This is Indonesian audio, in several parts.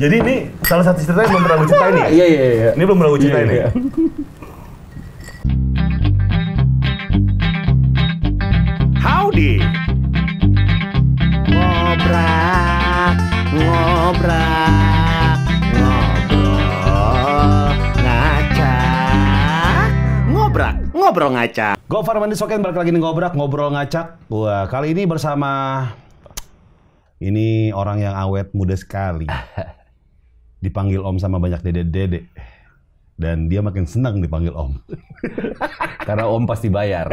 Jadi ini salah satu cerita yang belum pernah gue ceritain nih. Iya iya iya. Ini belum pernah gue iya, ceritain iya, nih. Howdy. Ngobrak, ngobrak, ngobrol, ngacak, ngobrak, ngobrol ngacak. Gofar Mandi Soken balik lagi di ngobrak, ngobrol ngacak. Wah kali ini bersama ini orang yang awet muda sekali. dipanggil om sama banyak dede-dede dan dia makin senang dipanggil om. Karena om pasti bayar.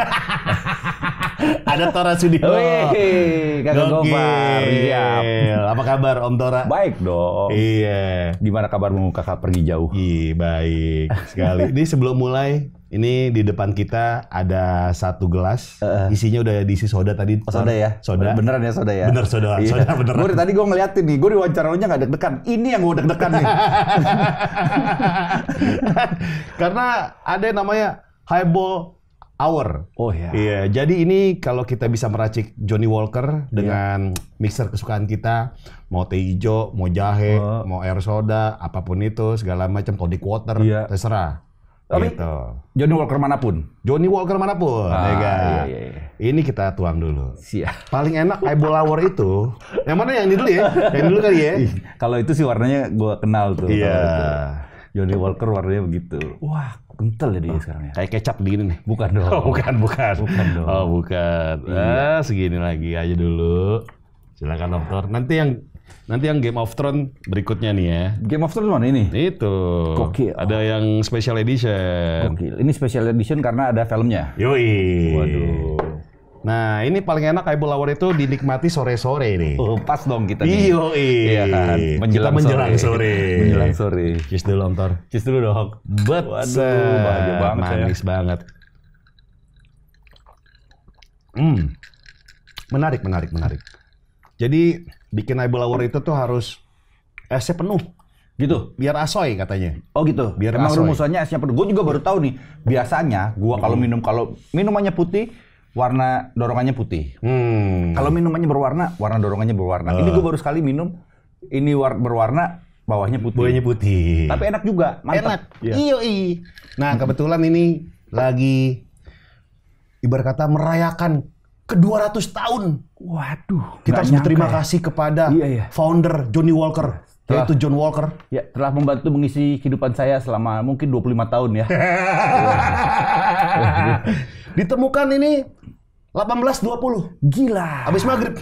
Ada Tora Sudiro. Wih, Kakak Iya. Apa kabar Om Tora? Baik dong. Iya. Gimana kabarmu Kakak pergi jauh? Iya, baik sekali. Ini sebelum mulai ini di depan kita ada satu gelas, uh, isinya udah diisi soda tadi. Oh, soda ya? Soda. Beneran ya soda ya? Bener soda, iya. soda beneran. Gue tadi gue ngeliatin nih, gue diwawancaranya nggak gak deg-degan. Ini yang gue deg-degan nih. Karena ada yang namanya highball hour. Oh ya. Iya, jadi ini kalau kita bisa meracik Johnny Walker dengan yeah. mixer kesukaan kita, mau teh hijau, mau jahe, oh. mau air soda, apapun itu segala macam tonic water, yeah. terserah. Tapi gitu. Johnny Walker manapun. Johnny Walker manapun, ah, ya kan? iya, iya, iya, Ini kita tuang dulu. Siap. Paling enak eyeball hour itu. yang mana yang ini dulu ya? Yang dulu kali ya. Kalau itu sih warnanya gue kenal tuh. Iya. Johnny Walker warnanya begitu. Wah, kental ya dia oh, sekarang ya. Kayak kecap begini nih. Bukan dong. Oh, bukan, bukan. Bukan dong. Oh, bukan. Iya. Ah, segini lagi aja dulu. Silakan dokter. Nanti yang Nanti yang Game of Thrones berikutnya nih ya. Game of Thrones mana ini? Itu. Gokil. Ada yang special edition. Gokil. Ini special edition karena ada filmnya. Yoi. Waduh. Nah, ini paling enak Ibu Lawar itu dinikmati sore-sore nih. Oh, pas dong kita nih. Iyo, iya kan. Menjelang kita menjelang sore. sore. menjelang sore. Cheers dulu, Lontor. dulu, dong. Waduh, bahagia banget. Ya. Manis ya. banget. Hmm. Menarik, menarik, menarik. Jadi bikin Eiffel Tower itu tuh harus esnya penuh. Gitu. Biar asoy katanya. Oh gitu. Biar Emang asoy. rumusannya esnya penuh. Gue juga baru tahu nih. Biasanya gue hmm. kalau minum kalau minumannya putih warna dorongannya putih. Hmm. Kalau minumannya berwarna, warna dorongannya berwarna. Uh. Ini gue eh. baru sekali minum ini war berwarna bawahnya putih. Bawahnya putih. Tapi enak juga, mantap. Enak. iyo Iyo i. Nah, kebetulan ini lagi ibarat kata merayakan ke-200 tahun. Waduh. Kita harus berterima ya. kasih kepada iya, iya. founder Johnny Walker, iya, telah, yaitu John Walker. Ya, telah membantu mengisi kehidupan saya selama mungkin 25 tahun ya. Ditemukan ini 18.20. Gila. Habis maghrib.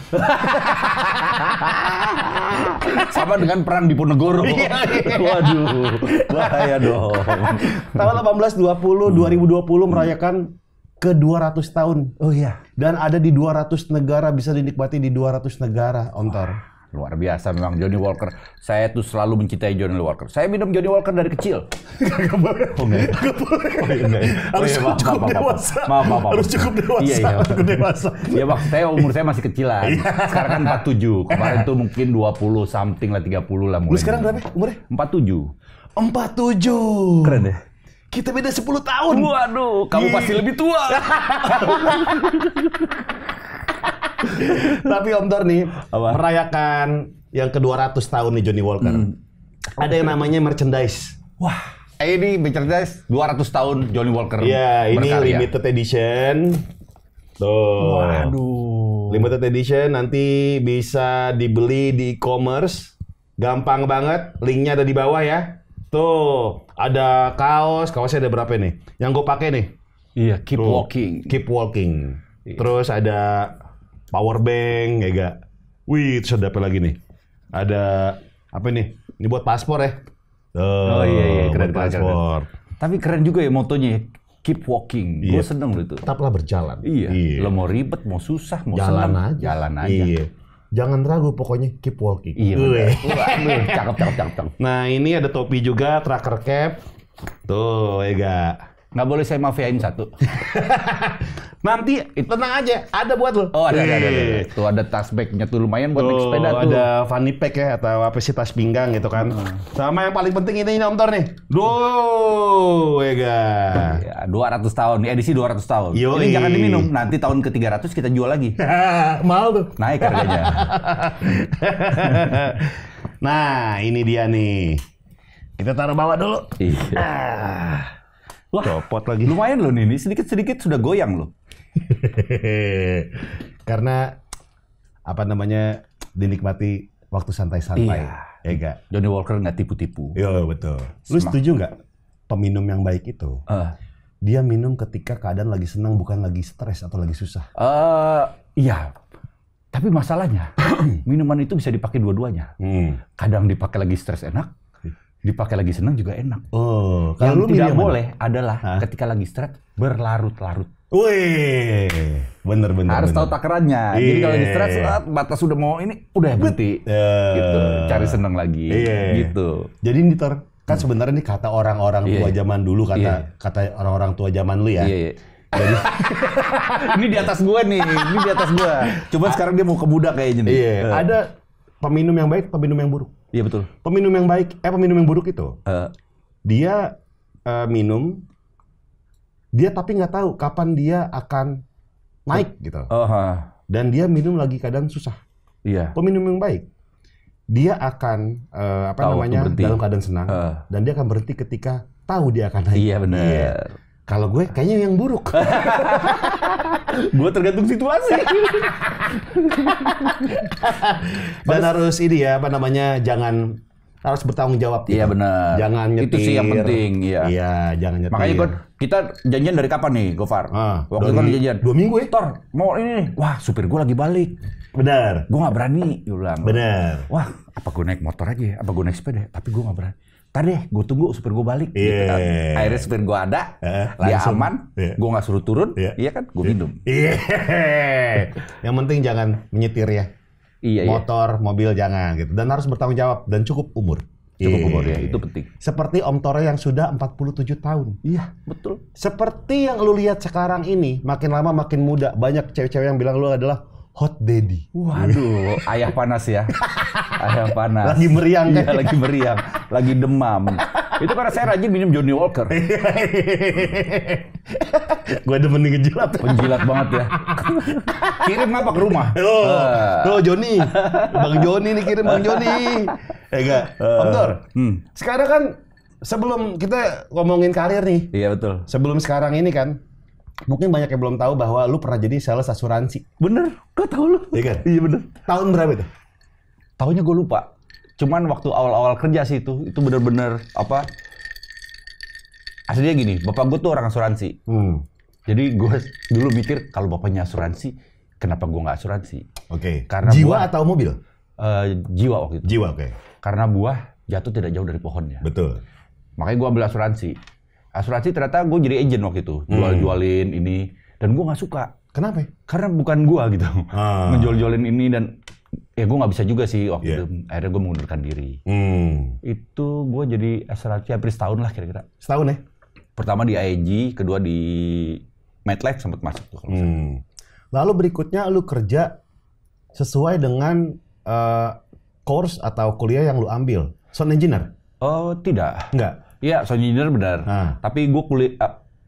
Sama dengan perang di Ponegoro. Iya, belas iya. Waduh. Bahaya dong. Tahun 18.20 2020 merayakan ke 200 tahun. Oh iya. Dan ada di 200 negara bisa dinikmati di 200 negara, ontar ah, luar biasa memang Johnny Walker. Saya tuh selalu mencintai Johnny Walker. Saya minum Johnny Walker dari kecil. Gak boleh. Oh, Gak ya? boleh. Oh, iya, ya? oh, Harus iya, cukup dewasa. Maaf, maaf, maaf. Harus cukup dewasa. Iya, iya. Cukup dewasa. Iya, Pak. Saya umur saya masih kecil lah iya. Sekarang kan 47. Kemarin tuh mungkin 20 something lah, 30 lah mulai. Lu sekarang berapa umurnya? 47. 47. Keren deh. Ya? Kita beda 10 tahun. Waduh, kamu pasti iya. lebih tua. Tapi Om Tor nih, Apa? merayakan yang ke-200 tahun nih Johnny Walker. Hmm. Ada yang namanya merchandise. Wah. Eh, ini merchandise 200 tahun Johnny Walker. Iya, ini berkarya. limited edition. Tuh. Waduh. Limited edition nanti bisa dibeli di e-commerce. Gampang banget, linknya ada di bawah ya. Tuh, ada kaos, kaosnya ada berapa nih? Yang gue pakai nih. Iya, keep Tuh. walking. Keep walking. Yeah. Terus ada power bank, ya gak? Wih, terus ada apa lagi nih? Ada apa nih? Ini buat paspor ya? Tuh, oh iya, iya. keren, buat keren, paspor. Keren. Tapi keren juga ya motonya ya. keep walking. Iya. Gue seneng loh itu. Tetaplah berjalan. Iya. iya. Lo mau ribet, mau susah, mau jalan senang, aja. jalan aja. Iya. Jangan ragu, pokoknya keep walking. Iya. cakep, cakep, cakep, Nah ini ada topi juga, tracker cap. Tuh, ya gak? Nggak boleh saya mafiain satu. Nanti tenang aja, ada buat lo. Oh, ada, ada, ada, ada. Tuh ada tas bagnya tuh lumayan buat tuh, naik sepeda tuh. Ada funny pack ya atau apa sih tas pinggang gitu kan. Hmm. Sama yang paling penting ini nomor nih. Duh, Ega. Ya, 200 kan. iya, tahun, edisi 200 tahun. Yoi. Ini jangan diminum, nanti tahun ke 300 kita jual lagi. Mahal tuh. Naik harganya. nah, ini dia nih. Kita taruh bawah dulu. Iya. Ah. Wah, copot lagi. Lumayan loh ini, sedikit-sedikit sudah goyang loh. Karena apa namanya dinikmati waktu santai-santai. Iya. Ya gak? Johnny Walker nggak tipu-tipu. Iya betul. Lu setuju nggak peminum yang baik itu? Uh. Dia minum ketika keadaan lagi senang bukan lagi stres atau lagi susah. Uh, iya. Tapi masalahnya minuman itu bisa dipakai dua-duanya. Hmm. Kadang dipakai lagi stres enak, dipakai lagi senang juga enak. Oh, kalau yang lu tidak boleh mana? adalah Hah? ketika lagi stres berlarut-larut. Wih, bener bener. Harus bener. tahu takarannya. Iya. Jadi kalau di stres, ah, batas sudah mau ini udah berhenti. Uh, gitu. Cari seneng lagi. Iya. Gitu. Jadi ini ter, kan sebenarnya ini kata orang-orang yeah. tua iya. zaman dulu kata yeah. kata orang-orang tua zaman lu ya. Iya. iya. Jadi, ini di atas gua nih, ini di atas gua. Coba sekarang dia mau ke budak kayaknya nih. Iya. Uh. Ada peminum yang baik, peminum yang buruk. Iya betul. Peminum yang baik, eh peminum yang buruk itu uh. dia uh, minum dia tapi nggak tahu kapan dia akan naik gitu. Uh oh, -huh. Dan dia minum lagi kadang susah. Iya. Yeah. Peminum yang baik, dia akan uh, apa tahu namanya dalam keadaan senang uh. dan dia akan berhenti ketika tahu dia akan naik. Iya benar. Iya. Kalau gue kayaknya yang buruk. gue tergantung situasi. dan harus ini ya apa namanya jangan harus bertanggung jawab. Iya benar. Jangan nyetir. Itu sih yang penting. Iya. Iya, jangan nyetir. Makanya kan kita janjian dari kapan nih, Gofar? Ah, Waktu itu kan janjian. Dua minggu ya? Tor, mau ini. nih, Wah, supir gue lagi balik. Benar. Gue nggak berani, ulang. Benar. Wah, apa gue naik motor aja? Ya? Apa gue naik sepeda? Ya? Tapi gue nggak berani. Tadi deh, gue tunggu supir gue balik. Yeah. Gitu kan. Iya. Akhirnya supir gue ada, eh, dia langsung. aman, yeah. gue nggak suruh turun, yeah. iya kan? Gue minum. Iya. Yeah. yang penting jangan menyetir ya. Iya, iya, Motor, iya. mobil jangan gitu. Dan harus bertanggung jawab dan cukup umur. Cukup yeah. umur ya, itu penting. Seperti Om Tore yang sudah 47 tahun. Iya, betul. Seperti yang lu lihat sekarang ini, makin lama makin muda. Banyak cewek-cewek yang bilang lu adalah Hot Daddy. Waduh, ayah panas ya. Ayah panas. Lagi meriang iya, kan? lagi meriang. Lagi demam. Itu karena saya rajin minum Johnny Walker. Gue mending ngejilat. Penjilat banget ya. kirim apa ke rumah? Oh, uh. Johnny. Bang Johnny nih kirim Bang Johnny. Eh enggak? Uh. Om hmm. sekarang kan sebelum kita ngomongin karir nih. Iya betul. Sebelum sekarang ini kan, mungkin banyak yang belum tahu bahwa lu pernah jadi sales asuransi. Bener, kau tahu lu? Iya kan? Iya bener. Tahun berapa itu? Tahunnya gue lupa. Cuman waktu awal-awal kerja sih itu, itu bener-bener apa? Aslinya gini, bapak gue tuh orang asuransi. Hmm. Jadi gue dulu mikir kalau bapaknya asuransi, kenapa gue nggak asuransi? Oke. Okay. Karena jiwa buah, atau mobil? Uh, jiwa waktu itu. Jiwa, oke. Okay. Karena buah jatuh tidak jauh dari pohonnya. Betul. Makanya gue ambil asuransi asuransi ternyata gue jadi agent waktu itu hmm. jual jualin ini dan gue nggak suka kenapa karena bukan gue gitu ah. menjual jualin ini dan ya gue nggak bisa juga sih waktu yeah. itu akhirnya gue mengundurkan diri hmm. itu gue jadi asuransi hampir setahun lah kira-kira setahun ya pertama di AEG kedua di MetLife sempat masuk tuh kalau hmm. lalu berikutnya lu kerja sesuai dengan uh, course atau kuliah yang lu ambil sound engineer oh tidak enggak Iya, sound engineer benar. Ah. Tapi gue kuliah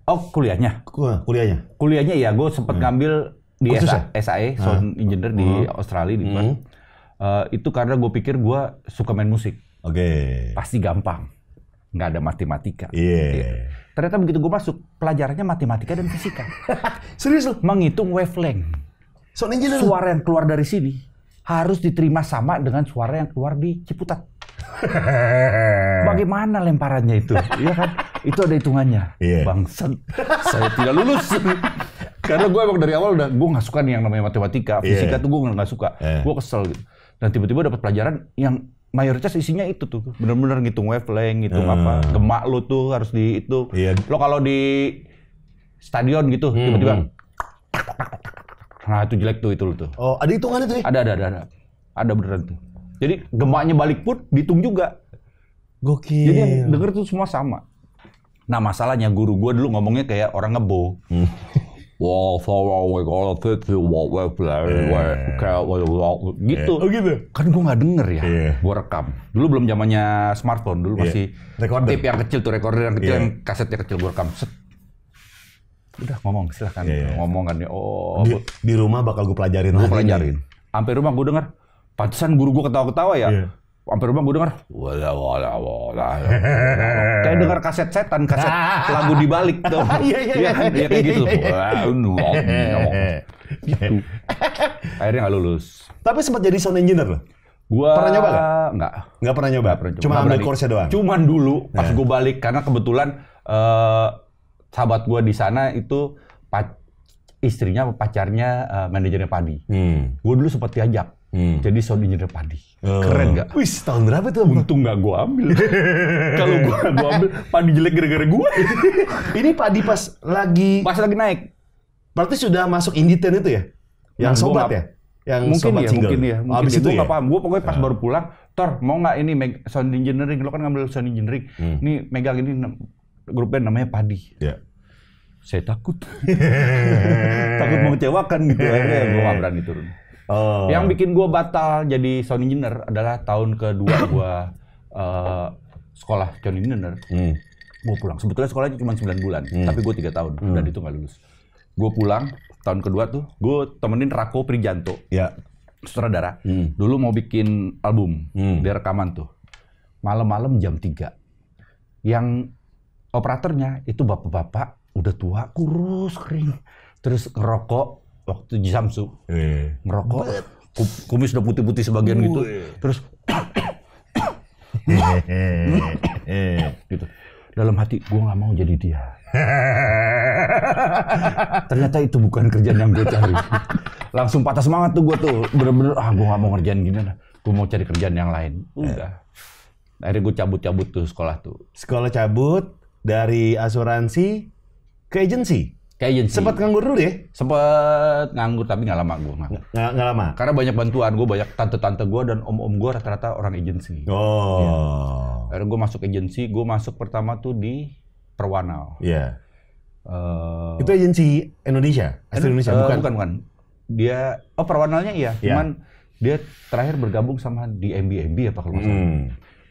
oh kuliahnya. Kuliahnya. Kuliahnya iya gue sempet hmm. ngambil di SA, SAE, sound sound engineer di hmm. Australia di hmm. uh, itu karena gue pikir gue suka main musik. Oke. Okay. Pasti gampang. Nggak ada matematika. Iya. Yeah. Ternyata begitu gue masuk, pelajarannya matematika dan fisika. Serius lu? Menghitung wavelength. Sound engineer. Suara yang keluar dari sini harus diterima sama dengan suara yang keluar di Ciputat. Bagaimana lemparannya itu? Iya kan? Itu ada hitungannya. Yeah. Bangsen, saya tidak lulus. Karena gue emang dari awal udah gue nggak suka nih yang namanya matematika, iya, fisika yeah. tuh gue nggak suka. Yeah. Gue kesel gitu. Dan tiba-tiba dapat pelajaran yang mayoritas isinya itu tuh bener-bener ngitung wavelength ngitung hmm. apa gemak lo tuh harus di itu Yeah. lo kalau di stadion gitu hmm. tiba-tiba hmm. nah itu jelek tuh itu lo tuh oh ada hitungannya tuh ya? ada ada ada ada ada beneran tuh jadi gemaknya balik pun dihitung juga. Gokil. Jadi yang denger tuh semua sama. Nah masalahnya guru gue dulu ngomongnya kayak orang ngebo. Wow, so play, kayak gitu. Oh gitu. Kan gue nggak denger ya, gue rekam. Dulu belum zamannya smartphone, dulu masih yeah. recorder. tape yang kecil tuh, recorder yang kecil, yeah. yang kasetnya kecil gue rekam. Set. Udah ngomong, silahkan yeah. ngomong kan. Oh, di, di rumah bakal gue pelajarin. Gue pelajarin. Sampai rumah gue denger, Pantesan guru gue ketawa-ketawa ya. Yeah. Hampir rumah gue dengar wala wala wala. Ya kayak dengar kaset setan, kaset lagu dibalik tuh. Iya iya iya. iya. Kan? iya kayak gitu. Gitu. Akhirnya nggak lulus. Tapi sempat jadi sound engineer loh. Gua pernah nyoba gak? Enggak. Enggak pernah nyoba. Gak pernah Cuma gak ambil course doang. Cuman dulu pas iya. gue balik karena kebetulan uh, sahabat gue di sana itu pac istrinya pacarnya uh, manajernya Padi. Hmm. Gue dulu sempat diajak Hmm. Jadi sound engineer padi. Hmm. Keren gak? Wih, tahun berapa tuh? Untung gak gue ambil. Kalau gue gue ambil, padi jelek gara-gara gue. Ini padi pas lagi... Pas lagi naik. Berarti sudah masuk Inditen itu ya? Yang nah, sobat ya? Yang mungkin sobat ya, single. mungkin ya. Oh, mungkin Abis itu apa? ya? Gue paham. Gue pokoknya pas ya. baru pulang, Tor, mau gak ini sound engineering? Lo kan ngambil sound engineering. Hmm. Ini megang ini grup band namanya Padi. Ya. saya takut. takut mengecewakan gitu. Akhirnya gue gak berani turun. Oh. Yang bikin gue batal jadi sound engineer adalah tahun kedua gue uh, sekolah sound engineer. Hmm. Gue pulang. Sebetulnya sekolahnya cuma 9 bulan, hmm. tapi gue tiga tahun. Hmm. Dan itu nggak lulus. Gue pulang tahun kedua tuh, gue temenin Rako Prijanto. Ya. Sutradara. Hmm. Dulu mau bikin album, hmm. dia rekaman tuh. Malam-malam jam 3. Yang operatornya itu bapak-bapak udah tua, kurus, kering. Terus ngerokok, waktu di Samsu yeah. merokok kumis udah putih-putih sebagian uh, gitu terus gitu dalam hati gue nggak mau jadi dia ternyata itu bukan kerjaan yang gue cari langsung patah semangat tuh gue tuh bener-bener ah gue nggak mau ngerjain gini lah gue mau cari kerjaan yang lain udah akhirnya gue cabut-cabut tuh sekolah tuh sekolah cabut dari asuransi ke agency Kayak agency, Sempat nganggur dulu ya? Sempat nganggur tapi nggak lama gue nganggur. Nggak, nggak lama. Karena banyak bantuan gue, banyak tante-tante gue dan om-om gue rata-rata orang agency. Oh. Iya. Ya. gue masuk agency, gue masuk pertama tuh di Perwanal. Iya. Yeah. Uh, itu agensi Indonesia, asli Indonesia eh, bukan? Bukan bukan. Dia oh Perwanalnya iya, yeah. cuman dia terakhir bergabung sama di MBMB apa kalau nggak salah hmm.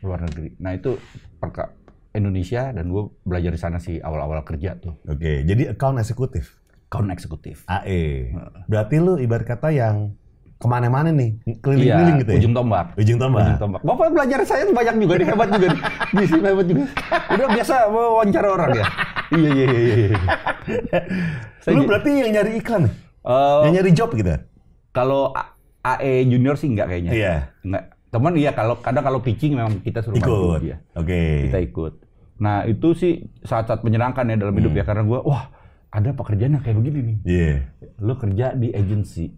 luar negeri. Nah itu perka Indonesia dan gue belajar di sana sih awal-awal kerja tuh. Oke, okay, jadi account eksekutif. Account eksekutif. AE. Berarti lu ibarat kata yang kemana-mana nih keliling-keliling iya, gitu ya ujung tombak ujung tombak ujung tombak bapak belajar saya tuh banyak juga nih hebat juga di sini hebat juga udah biasa wawancara orang ya iya iya iya, iya. lu berarti yang nyari iklan uh, yang nyari job gitu kalau AE junior sih enggak kayaknya iya enggak teman iya kalau kadang kalau pitching memang kita suruh ikut ya. oke okay. kita ikut Nah itu sih saat-saat menyenangkan ya dalam hidup hmm. ya karena gue wah ada pekerjaan yang kayak begini nih. Iya. Yeah. Lo kerja di agency,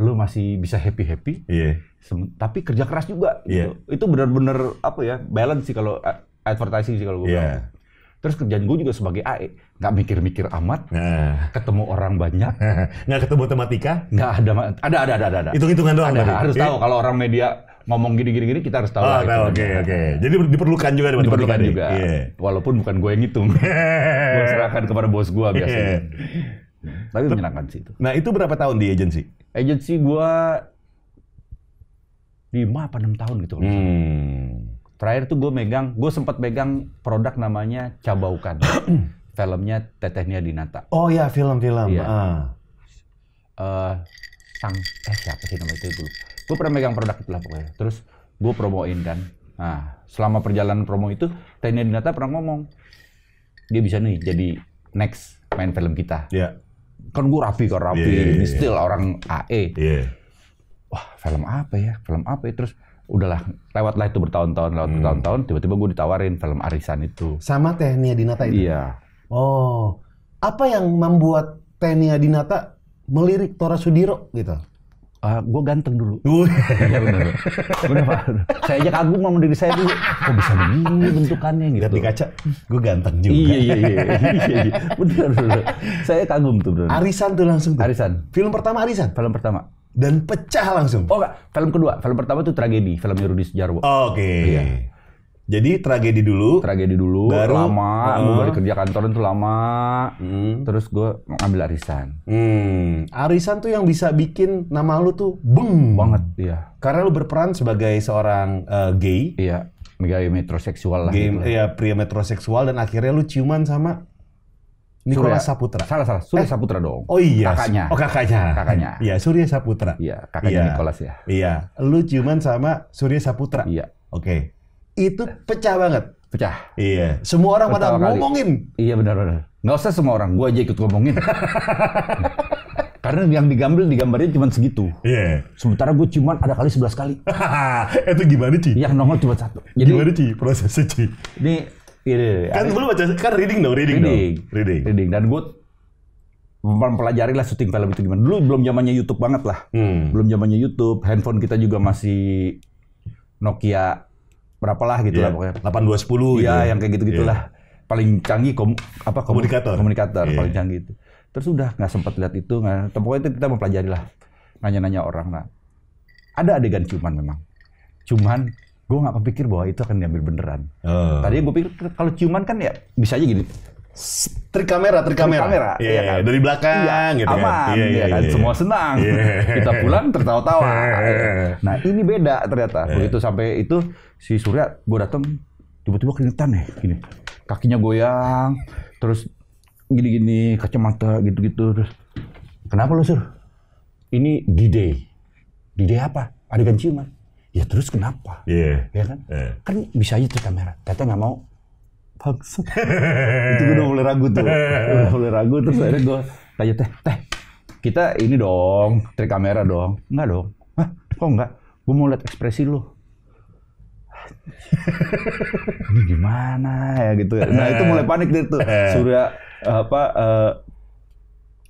lo masih bisa happy happy. Iya. Yeah. Tapi kerja keras juga. Yeah. Gitu. Iya. Itu benar-benar apa ya balance sih kalau advertising sih kalau gue yeah. bilang. Terus kerjaan gue juga sebagai AE, nggak mikir-mikir amat, nah. ketemu orang banyak, nggak ketemu tematika, nggak ada, ada, ada, ada, ada, ada. Hitung-hitungan doang. Ada, harus iya. tahu kalau orang media ngomong gini-gini kita harus tahu. Oh, oke, oke. Okay, okay. Jadi diperlukan juga teman Diperlukan juga. Yeah. Walaupun bukan gue yang ngitung. gue serahkan kepada bos gue iya. biasanya. Yeah. Tapi menyenangkan sih itu. Nah, itu berapa tahun di agensi? Agensi gue 5 apa enam tahun gitu. Hmm. Terakhir tuh gue megang, gue sempat megang produk namanya Cabaukan. Filmnya Tetehnya Dinata. Oh ya film-film. Iya. Uh. Uh, sang eh siapa sih namanya itu dulu? Gue pernah megang produk itu lah pokoknya. Terus gue promoin kan. Nah, selama perjalanan promo itu Tetehnya Dinata pernah ngomong dia bisa nih jadi next main film kita. Iya. Yeah. Kan gue Raffi kan Raffi, yeah, yeah, yeah. ini iya. still orang AE. Iya. Yeah. Wah film apa ya? Film apa ya? Terus udahlah lewatlah itu bertahun-tahun lewat hmm. bertahun-tahun tiba-tiba gue ditawarin film arisan itu sama Tehnia Dinata itu iya oh apa yang membuat Tehnia Dinata melirik Tora Sudiro gitu Uh, ah, gue ganteng dulu. iya benar. Benar pak. Saya aja kagum sama diri saya dulu. Kok bisa begini bentukannya gitu. Lihat di kaca, gue ganteng juga. iya iya iya. iya, iya. iya. Benar benar. Saya kagum tuh Bener. Arisan tuh langsung. Tuh. Arisan. Film pertama Arisan. Film pertama. Dan pecah langsung. Oh enggak, film kedua. Film pertama tuh tragedi, filmnya Rudi Sujarwo. Oke. Okay. Iya. Jadi tragedi dulu. Tragedi dulu. Baru, lama. Uh. Uh-uh. Gue balik kerja kantor itu lama. Hmm. Terus gue ambil arisan. Hmm. Arisan tuh yang bisa bikin nama lu tuh beng. Banget, iya. Karena lu berperan sebagai seorang uh, gay. Iya. Gay metroseksual lah. Gay, gitu. Iya, pria metroseksual. Dan akhirnya lu ciuman sama Nikola Surya. Saputra. Salah salah, Surya eh. Saputra dong. Oh iya. Kakaknya. Oh kakaknya. Kakaknya. Iya, Surya Saputra. Iya, kakaknya iya. Nikolas ya. Iya. Lu ciuman sama Surya Saputra. Iya. Oke. Okay. Itu pecah banget. Pecah. Iya. Semua orang pada ngomongin. Iya benar benar. Nggak usah semua orang, gua aja ikut ngomongin. Karena yang digambil digambarnya cuma segitu. Iya. Yeah. Sementara gue cuma ada kali sebelas kali. Itu gimana, sih. Yang nongol cuma satu. Jadi, gimana, sih Prosesnya, sih? Ini Iya, iya, iya, Kan dulu baca, kan reading dong, reading, reading. dong. Reading. Reading. Dan gue mempelajari lah syuting film itu gimana. Dulu belum zamannya YouTube banget lah. Hmm. Belum zamannya YouTube, handphone kita juga masih Nokia berapa gitu lah iya. iya, gitu yeah. lah pokoknya. 8210 gitu. Iya, yang kayak gitu-gitulah. Yeah. Paling canggih kom apa komunikator. Komunikator yeah. paling canggih itu. Terus udah nggak sempat lihat itu, nggak. Pokoknya itu kita mempelajari lah, nanya-nanya orang lah. Ada adegan cuman memang, cuman gue nggak kepikir bahwa itu akan diambil beneran. Uh. Tadi gue pikir kalau ciuman kan ya bisa aja gini. Trik kamera, trik kamera. Trik kamera yeah, iya kan? Dari belakang iya, gitu kan. aman, kan. Iya, iya, kan? Iya. Semua senang. Yeah. Kita pulang tertawa-tawa. Iya kan? nah, ini beda ternyata. Yeah. Begitu sampai itu si Surya gue datang tiba-tiba keringetan nih gini. Kakinya goyang, terus gini-gini kacamata gitu-gitu terus kenapa lo Sur? Ini D-Day. D-Day apa? Adegan ciuman ya terus kenapa? Iya. Yeah. kan? Yeah. Kan bisa aja tuh kamera. Tete nggak mau. Paksa. itu gue udah mulai ragu tuh. udah mulai ragu terus akhirnya gue tanya teh, teh kita ini dong, trik kamera dong. Enggak dong. Hah? Kok enggak? Gue mau lihat ekspresi lu. ini gimana ya gitu ya. Nah itu mulai panik deh tuh. Surya eh, apa uh,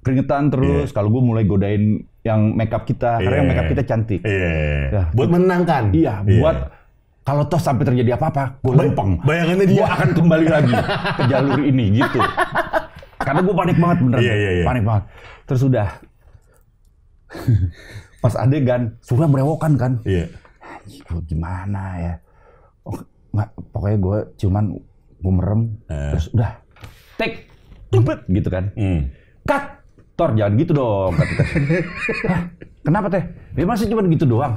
keringetan terus. Yeah. Kalau gue mulai godain yang makeup kita yeah. karena yang makeup iya. kita cantik. Yeah. Nah, ya. buat menangkan Iya, yeah. buat kalau toh sampai terjadi apa-apa, gue lempeng. Bayangannya dia gua akan kembali lagi ke jalur ini gitu. Karena gue panik banget bener, yeah, yeah, yeah. panik banget. Terus udah pas adegan Surya merewokan kan. Iya. Yeah. Gue gimana ya? Oh, nggak, pokoknya gue cuman gue merem. Yeah. Terus udah take, tupet gitu kan. Mm. Cut Tor jangan gitu dong kata -kata. kenapa Teh? Ya masih cuma gitu doang.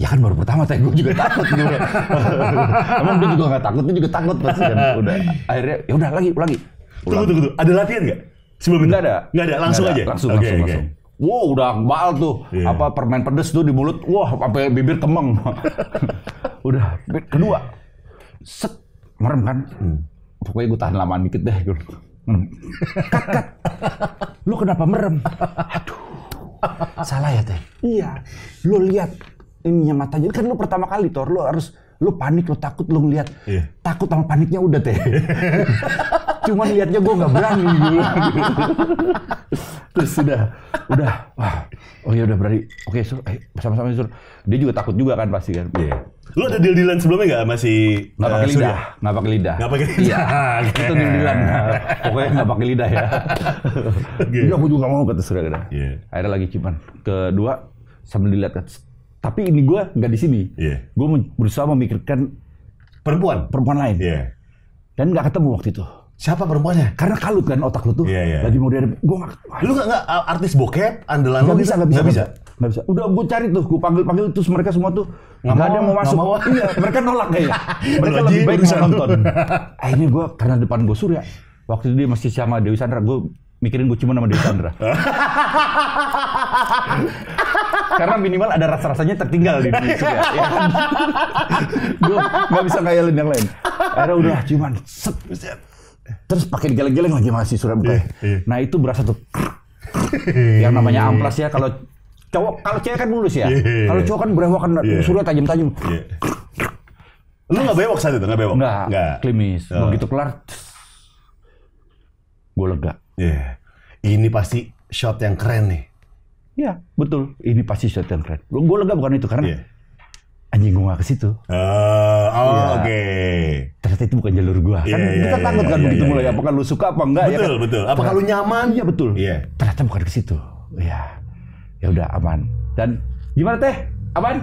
Ya kan baru pertama Teh, gue juga takut gue. Gitu. Emang dia juga gak takut, dia juga takut pasti kan. Udah akhirnya ya udah lagi lagi. Tunggu tunggu tunggu, ada latihan gak? Sebelum nggak ada, nggak ada, langsung gak ada. aja. Langsung okay, langsung okay. langsung. Wow, udah bal tuh. Yeah. Apa permen pedes tuh di mulut. Wah, apa bibir kemeng. udah kedua. Set merem kan. Hmm. Pokoknya gue tahan lama dikit deh. Hmm. kakak, Kat, Lu kenapa merem? Aduh. Salah ya, Teh? Iya. Lu lihat ininya matanya. Kan lu pertama kali, Tor. Lu harus lu panik, lu takut, lu ngeliat. Iya. Takut sama paniknya udah, Teh. Cuman liatnya gue nggak berani gitu Terus sudah, udah, wah, oh ya udah berani. Oke, sur, eh, sama-sama sur. Dia juga takut juga kan pasti kan. Iya. Lu ada deal dealan sebelumnya nggak masih nggak eh, pakai uh, lidah, nggak pakai lidah, nggak pakai iya. lidah. Iya, itu deal dealan. Pokoknya nggak pakai lidah ya. okay. Iya, Jadi aku juga nggak mau kata surya kata. Yeah. Akhirnya lagi cuman kedua sambil dilihat kan tapi ini gue nggak di sini. Yeah. Gue berusaha memikirkan perempuan, perempuan lain. Yeah. Dan nggak ketemu waktu itu siapa perempuannya? Karena kalut kan otak lu tuh. Yeah, yeah. Lagi mau dari gua gak, lu gak, gak artis bokep andalan gak lu bisa, gitu? gak bisa, gak bisa. Gak bisa. Udah gue cari tuh, gue panggil-panggil terus mereka semua tuh nggak ada yang mau masuk. Mau. Iya, mereka nolak kayaknya. mereka lebih baik mau nonton. Akhirnya gue karena depan gue Surya, waktu itu dia masih sama Dewi Sandra, gue mikirin gue cuma sama Dewi Sandra. karena minimal ada rasa-rasanya tertinggal di dunia Ya. ya kan? gue nggak bisa ngayalin yang lain. Akhirnya udah cuman set, set terus pakai digeleng-geleng lagi masih surat buka. Iya, yeah, yeah. Nah itu berasa tuh iya. yang namanya amplas ya kalau cowok kalau cewek kan mulus ya. Yeah. Kalau cowok kan berewokan yeah. surat tajam-tajam. Yeah. Lu nggak bewok saat itu nggak bewok? Nggak. Klimis. Oh. Begitu kelar, gue lega. Yeah. Ini pasti shot yang keren nih. Iya, betul. Ini pasti shot yang keren. Gue lega bukan itu karena yeah anjing gua gak ke situ. Uh, oh, ya. oke. Okay. Ternyata itu bukan jalur gua. Iya, kan yeah, kita iya, takut yeah, kan yeah, begitu yeah, mulai yeah. apakah lu suka apa enggak betul, ya kan? Betul, Apakah ternyata, lu nyaman? Iya, betul. Yeah. Ternyata bukan ke situ. Iya. Ya udah aman. Dan gimana teh? Aman?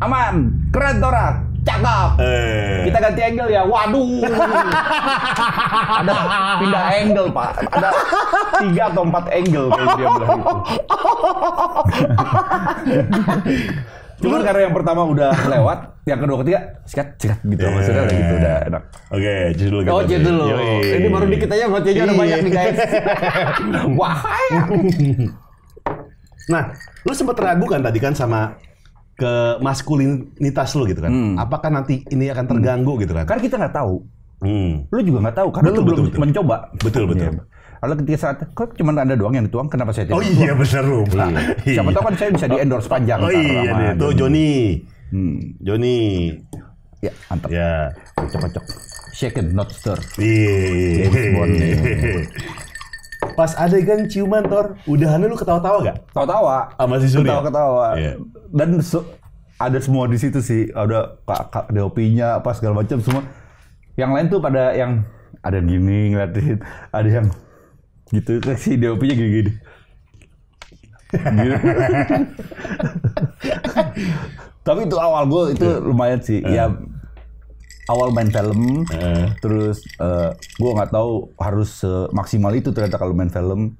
Aman. Keren Tora. Cakep. Eh. Kita ganti angle ya. Waduh. Ada pindah angle, Pak. Ada tiga atau empat angle kayak dia bilang gitu. Cuma karena yang pertama udah lewat, yang kedua ketiga sikat sikat gitu yeah. maksudnya udah gitu udah enak. Oke, okay, jadi dulu Oh, jadi dulu. Ini baru dikit aja bacanya udah banyak nih guys. Wah. nah, lu sempet ragu kan tadi kan sama ke maskulinitas lu gitu kan. Hmm. Apakah nanti ini akan terganggu hmm. gitu kan? Karena kita nggak tahu. Hmm. Lu juga nggak tahu karena betul, lu betul, belum betul. mencoba. Betul betul. Ya. Lalu ketika saat kok cuma anda doang yang dituang, kenapa saya tidak? Oh iya benar loh. Iya. iya. Siapa tahu kan saya bisa di endorse panjang. Oh iya nih. Gitu. Tuh Joni. Hmm. Joni. Ya, mantap. Ya. cocok-cocok. Shaken, not stir. Iya. Pas adegan ciuman, Tor, udahannya lu ketawa-tawa gak? Ketawa-tawa. Sama si Suri? Ketawa-ketawa. Yeah. Dan so, ada semua di situ sih. Ada kak, kak DOP-nya, apa segala macam semua. Yang lain tuh pada yang ada yang gini ngeliatin, ada yang gitu si DOP-nya gini-gini gitu. tapi itu awal gue itu iya. lumayan sih uh. ya awal main film uh. terus uh, eh, gue nggak tahu harus maksimal itu ternyata kalau main film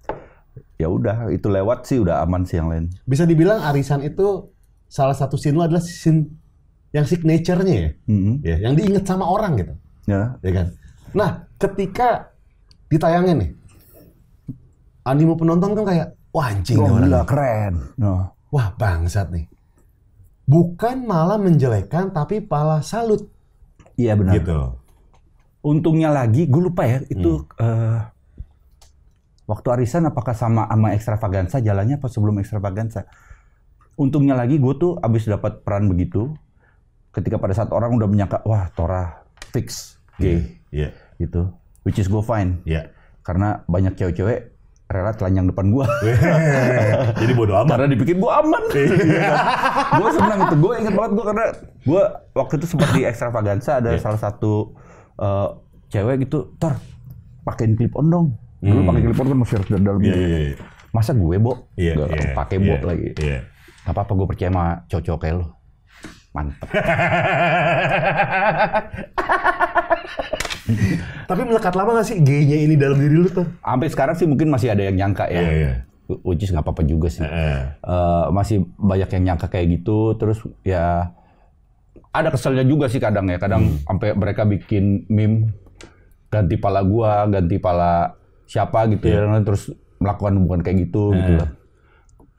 ya udah itu lewat sih udah aman sih yang lain bisa dibilang arisan itu salah satu scene lu adalah scene yang signaturenya ya, mm-hmm. ya yang diinget sama orang gitu ya, ya kan nah ketika ditayangin nih animo penonton kan kayak wah anjing oh, gila, keren. No. Nah. Wah bangsat nih. Bukan malah menjelekkan tapi pala salut. Iya benar. Gitu. Untungnya lagi gue lupa ya itu hmm. uh, waktu arisan apakah sama sama ekstravaganza jalannya apa sebelum ekstravaganza? Untungnya lagi gue tuh abis dapat peran begitu ketika pada saat orang udah menyangka wah Tora fix iya, gay yeah, yeah. gitu which is go fine yeah. karena banyak cewek-cewek rela telanjang depan gua. Jadi bodo amat. Karena dipikir gua aman. Iya, kan? gua senang itu. Gua ingat banget gua karena gua waktu itu sempat di ekstravaganza ada yeah. salah satu uh, cewek gitu, "Tor, pakein clip on dong." Dulu hmm. pakai clip on kan masih harus dari dalam. Yeah, gitu. yeah, yeah. Masa gue, Bo? Yeah, Gak yeah, pakai yeah, Bo yeah. lagi. Yeah. apa-apa gue percaya sama cocok kayak lo mantep. Tapi melekat lama gak sih G-nya ini dalam diri lu tuh? Sampai sekarang sih mungkin masih ada yang nyangka ya. Yeah, yeah. Which nggak apa-apa juga sih. Uh, masih banyak yang nyangka kayak gitu. Terus ya ada keselnya juga sih kadang ya. Kadang hmm. sampai mereka bikin meme ganti pala gua, ganti pala siapa gitu yeah. ya. Iya. Terus melakukan bukan kayak gitu yeah. gitu lah.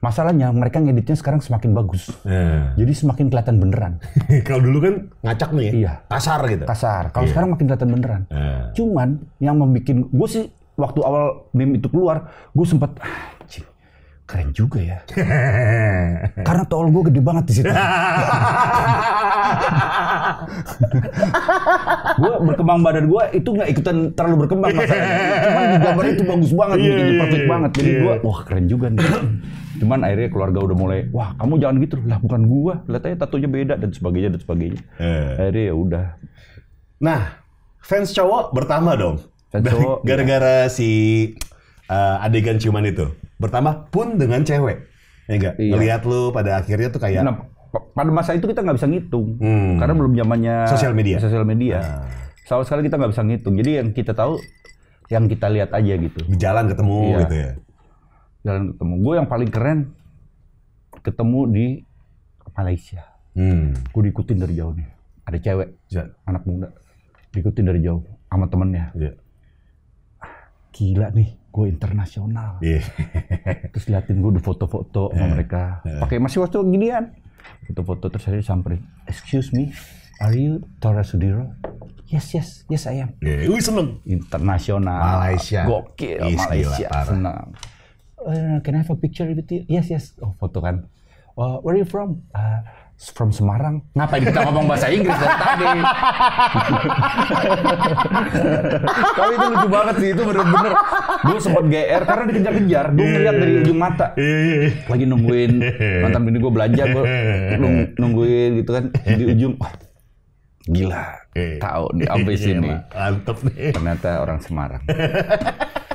Masalahnya mereka ngeditnya sekarang semakin bagus. Yeah. Jadi semakin kelihatan beneran. Kalau dulu kan ngacak nih ya. Iya. Kasar gitu. Kasar. Kalau yeah. sekarang makin kelihatan beneran. Yeah. Cuman yang membuat gue sih waktu awal meme itu keluar, gue sempet, ah, cik, keren juga ya. Karena tol gue gede banget di situ. gue berkembang badan gue itu nggak ikutan terlalu berkembang masalahnya. Cuman gambar itu bagus banget, yeah, gitu, yeah, perfect yeah, banget. Jadi yeah. gue wah keren juga nih. Cuman akhirnya keluarga udah mulai, wah kamu jangan gitu lah, bukan gua, lihat aja tatunya beda dan sebagainya dan sebagainya. Eh. Akhirnya ya udah. Nah, fans cowok bertambah dong. Gara-gara ya. si uh, adegan ciuman itu bertambah pun dengan cewek. Ya enggak? Iya. Ngeliat lu pada akhirnya tuh kayak nah, pada masa itu kita nggak bisa ngitung hmm. karena belum zamannya sosial media. Sosial media. nah. Sama sekali kita nggak bisa ngitung. Jadi yang kita tahu yang kita lihat aja gitu. Di jalan ketemu iya. gitu ya jalan ketemu. Gue yang paling keren ketemu di Malaysia. Hmm. Gue diikutin dari jauh nih. Ada cewek, yeah. anak muda, diikutin dari jauh sama temennya. Yeah. gila nih, gue internasional. Yeah. terus liatin gue di foto-foto yeah. sama iya. mereka. Yeah. Pakai masih waktu ginian. Foto-foto terus saya samperin. Excuse me, are you Tora Sudiro? Yes, yes, yes I am. Yeah. Wih seneng. Internasional. Malaysia. Gokil, Malaysia. Gila, uh, can I have a picture with you? Yes, yes. Oh, foto kan. Uh, where are you from? Uh, from Semarang. Ngapain kita ngomong bahasa Inggris dari tadi? Tapi itu lucu banget sih, itu bener-bener. Gue sempet GR karena dikejar-kejar. Gue iya, ngeliat dari iya. ujung mata. Iya, Lagi nungguin mantan bini gue belanja, gue nungguin gitu kan. Di ujung, wah gila. Tahu di abis sini. Mantep Ternyata orang Semarang.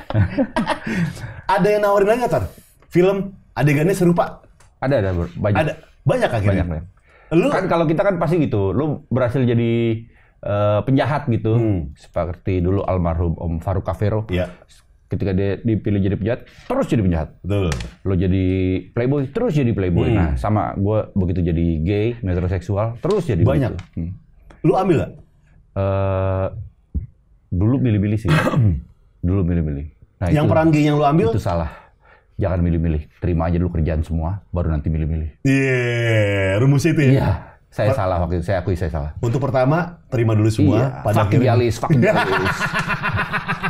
ada yang nawarin lagi tar Film adegannya serupa? Ada, ada, Banyak. Ada. Banyak akhirnya? Banyak, banyak. Lu... Kan kalau kita kan pasti gitu, lu berhasil jadi uh, penjahat gitu. Hmm. Seperti dulu almarhum Om Faruk Kafero. Iya. Ketika dia dipilih jadi penjahat, terus jadi penjahat. Betul. Lo jadi playboy, terus jadi playboy. Hmm. Nah, sama gue begitu jadi gay, metroseksual, terus jadi Banyak. Hmm. Lu ambil gak? Uh, eh, dulu milih-milih sih. dulu milih-milih. Nah, yang itu, peran G yang lu ambil itu salah jangan milih-milih. Terima aja dulu kerjaan semua, baru nanti milih-milih. Iya, yeah, rumus itu ya. Iya. saya per salah waktu itu, saya akui saya salah. Untuk pertama, terima dulu semua. Iya, pada fuck idealis, fuck idealis.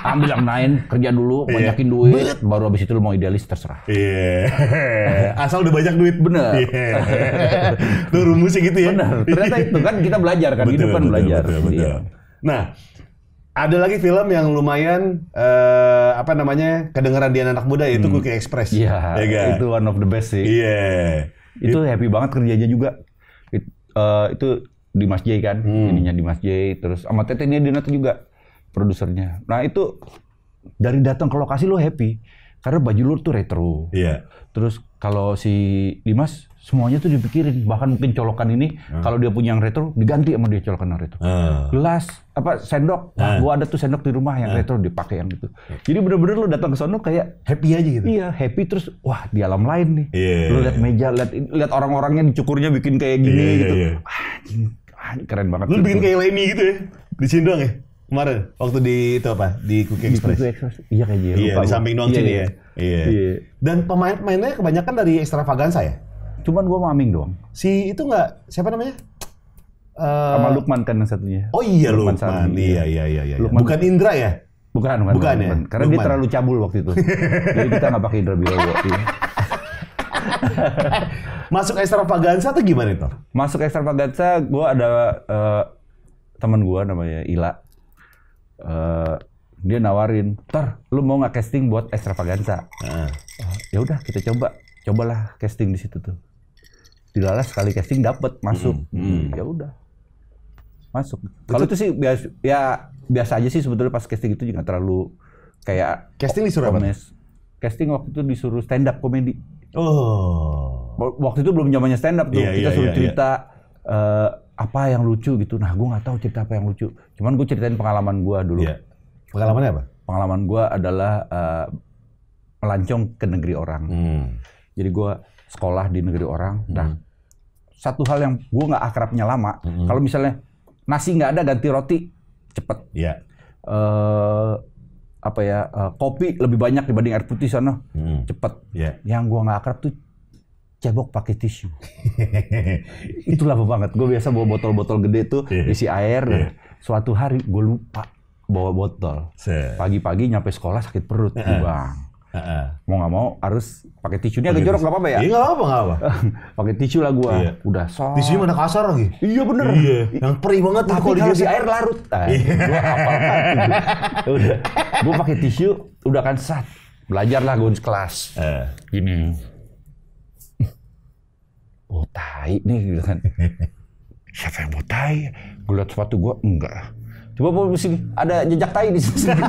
Ambil yang lain, kerja dulu, yeah. banyakin duit, But... baru abis itu lu mau idealis, terserah. Iya. Yeah. Asal udah banyak duit. Bener. Yeah. itu rumusnya gitu ya. Bener, ternyata itu kan kita belajar kan, betul, hidup kan betul, belajar. Betul, betul. Iya. Nah, ada lagi film yang lumayan uh, apa namanya kedengaran dia anak muda yaitu hmm. Cookie Express. Iya. Yeah, kan? itu one of the best sih. Iya. Yeah. Itu It, happy banget kerjanya juga. It, uh, itu di Mas J kan, hmm. jadinya di Mas J terus sama Tete Dinata juga produsernya. Nah, itu dari datang ke lokasi lo happy karena baju lu tuh retro. Iya. Yeah. Terus kalau si Dimas semuanya tuh dipikirin bahkan mungkin colokan ini hmm. kalau dia punya yang retro diganti sama dia colokan yang retro hmm. gelas apa sendok hmm. gua ada tuh sendok di rumah yang hmm. retro dipakai yang itu jadi bener-bener lo datang ke sono kayak happy aja gitu iya happy terus wah di alam lain nih yeah. lu lihat meja lihat lihat orang-orangnya dicukurnya bikin kayak gini yeah, iya, gitu yeah, yeah. Ah, keren banget lo bikin kayak ini gitu ya di sini doang ya kemarin waktu di itu apa di Cookie Express, Express. iya kayaknya iya di samping doang iya, sini iya. ya iya. iya dan pemain-pemainnya kebanyakan dari extravaganza ya Cuman gue maming doang. Si itu nggak siapa namanya? Uh, sama Lukman kan yang satunya. Oh iya Lukman. Lukman iya, iya, iya iya iya. Lukman bukan Indra ya? Bukan, bukan. Bukan, ya? bukan. Karena Lukman. dia terlalu cabul waktu itu. Jadi kita nggak pakai Indra itu. Masuk ekstravaganza atau gimana itu? Masuk ekstravaganza, gue ada uh, teman gue namanya Ila. Uh, dia nawarin, Tor, lu mau nggak casting buat ekstravaganza? Uh. Uh, ya udah kita coba, cobalah casting di situ tuh dilala sekali casting dapat masuk hmm, hmm, hmm. ya udah masuk kalau itu sih bias ya biasa aja sih sebetulnya pas casting itu juga terlalu kayak casting disuruh apa casting waktu itu disuruh stand up komedi oh waktu itu belum zamannya stand up tuh yeah, kita yeah, suruh yeah, iya. cerita yeah. Uh, apa yang lucu gitu nah gue nggak tahu cerita apa yang lucu cuman gue ceritain pengalaman gue dulu yeah. pengalamannya apa pengalaman gue adalah uh, melancong ke negeri orang hmm. jadi gue sekolah di negeri orang. Nah, hmm satu hal yang gue nggak akrabnya lama. Mm -hmm. Kalau misalnya nasi nggak ada ganti roti cepet. Yeah. Iya. Uh, apa ya uh, kopi lebih banyak dibanding air putih sana hmm. cepet. Yeah. Yang gua nggak akrab tuh cebok pakai tisu. itulah lama banget. Gue biasa bawa botol-botol gede tuh yeah. isi air. Yeah. Suatu hari gue lupa bawa botol. Pagi-pagi nyampe sekolah sakit perut, yeah. bang Mau nggak mau harus pakai tisu ini agak jorok nggak apa-apa ya? Iya nggak apa nggak apa. pakai tisu lah gue, iya. Udah sok. Tisunya mana kasar lagi? Iya bener. Iya. Yang perih banget tuh kalau di air larut. Nah, iya. Gua apa Udah. Gua pakai tisu udah kan sat. Belajar lah gue di kelas. Uh. Eh. Gini. Oh tai nih gitu kan. Siapa yang mau tai? Gue liat sepatu gua enggak Coba bawa sini, ada jejak tai di sini.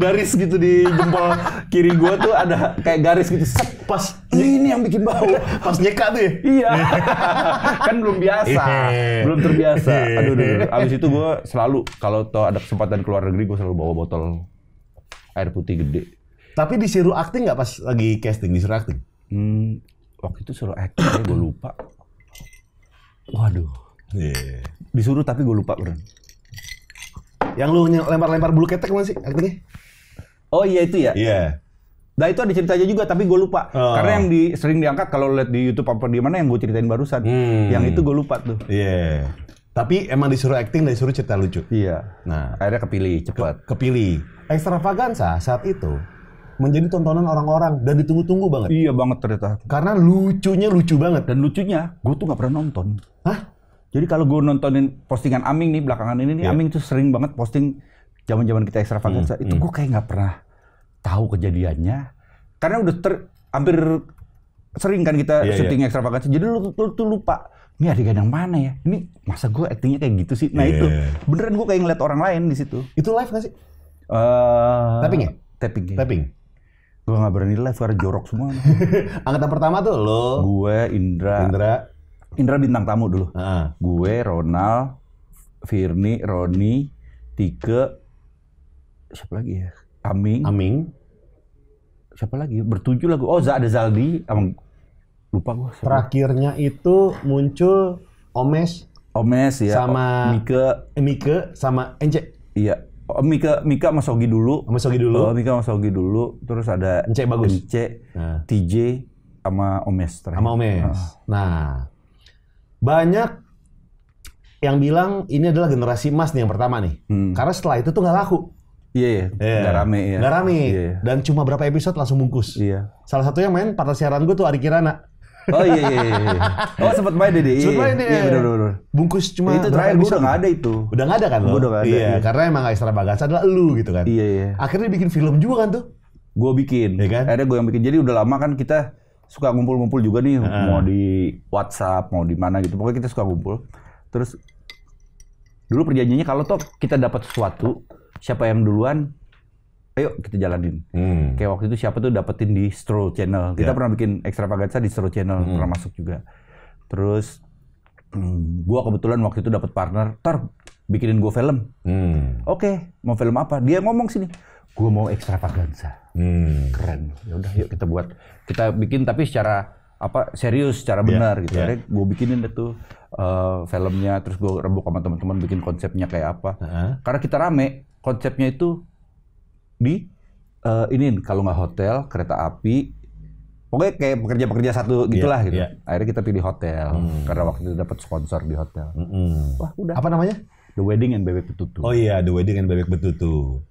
garis gitu di jempol kiri gua tuh ada kayak garis gitu. Set. Pas ini yang bikin bau. Pas nyeka tuh ya? Iya. kan belum biasa. Iya. belum terbiasa. Iya. Aduh, aduh, aduh. Abis itu gua selalu kalau tau ada kesempatan keluar negeri gua selalu bawa botol air putih gede. Tapi disuruh acting nggak pas lagi casting disuruh acting? Hmm, waktu itu suruh acting, gue lupa. Waduh. Yeah. Disuruh tapi gue lupa bro. Yang lu lempar-lempar bulu ketek mana sih aktingnya? Oh iya itu ya. Iya. Yeah. Nah itu ada ceritanya juga tapi gue lupa. Oh. Karena yang di, sering diangkat kalau lihat di YouTube apa di mana yang gue ceritain barusan. Hmm. Yang itu gue lupa tuh. Iya. Yeah. Tapi emang disuruh acting dan disuruh cerita lucu. Iya. Nah, akhirnya kepilih cepat. Ke kepilih. ekstravaganza saat itu menjadi tontonan orang-orang dan ditunggu-tunggu banget. Iya banget ternyata. Karena lucunya lucu banget. Dan lucunya, gue tuh nggak pernah nonton. Hah? Jadi kalau gue nontonin postingan Aming nih belakangan ini nih, yeah. Aming tuh sering banget posting zaman-zaman kita ekstra Hmm. Itu hmm. gue kayak nggak pernah tahu kejadiannya, karena udah ter, hampir sering kan kita yeah, iya. syuting yeah. ekstravaganza. Jadi lu, tuh lu tuh lupa ini adegan yang mana ya? Ini masa gue aktingnya kayak gitu sih? Nah yeah. itu beneran gue kayak ngeliat orang lain di situ. Itu live gak sih? Uh, tapping ya? Tapping. Ya. Tapping. Gue gak berani live karena jorok semua. Angkatan pertama tuh lo. Gue Indra. Indra. Indra bintang tamu dulu. Uh. Gue Ronald, Firni, Roni, Tike, siapa lagi ya? Aming. Aming. Siapa lagi? Bertujuh lagu. Oh, ada Zaldi. Amang, lupa gue. Terakhirnya itu muncul Omes. Omes ya. Sama Mika. Oh, Mika eh, sama Ence. Iya. Mika oh, Mika sama Sogi dulu. Sama Sogi dulu. Oh, Mika masogi dulu. Terus ada Ence bagus. Ence, nah. TJ sama Omes Sama Omes. Ah. Nah, banyak yang bilang ini adalah generasi emas nih yang pertama nih. Hmm. Karena setelah itu tuh nggak laku. Iya, yeah, Yeah. Gak rame ya. Gak rame. Yeah, yeah. Dan cuma berapa episode langsung bungkus. Iya. Yeah. Salah satu yang main partner siaran gue tuh Ari Kirana. Oh iya iya iya. iya. Oh sempat main deh. sempat main deh. Iya benar benar. Bungkus cuma itu terakhir gue udah nggak ada itu. Udah nggak ada kan Gue udah nggak ada. Iya, Yeah. karena emang Aisra Bagas adalah lu gitu kan. Iya iya. Akhirnya bikin film juga kan tuh. Gue bikin. Iya kan? Akhirnya gue yang bikin. Jadi udah lama kan kita suka ngumpul-ngumpul juga nih uh. mau di WhatsApp mau di mana gitu pokoknya kita suka ngumpul terus dulu perjanjiannya kalau toh kita dapat sesuatu siapa yang duluan ayo kita jalanin hmm. kayak waktu itu siapa tuh dapetin di Stro Channel kita yeah. pernah bikin ekstra extravaganza di Stro Channel hmm. pernah masuk juga terus hmm, gua kebetulan waktu itu dapat partner ter bikinin gua film hmm. oke okay, mau film apa dia ngomong sini gue mau ekstravaganza hmm. keren ya udah yuk kita buat kita bikin tapi secara apa serius secara iya, benar yeah. gitu yeah. gue bikinin itu tuh uh, filmnya terus gue rembuk sama teman-teman bikin konsepnya kayak apa uh -huh. karena kita rame konsepnya itu di uh, eh, ini kalau nggak hotel kereta api pokoknya kayak pekerja-pekerja satu iya, gitulah yeah, gitu yeah. akhirnya kita pilih hotel hmm. karena waktu itu dapat sponsor di hotel mm -hmm. wah udah apa namanya The Wedding and Bebek Betutu oh iya The Wedding and Bebek Betutu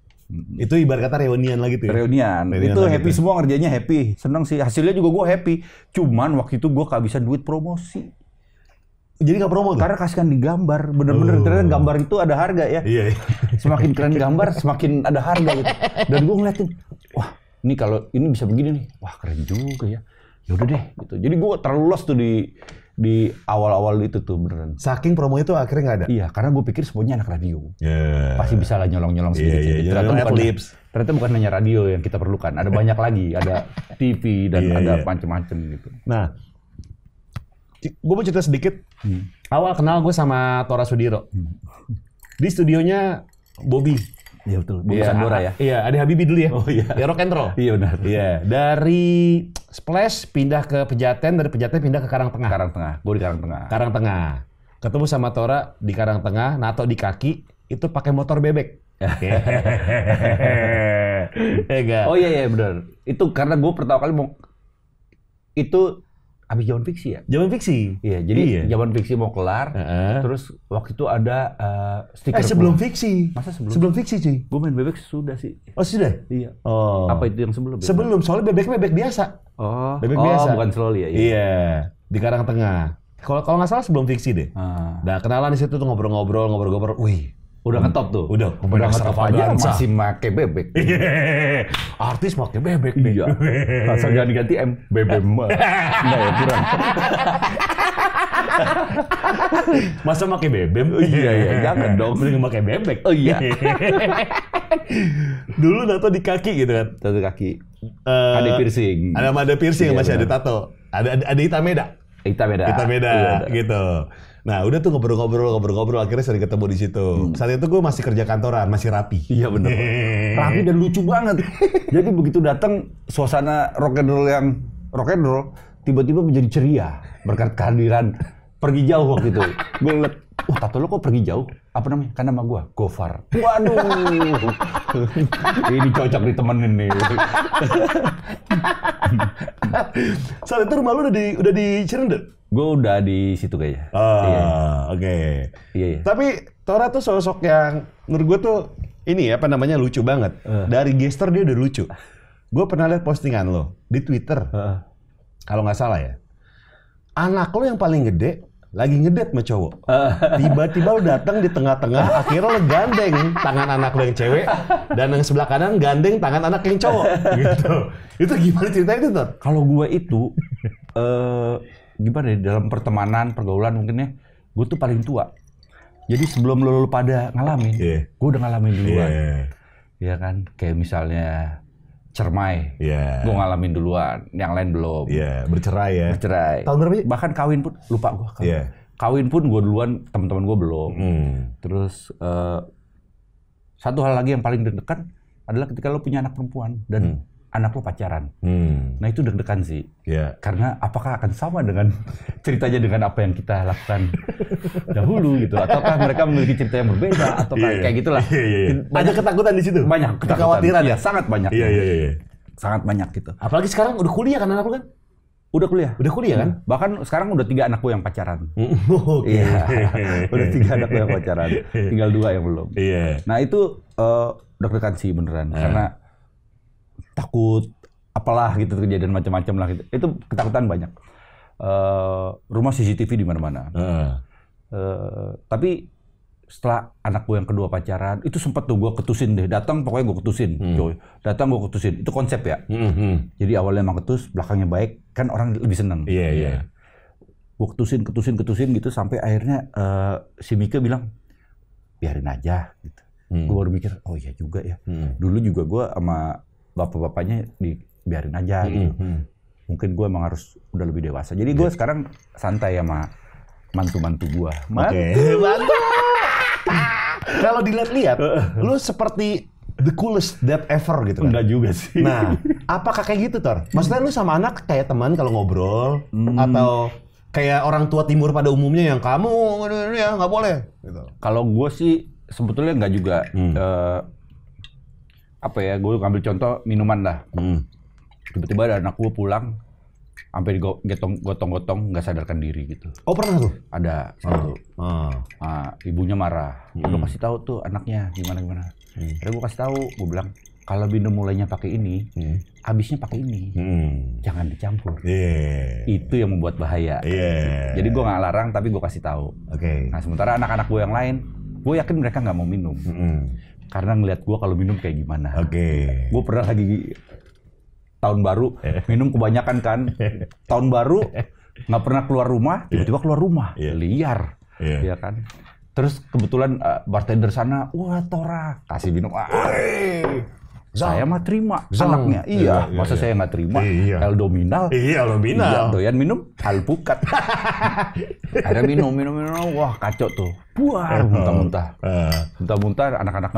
itu ibarat kata reunian lagi tuh. Ya? Reunian. reunian. Itu happy itu. Ya. semua ngerjanya happy. Seneng sih. Hasilnya juga gue happy. Cuman waktu itu gue kehabisan duit promosi. Jadi nggak promo tuh? Karena kasihkan di gambar, bener-bener oh. ternyata gambar itu ada harga ya. Iya. iya. Semakin keren gambar, semakin ada harga gitu. Dan gue ngeliatin, wah ini kalau ini bisa begini nih, wah keren juga ya. Yaudah deh gitu. Jadi gue terlalu lost tuh di di awal-awal itu tuh beneran. Saking promo itu akhirnya nggak ada. Iya, karena gue pikir semuanya anak radio. Yeah. Pasti bisa lah nyolong-nyolong iya, sedikit. Yeah, yeah, ternyata bukan lips. ternyata bukan hanya radio yang kita perlukan. Ada banyak lagi, ada TV dan yeah, ada yeah. macam-macam gitu. Nah, gue mau cerita sedikit. Hmm. Awal kenal gue sama Tora Sudiro. Hmm. Di studionya Bobby. Iya betul. Bung ya, Sandora ya. Iya, ada Habibie dulu ya. Oh iya. Ya rock and roll. Iya benar. Iya, dari Splash pindah ke Pejaten, dari Pejaten pindah ke Karang Tengah. Karang Tengah. Gue di Karang Tengah. Karang Tengah. Ketemu sama Tora di Karang Tengah, Nato di kaki, itu pakai motor bebek. Ya oh iya iya benar. Itu karena gue pertama kali mau itu habis zaman fiksi ya? Zaman fiksi. Iya, jadi iya. zaman fiksi mau kelar, uh -huh. terus waktu itu ada uh, stiker. Eh sebelum pulang. fiksi. Masa sebelum? Sebelum fiksi sih, Gue main bebek sudah sih. Oh sudah? Iya. Oh. Apa itu yang sebelum? sebelum Sebelum, soalnya bebek bebek biasa. Oh. Bebek oh, biasa. bukan slowly ya? Iya. iya. Di Karang Tengah. Kalau kalau nggak salah sebelum fiksi deh. Uh. Nah kenalan di situ tuh ngobrol-ngobrol, ngobrol-ngobrol. Wih, Udah ngetop hmm. tuh. Udah, udah ngetop aja masih make bebek. Iya, artis make bebek nih. Iya. Masa jangan diganti M bebek. Enggak ya, kurang. Masa pakai bebek? Oh, iya, iya, jangan dong. Mending pakai bebek. Oh iya. Dulu tato di kaki gitu kan. Tato kaki. Uh, ada piercing. Ada ada piercing iya, masih bener. ada tato. Ada ada, ada hitam beda. Hitam beda. Hitam beda, iya, gitu. Nah udah tuh ngobrol-ngobrol, ngobrol-ngobrol, akhirnya sering ketemu di situ. Hmm. Saat itu gue masih kerja kantoran, masih rapi. Iya bener. rapi dan lucu banget. Jadi begitu datang suasana rock and roll yang rock and roll, tiba-tiba menjadi ceria berkat kehadiran pergi jauh waktu itu. gue ngeliat, wah tato lo kok pergi jauh? apa namanya? Karena nama gua Gofar. Waduh. ini cocok ditemenin nih. Saat itu rumah lu udah di udah di Cirende? Gue udah di situ kayaknya. Ah, iya. iya. oke. Okay. Iya, iya. Tapi Tora tuh sosok yang menurut gue tuh ini ya apa namanya lucu banget. Uh. Dari gesture dia udah lucu. Gue pernah lihat postingan lo di Twitter. Uh. Kalau nggak salah ya. Anak lo yang paling gede lagi ngedet sama cowok. Tiba-tiba lu datang di tengah-tengah, akhirnya lo gandeng tangan anak lu yang cewek dan yang sebelah kanan gandeng tangan anak yang cowok. Gitu. Itu gimana ceritanya itu, Tot? Kalau gua itu eh gimana ya dalam pertemanan, pergaulan mungkin ya, gua tuh paling tua. Jadi sebelum lo lo pada ngalamin, yeah. gua udah ngalamin duluan. Yeah. Ya iya kan? Kayak misalnya cermai. Yeah. Gue ngalamin duluan, yang lain belum. Iya, yeah. bercerai ya. Bercerai. Tahun berapa? Bahkan kawin pun lupa gue. Kawin. Yeah. kawin pun gue duluan, teman-teman gue belum. Mm. Terus uh, satu hal lagi yang paling dekat adalah ketika lo punya anak perempuan dan mm anak lo pacaran. Hmm. Nah itu deg-degan sih. Yeah. Karena apakah akan sama dengan ceritanya dengan apa yang kita lakukan dahulu gitu? Ataukah mereka memiliki cerita yang berbeda? Atau yeah. Iya. kayak gitulah. Yeah, yeah, yeah. Banyak, ketakutan di situ. Banyak ketakutan. Kekhawatiran ya sangat banyak. yeah, yeah, Yeah. Iya. Sangat banyak gitu. Apalagi sekarang udah kuliah kan anak lo kan? Udah kuliah? Udah kuliah kan? Hmm. Bahkan sekarang udah tiga anakku yang pacaran. Oh, oke. okay. Iya. yeah. udah tiga anakku yang pacaran. Tinggal dua yang belum. Iya. Yeah. Nah itu uh, deg-degan sih beneran. Yeah. Karena takut apalah gitu kejadian macam-macam lah gitu. Itu ketakutan banyak. Uh, rumah CCTV di mana-mana. Uh. Uh, tapi setelah anak gue yang kedua pacaran, itu sempat tuh gue ketusin deh. Datang pokoknya gue ketusin, hmm. coy. Datang gue ketusin. Itu konsep ya. Hmm, hmm. Jadi awalnya emang ketus, belakangnya baik, kan orang lebih seneng. Iya, yeah, iya. Yeah. Gue ketusin, ketusin, ketusin gitu sampai akhirnya uh, si Mika bilang, biarin aja gitu. Hmm. Gue baru mikir, oh iya juga ya. Hmm. Dulu juga gue sama bapak-bapaknya dibiarin aja hmm, gitu. Hmm. Mungkin gue emang harus udah lebih dewasa. Jadi gue iya. sekarang santai sama mantu-mantu gue. Mantu, okay. mantu. Kalau dilihat-lihat, lu seperti the coolest dad ever gitu kan? Enggak juga sih. Nah, apakah kayak gitu Tor? Maksudnya lu sama anak kayak teman kalau ngobrol hmm. atau kayak orang tua timur pada umumnya yang kamu ya nggak boleh gitu. Kalau gue sih sebetulnya nggak juga. Hmm. Uh, apa ya gue ngambil contoh minuman lah tiba hmm. tiba-tiba ada anak gue pulang sampai gotong-gotong nggak sadarkan diri gitu. Oh pernah tuh? Ada satu. Ah. ah. ah ibunya marah. Hmm. Lo kasih tahu tuh anaknya gimana gimana. Hmm. Lalu gue kasih tahu, gue bilang kalau bino mulainya pakai ini, hmm. habisnya pakai ini, hmm. jangan dicampur. Yeah. Itu yang membuat bahaya. Yeah. Jadi gue nggak larang, tapi gue kasih tahu. Oke. Okay. Nah sementara anak-anak gue yang lain, gue yakin mereka nggak mau minum. Hmm karena ngeliat gue kalau minum kayak gimana. Oke. Okay. Gue pernah lagi tahun baru minum kebanyakan kan. tahun baru nggak pernah keluar rumah, iya. tiba-tiba keluar rumah, yeah. liar, yeah. ya iya kan. Terus kebetulan eh, bartender sana, wah Tora kasih minum, ah. Zal. Saya mah terima Zal. anaknya. Iya, iya, masa iya, iya. saya nggak terima? Iya. El Dominal. Iya, El Dominal. Iya, doyan minum alpukat. Ada minum, minum, minum. Wah, kacau tuh. Buar, eh, muntah-muntah. Eh, eh. Muntah-muntah, anak-anak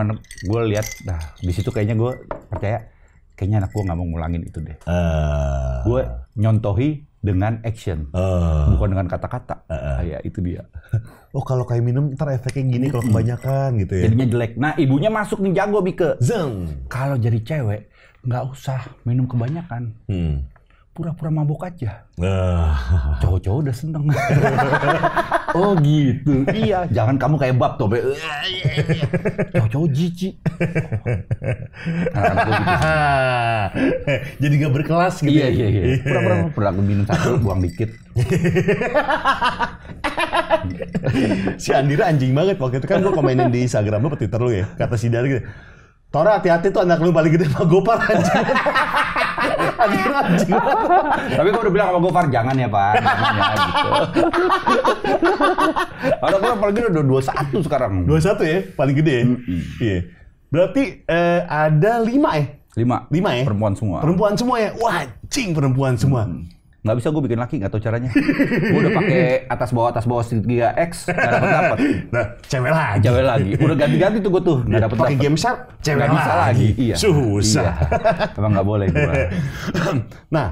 gue lihat. Nah, di situ kayaknya gue percaya, kayaknya anak gue nggak mau ngulangin itu deh. Uh. Gue nyontohi dengan action, uh. bukan dengan kata-kata. Uh. Ya, itu dia. oh kalau kayak minum ntar efeknya gini kalau kebanyakan gitu ya. Jadinya jelek. Nah ibunya masuk nih jago Bike. Zeng. Kalau jadi cewek nggak usah minum kebanyakan. Hmm pura-pura mabuk aja. Nah. Cowok-cowok udah seneng. oh gitu. Iya, jangan kamu kayak bab tobe. Cowok-cowok jijik. Gitu. Jadi gak berkelas gitu. Iya, ya? iya, iya, iya. Pura-pura pura minum satu, buang dikit. si Andira anjing banget waktu itu kan gue komenin di Instagram lu, Twitter lu ya. Kata si Dari gitu. Tora hati-hati tuh anak lu balik gede sama Gopar anjing. Tapi gue udah bilang sama Gofar jangan ya Pak. Jangan ya, gitu. Ada gue dua udah satu sekarang. Dua satu ya, paling gede ya? Iya. Berarti eh, ada lima ya? Lima, lima ya? Perempuan semua. Perempuan semua ya. Wah, cing perempuan semua nggak bisa gue bikin laki nggak tahu caranya gue udah pakai atas bawah atas bawah street X nggak dapet dapet nah, cewek lagi cewek lagi udah ganti ganti tuh gue tuh nggak dapet pakai game sharp cewek gak lagi. bisa lagi iya susah iya. emang nggak boleh gue nah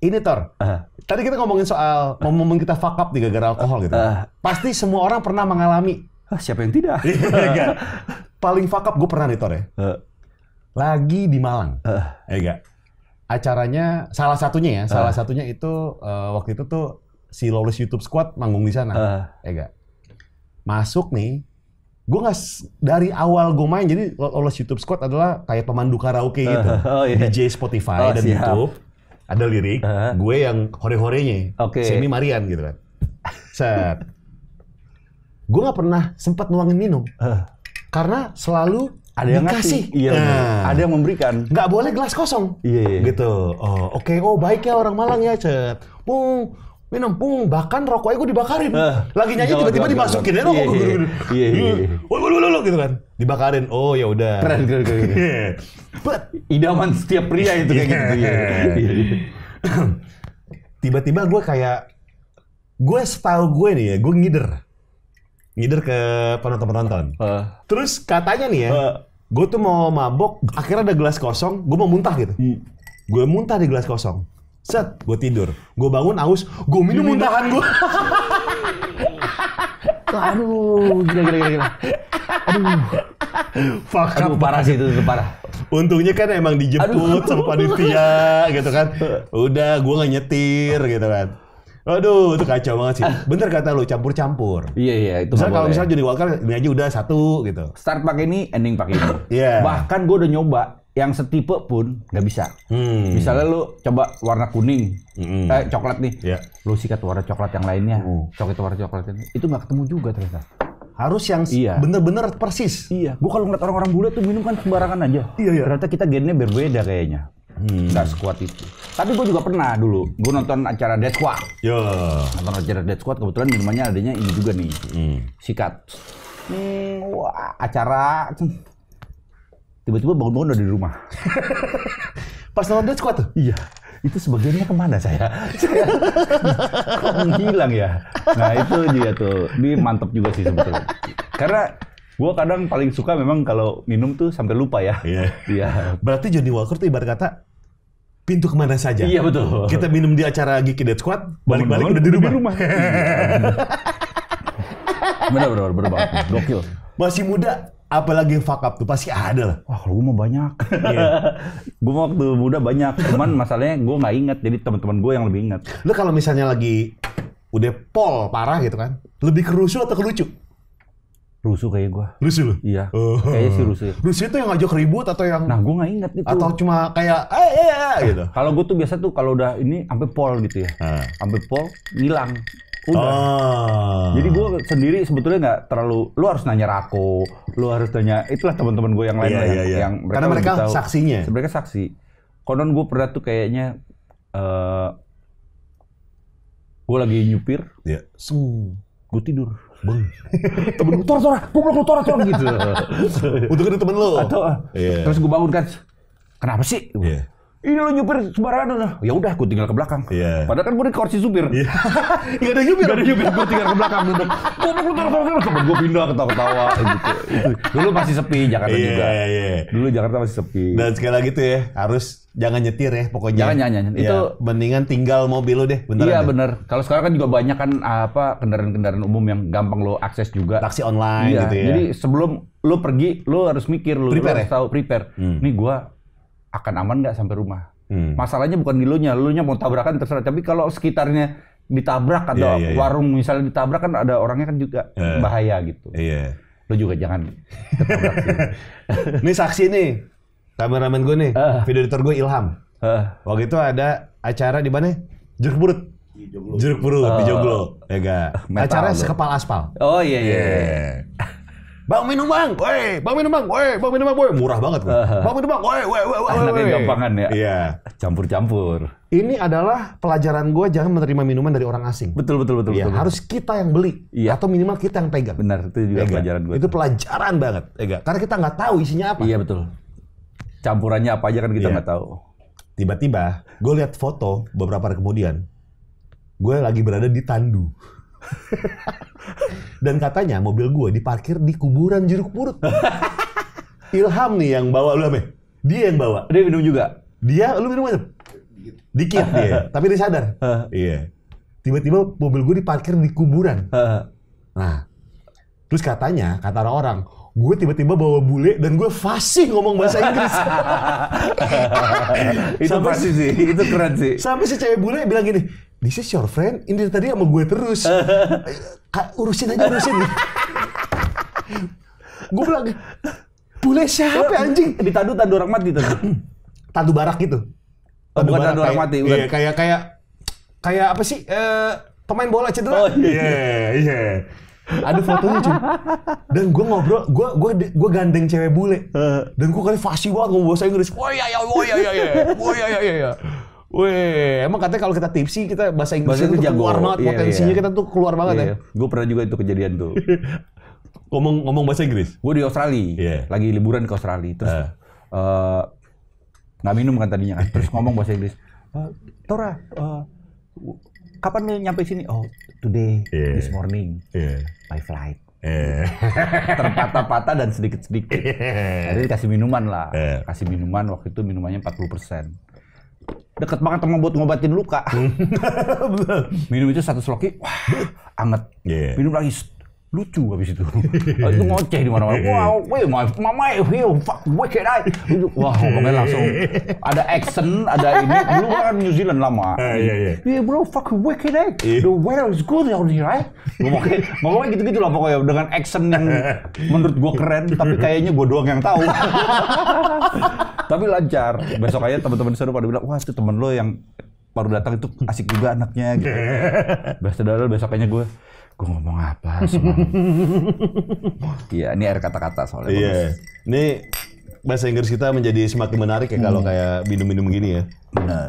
ini Tor, uh. tadi kita ngomongin soal momen kita fuck up di gara-gara alkohol gitu. Uh. Pasti semua orang pernah mengalami. Uh, siapa yang tidak? Iya, iya, iya. Paling fuck up gue pernah nih Tor ya. Uh. Lagi di Malang. Uh. Ya enggak acaranya salah satunya ya, uh. salah ah. satunya itu uh, waktu itu tuh si Lawless YouTube Squad manggung di sana. Uh. Ah. Ega. Ya Masuk nih, gue nggak dari awal gue main jadi Lawless YouTube Squad adalah kayak pemandu karaoke gitu. Uh, oh, yeah. DJ Spotify oh, dan siap. YouTube. Ada lirik, uh. gue yang hore-horenya. Okay. Semi Marian gitu kan. Set. gue gak pernah sempat nuangin minum. Uh. Karena selalu ada yang ngasih, iya, nah. ada yang memberikan. Gak boleh gelas kosong, iya, iya. iya. gitu. Oh, oke, okay. oh baik ya orang Malang ya, cet. Pung, minum pung bahkan rokoknya gue dibakarin uh, lagi nyanyi tiba-tiba dimasukin ya rokok gue iya iya, iya. iya woi gitu kan dibakarin oh ya udah keren keren keren but idaman setiap pria itu kayak gitu tiba-tiba gue kayak gue setahu gue nih ya gue ngider ngider ke penonton-penonton uh. terus katanya nih ya uh gue tuh mau mabok, akhirnya ada gelas kosong, gue mau muntah gitu. Hmm. Gue muntah di gelas kosong. Set, gue tidur. Gue bangun aus, gue minum muntahan gue. Aduh, gila gila gila. Aduh. Fuck Aduh, parah sih itu, itu parah. Untungnya kan emang dijemput sama panitia gitu kan. Udah, gue gak nyetir gitu kan. Aduh, itu kacau banget sih. Ah. Bener kata lu, campur-campur. Iya, iya. Itu misalnya kalau misalnya jadi Walker, ini aja udah satu gitu. Start pakai ini, ending pakai ini Iya. yeah. Bahkan gue udah nyoba yang setipe pun gak bisa. Hmm. Misalnya lu coba warna kuning, hmm. eh, coklat nih. Yeah. Lu sikat warna coklat yang lainnya, hmm. coklat warna coklat ini. Itu nggak ketemu juga ternyata. Harus yang iya. bener-bener persis. Iya. Gue kalau ngeliat orang-orang bule tuh minum kan sembarangan aja. Iya, iya. Ternyata kita gennya berbeda kayaknya hmm. nggak sekuat itu. Tapi gue juga pernah dulu, gue nonton acara Dead Squad. Yo. Nonton acara Dead Squad, kebetulan minumannya adanya ini juga nih, hmm. sikat. Hmm, wah, acara tiba-tiba bangun-bangun udah di rumah. Pas nonton Dead Squad tuh? Iya. Itu sebagiannya kemana saya? Kok menghilang ya? Nah itu dia tuh. Ini mantep juga sih sebetulnya. Karena gue kadang paling suka memang kalau minum tuh sampai lupa ya. Iya. Yeah. Berarti Johnny Walker tuh ibarat kata pintu kemana saja. Iya betul. Kita minum di acara Geeky Dead Squad, balik-balik udah di rumah. Di rumah. bener bener bener banget. Gokil. Masih muda, apalagi yang fuck up tuh pasti ada lah. Wah kalau gue mau banyak. Iya. gue waktu muda banyak, cuman masalahnya gue nggak inget, jadi teman-teman gue yang lebih inget. Lu kalau misalnya lagi udah pol parah gitu kan, lebih kerusuh atau kelucu? Rusuh kayak gua. Rusuh lu? Iya. Uh, kayaknya sih rusuh. Rusuh nah, itu yang ngajak ribut atau yang? Nah gua nggak inget itu. Atau cuma kayak eh eh, eh nah, gitu. Kalau gua tuh biasa tuh kalau udah ini sampai pol gitu ya. Ah. Sampai uh. pol ngilang. Udah. Oh. Jadi gua sendiri sebetulnya nggak terlalu. Lu harus nanya Rako. Lu harus nanya. Itulah teman-teman gua yang lain yeah, iya, iya, yang, yeah, yeah. yang mereka Karena mereka saksinya. Mereka saksi. Konon gue pernah tuh kayaknya. Uh, gua lagi nyupir. Iya. Yeah. Gue tidur bang temen lu tora tora pukul lu tora tora gitu untuk itu temen lu atau yeah. Iya. terus gue bangun kan kenapa sih yeah ini lo nyupir sembarangan ya udah aku tinggal ke belakang yeah. padahal kan gue di kursi supir yeah. gak ada nyupir gak ada nyupir gue tinggal ke belakang duduk gue mau keluar keluar temen gue pindah ketawa tawa gitu, gitu dulu masih sepi Jakarta yeah, juga yeah. Iya. dulu Jakarta masih sepi dan sekali lagi tuh ya harus jangan nyetir ya pokoknya jangan nyanyi Ya, itu mendingan tinggal mobil lo deh beneran iya deh. bener kalau sekarang kan juga banyak kan apa kendaraan-kendaraan umum yang gampang lo akses juga taksi online iya. gitu ya jadi sebelum lo pergi lo harus mikir lo, prepare, lo harus ya? tahu prepare hmm. nih gue akan aman nggak sampai rumah. Hmm. Masalahnya bukan di lunya, lunya mau tabrakan terserah. Tapi kalau sekitarnya ditabrak atau yeah, yeah, yeah. warung misalnya ditabrak kan ada orangnya kan juga yeah. bahaya gitu. Iya. Yeah. Lu juga jangan ketabrak sih. ini saksi nih, kameramen gue nih, uh. video editor gue Ilham. Uh. Waktu itu ada acara di mana? Jeruk purut. Jeruk purut uh. di oh. Joglo. Ya enggak. Acara sekepal aspal. Oh iya iya. Yeah. yeah. Bang minum bang, woi, bang minum bang, woi, bang minum bang, woi, murah banget kan. Bang minum bang, woi, woi, woi, woi. Anaknya gampangan ya. Iya. Campur-campur. Ini adalah pelajaran gue jangan menerima minuman dari orang asing. Betul betul betul. Ya, Betul, harus kita yang beli iya. atau minimal kita yang pegang. Benar itu juga Ega. pelajaran gue. Itu pelajaran banget, Ega. Karena kita nggak tahu isinya apa. Iya betul. Campurannya apa aja kan kita iya. nggak iya. tahu. Tiba-tiba gue lihat foto beberapa hari kemudian, gue lagi berada di tandu. Dan katanya mobil gue diparkir di kuburan jeruk purut. Ilham nih yang bawa lu apa? Ya? Dia yang bawa. Dia minum juga. Dia lu minum aja. Dikit dia. Tapi dia sadar. iya. Tiba-tiba mobil gue diparkir di kuburan. nah, terus katanya, kata orang-orang, gue tiba-tiba bawa bule dan gue fasih ngomong bahasa Inggris. itu keren sih, itu keren sih. Sampai si cewek bule bilang gini, this is your friend, ini tadi sama gue terus. Kak, urusin aja, urusin. gue bilang, boleh siapa iya, anjing? Ditandu tandu orang mati tadu tandu barak gitu. Oh, tandu bukan tandu orang mati. Iya, kayak kayak kayak apa sih? Uh, pemain bola cedera. Oh iya, iya. iya. Ada fotonya cuy. Dan gue ngobrol, gue gue gue gandeng cewek bule. Eh. Dan gue kali fasih banget ngomong bahasa Inggris. Oh iya, iya, oh iya, iya, iya, oh iya, iya, iya. iya. Weh, emang katanya kalau kita tipsi kita bahasa Inggris bahasa itu, jago. keluar banget yeah, potensinya yeah. kita tuh keluar banget yeah. ya. Iya, iya. Gue pernah juga itu kejadian tuh. ngomong ngomong bahasa Inggris. Gue di Australia, yeah. lagi liburan ke Australia, terus uh. Uh, nggak minum kan tadinya kan, terus ngomong bahasa Inggris. Uh, Tora, uh, kapan nih nyampe sini? Oh, today, yeah. this morning, yeah. by flight. Yeah. Terpatah-patah dan sedikit-sedikit. Yeah. Jadi dikasih minuman lah. Yeah. Kasih minuman, waktu itu minumannya 40% deket banget sama buat ngobatin luka. Hmm. minum itu satu seloki, wah, anget. Yeah. Minum lagi, lucu habis itu. Habis itu ngoceh di mana-mana. Wow, weh, my, mama, feel fuck, wicked eh. I. Wah, ngomongnya langsung ada action, ada ini. Dulu kan New Zealand lama. Ah, iya, iya. Yeah, bro, fuck, wicked eh. I. Iya. The weather is good out here, right? Eh. Ngomongnya, pokoknya gitu-gitu lah pokoknya. Dengan action yang menurut gue keren, tapi kayaknya gue doang yang tahu. tapi lancar. Besok aja teman-teman seru pada bilang, wah itu teman lo yang baru datang itu asik juga anaknya gitu. Besok besok kayaknya gue gue ngomong apa Iya, ini air kata-kata soalnya. Iya. Yeah. Ini bahasa Inggris kita menjadi semakin menarik ya kalau hmm. kayak minum-minum gini ya. Benar.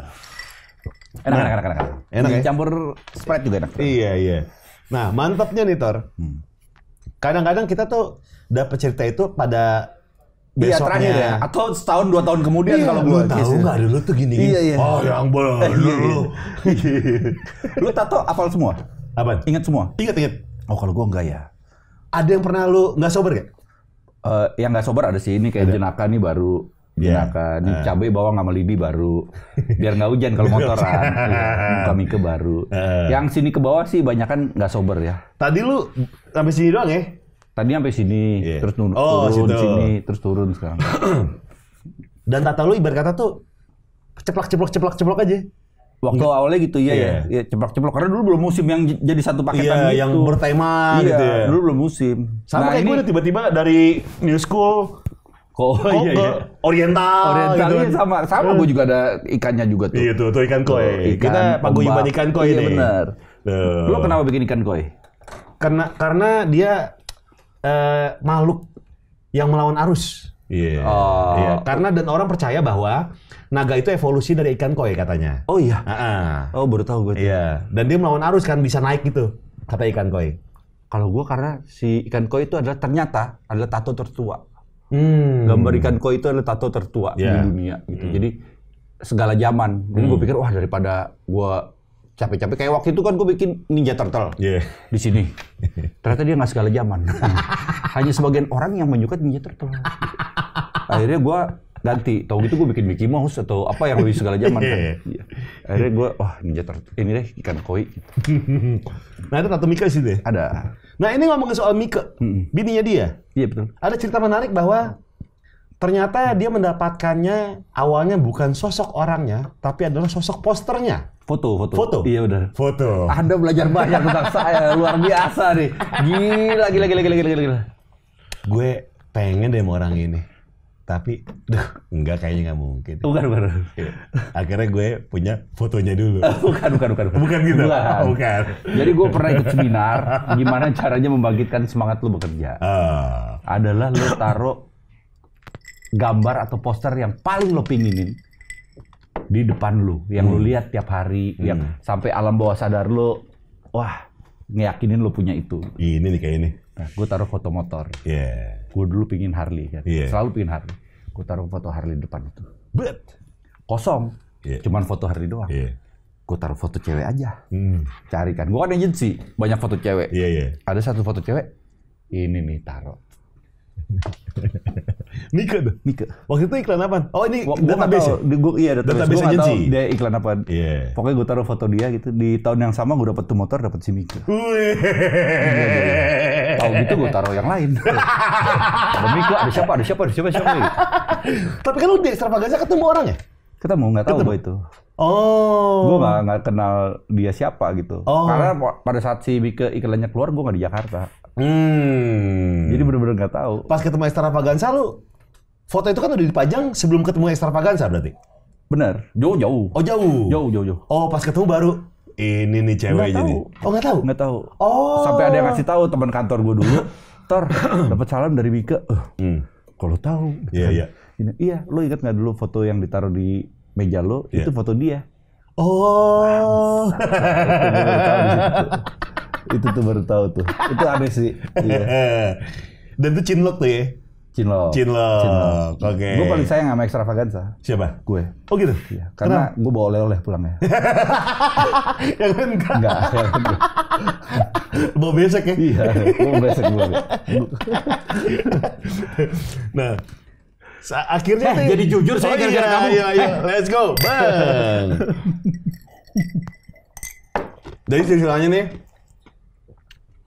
Enak, nah, enak, enak, enak. Enak ya? Campur Sprite juga enak. Iya, iya. Nah, mantapnya nih, Tor. Hmm. Kadang-kadang kita tuh dapat cerita itu pada iya, Besoknya. Iya terakhir ya. Atau setahun dua tahun kemudian iya, kalau gue tahu nggak dulu tuh gini. Iya, iya. Oh yang iya, bener lu. Iya. lu tato apal semua? Apa? Ingat semua? Ingat, ingat. Oh kalau gue enggak ya. Ada yang pernah lu nggak sober gak? Uh, eh, yang nggak sober ada sih. Ini kayak ada. jenaka nih baru. Iya. Jenaka. Yeah. Ini uh. cabai bawang sama lidi baru. Biar nggak hujan kalau motoran. Iya, Kami ke baru. Uh. Yang sini ke bawah sih banyak kan nggak sober ya. Tadi lu sampai sini doang ya? Tadi sampai sini, yeah. terus turun, oh, turun situ. sini, terus turun sekarang. Dan tata lu ibarat kata tuh ceplok ceplok ceplok ceplok aja. Waktu iya. awalnya gitu iya yeah. ya, ya iya, ceplok-ceplok karena dulu belum musim yang jadi satu paketan yeah, gitu. yang bertema iya, gitu ya. Dulu belum musim. Sama nah, kayak ini... gue tiba-tiba dari New School kok oh, iya, iya. Oriental, Oriental gitu. iya, kan. sama sama gue juga ada ikannya juga tuh. Iya tuh, tuh ikan koi. Tuh, ikan, Kita paguyuban ikan koi iya, nih. Bener. Lo kenapa bikin ikan koi? Karena karena dia uh, makhluk yang melawan arus. Iya. Yeah, Oh. yeah. Karena dan orang percaya bahwa naga itu evolusi dari ikan koi katanya. Oh iya. Uh-uh. Oh baru tahu gue. Iya. Yeah. Dan dia melawan arus kan bisa naik gitu kata ikan koi. Kalau gue karena si ikan koi itu adalah ternyata adalah tato tertua. Hmm. Gambar ikan koi itu adalah tato tertua yeah. di iya. dunia gitu. Hmm. Jadi segala zaman. Jadi hmm. gue pikir wah daripada gue capek-capek kayak waktu itu kan gue bikin ninja turtle yeah. di sini ternyata dia nggak segala zaman hanya sebagian orang yang menyukai ninja turtle Ah. akhirnya gue ganti tau gitu gue bikin Mickey Mouse atau apa yang lebih segala zaman kan iya. Iya. akhirnya gue wah ninja turtle ini deh ikan koi nah itu tato Mika sih deh ya? ada nah ini ngomongin soal Mika hmm. bininya dia iya betul ada cerita menarik bahwa ternyata mm. dia mendapatkannya awalnya bukan sosok orangnya tapi adalah sosok posternya foto foto foto iya udah foto anda belajar banyak tentang saya luar biasa nih gila gila gila gila gila gila gue pengen deh orang ini tapi duh enggak kayaknya nggak mungkin oh, bukan bukan iya. akhirnya gue punya fotonya dulu bukan oh, bukan bukan bukan, bukan gitu bukan. Oh, bukan jadi gue pernah ikut seminar gimana caranya membangkitkan semangat lo bekerja uh. adalah lo taruh gambar atau poster yang paling lo pinginin di depan lo, yang hmm. lu lihat tiap hari hmm. yang sampai alam bawah sadar lo, wah ngeyakinin lo punya itu ini nih kayak ini nah, gue taruh foto motor yeah Gue dulu pingin Harley kan. Ya. Yeah. Selalu pingin Harley. Gue taruh foto Harley di depan itu. Bet! Kosong. Yeah. Cuman foto Harley doang. Yeah. Gue taruh foto cewek aja. Hmm. carikan. Gue kan agensi. Banyak foto cewek. Yeah, yeah. Ada satu foto cewek. Ini nih taruh Mika tuh. Mika. Waktu itu iklan apa? Oh ini Wak database. Ya? Tahu, ya? Gua, iya database. database gua agency. dia iklan apa? Yeah. Pokoknya gue taruh foto dia gitu. Di tahun yang sama gue dapet tuh motor, dapet si Mika. Iya, iya, iya. Tahu gitu gue taruh yang lain. ada Mika, ada siapa, ada siapa, ada siapa, siapa. Gitu. Tapi kan lu di Extravaganza ketemu orang ya? Ketemu, nggak tahu gue itu. Oh. Gue gak, gak kenal dia siapa gitu. Oh. Karena pada saat si Mika iklannya keluar, gue gak di Jakarta. Hmm. Jadi bener-bener nggak tahu. Pas ketemu Extravaganza lu foto itu kan udah dipajang sebelum ketemu Extravaganza berarti. Benar. Jauh jauh. Oh jauh. Jauh jauh jauh. Oh pas ketemu baru ini nih cewek gak jadi. Tahu. Oh nggak tahu. Nggak tahu. Oh. Sampai ada yang ngasih tahu teman kantor gue dulu. Tor dapat salam dari Mika. Uh, eh, hmm. Kalau tahu. Iya iya. Iya. Lo ingat nggak dulu foto yang ditaruh di meja lo? Yeah. Itu foto dia. Oh. itu tuh baru tahu tuh. Itu aneh sih. Iya. Dan tuh cinlok tuh ya. Cinlok. Cinlok. Oke. Okay. Gue paling sayang sama ekstravaganza. Siapa? Gue. Oh gitu. Ya, karena gue bawa oleh-oleh pulang ya. yang enggak. Enggak. bawa besek ya? Iya. Bawa besek gue. nah, akhirnya eh, jadi jujur saya oh, gara-gara iya, kamu. Iya, iya. Let's go, bang. Jadi ceritanya nih,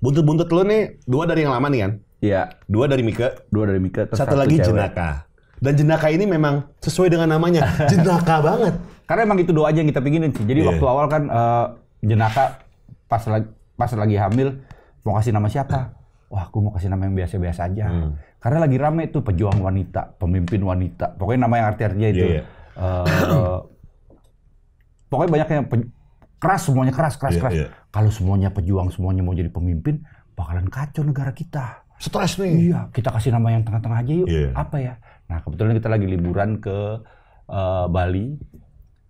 buntut-buntut lu nih dua dari yang lama nih kan? Iya. Dua dari Mika. Dua dari Mika. Satu, satu lagi cewek. jenaka. Dan jenaka ini memang sesuai dengan namanya, jenaka banget. Karena emang itu doa aja yang kita pinginin sih. Jadi yeah. waktu awal kan uh, jenaka pas lagi pas lagi hamil mau kasih nama siapa? Wah, aku mau kasih nama yang biasa-biasa aja. Hmm. Karena lagi rame tuh pejuang wanita, pemimpin wanita. Pokoknya nama yang arti-artinya itu. Yeah, yeah. Uh, pokoknya banyak yang keras semuanya keras keras yeah, keras. Yeah. Kalau semuanya pejuang, semuanya mau jadi pemimpin, bakalan kacau negara kita. Stres nih. Iya, kita kasih nama yang tengah-tengah aja yuk. Yeah. Apa ya? Nah, kebetulan kita lagi liburan ke uh, Bali.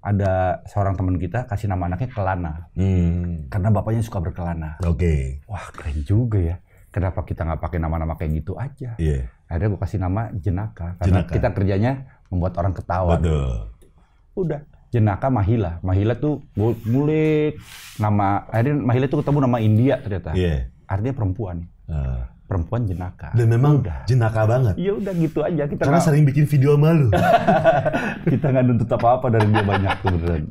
Ada seorang teman kita kasih nama anaknya Kelana. Hmm. Karena bapaknya suka berkelana. Oke. Okay. Wah, keren juga ya. Kenapa kita nggak pakai nama-nama kayak gitu aja? Iya. Yeah. Akhirnya gue kasih nama Jenaka. Karena Jenaka. kita kerjanya membuat orang ketawa. Betul. Udah jenaka Mahila. Mahila tuh mulik nama akhirnya Mahila tuh ketemu nama India ternyata. Yeah. Artinya perempuan. Uh. Perempuan jenaka. Dan memang udah. jenaka banget. Iya udah gitu aja kita. Karena gak... sering bikin video malu. kita nggak nuntut apa-apa dari dia banyak tuh beneran.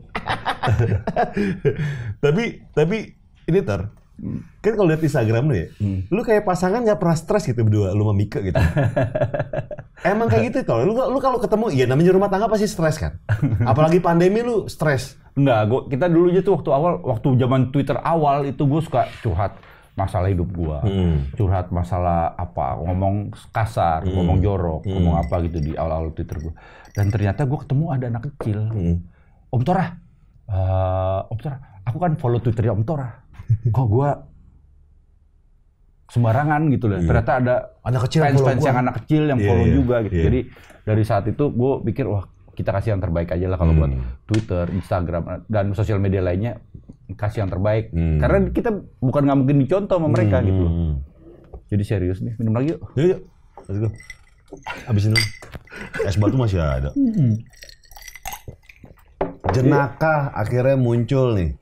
tapi tapi ini ter hmm. kan kalau lihat Instagram nih, ya, hmm. lu kayak pasangan nggak pernah stres gitu berdua, lu sama Mika gitu. Emang kayak gitu kalau lu lu kalau ketemu ya namanya rumah tangga pasti stres kan. Apalagi pandemi lu stres. Enggak, gua kita dulu aja tuh waktu awal waktu zaman Twitter awal itu gue suka curhat masalah hidup gua. Hmm. Curhat masalah apa, ngomong kasar, hmm. ngomong jorok, hmm. ngomong apa gitu di awal-awal Twitter gua. Dan ternyata gua ketemu ada anak kecil. Hmm. Om Tora, Uh, eh, Om Tora, aku kan follow Twitter Om Tora, Kok gua sembarangan gitu loh. Yeah. Ternyata ada anak kecil fans fans yang anak kecil yang yeah, follow yeah. juga gitu. Yeah. Jadi dari saat itu gue pikir wah kita kasih yang terbaik aja lah kalau hmm. buat Twitter, Instagram dan sosial media lainnya kasih yang terbaik. Hmm. Karena kita bukan nggak mungkin dicontoh sama mereka hmm. gitu. Jadi serius nih minum lagi yuk. Yuk yuk. Let's go. dulu. Es batu masih ada. Hmm. Jenaka akhirnya muncul nih.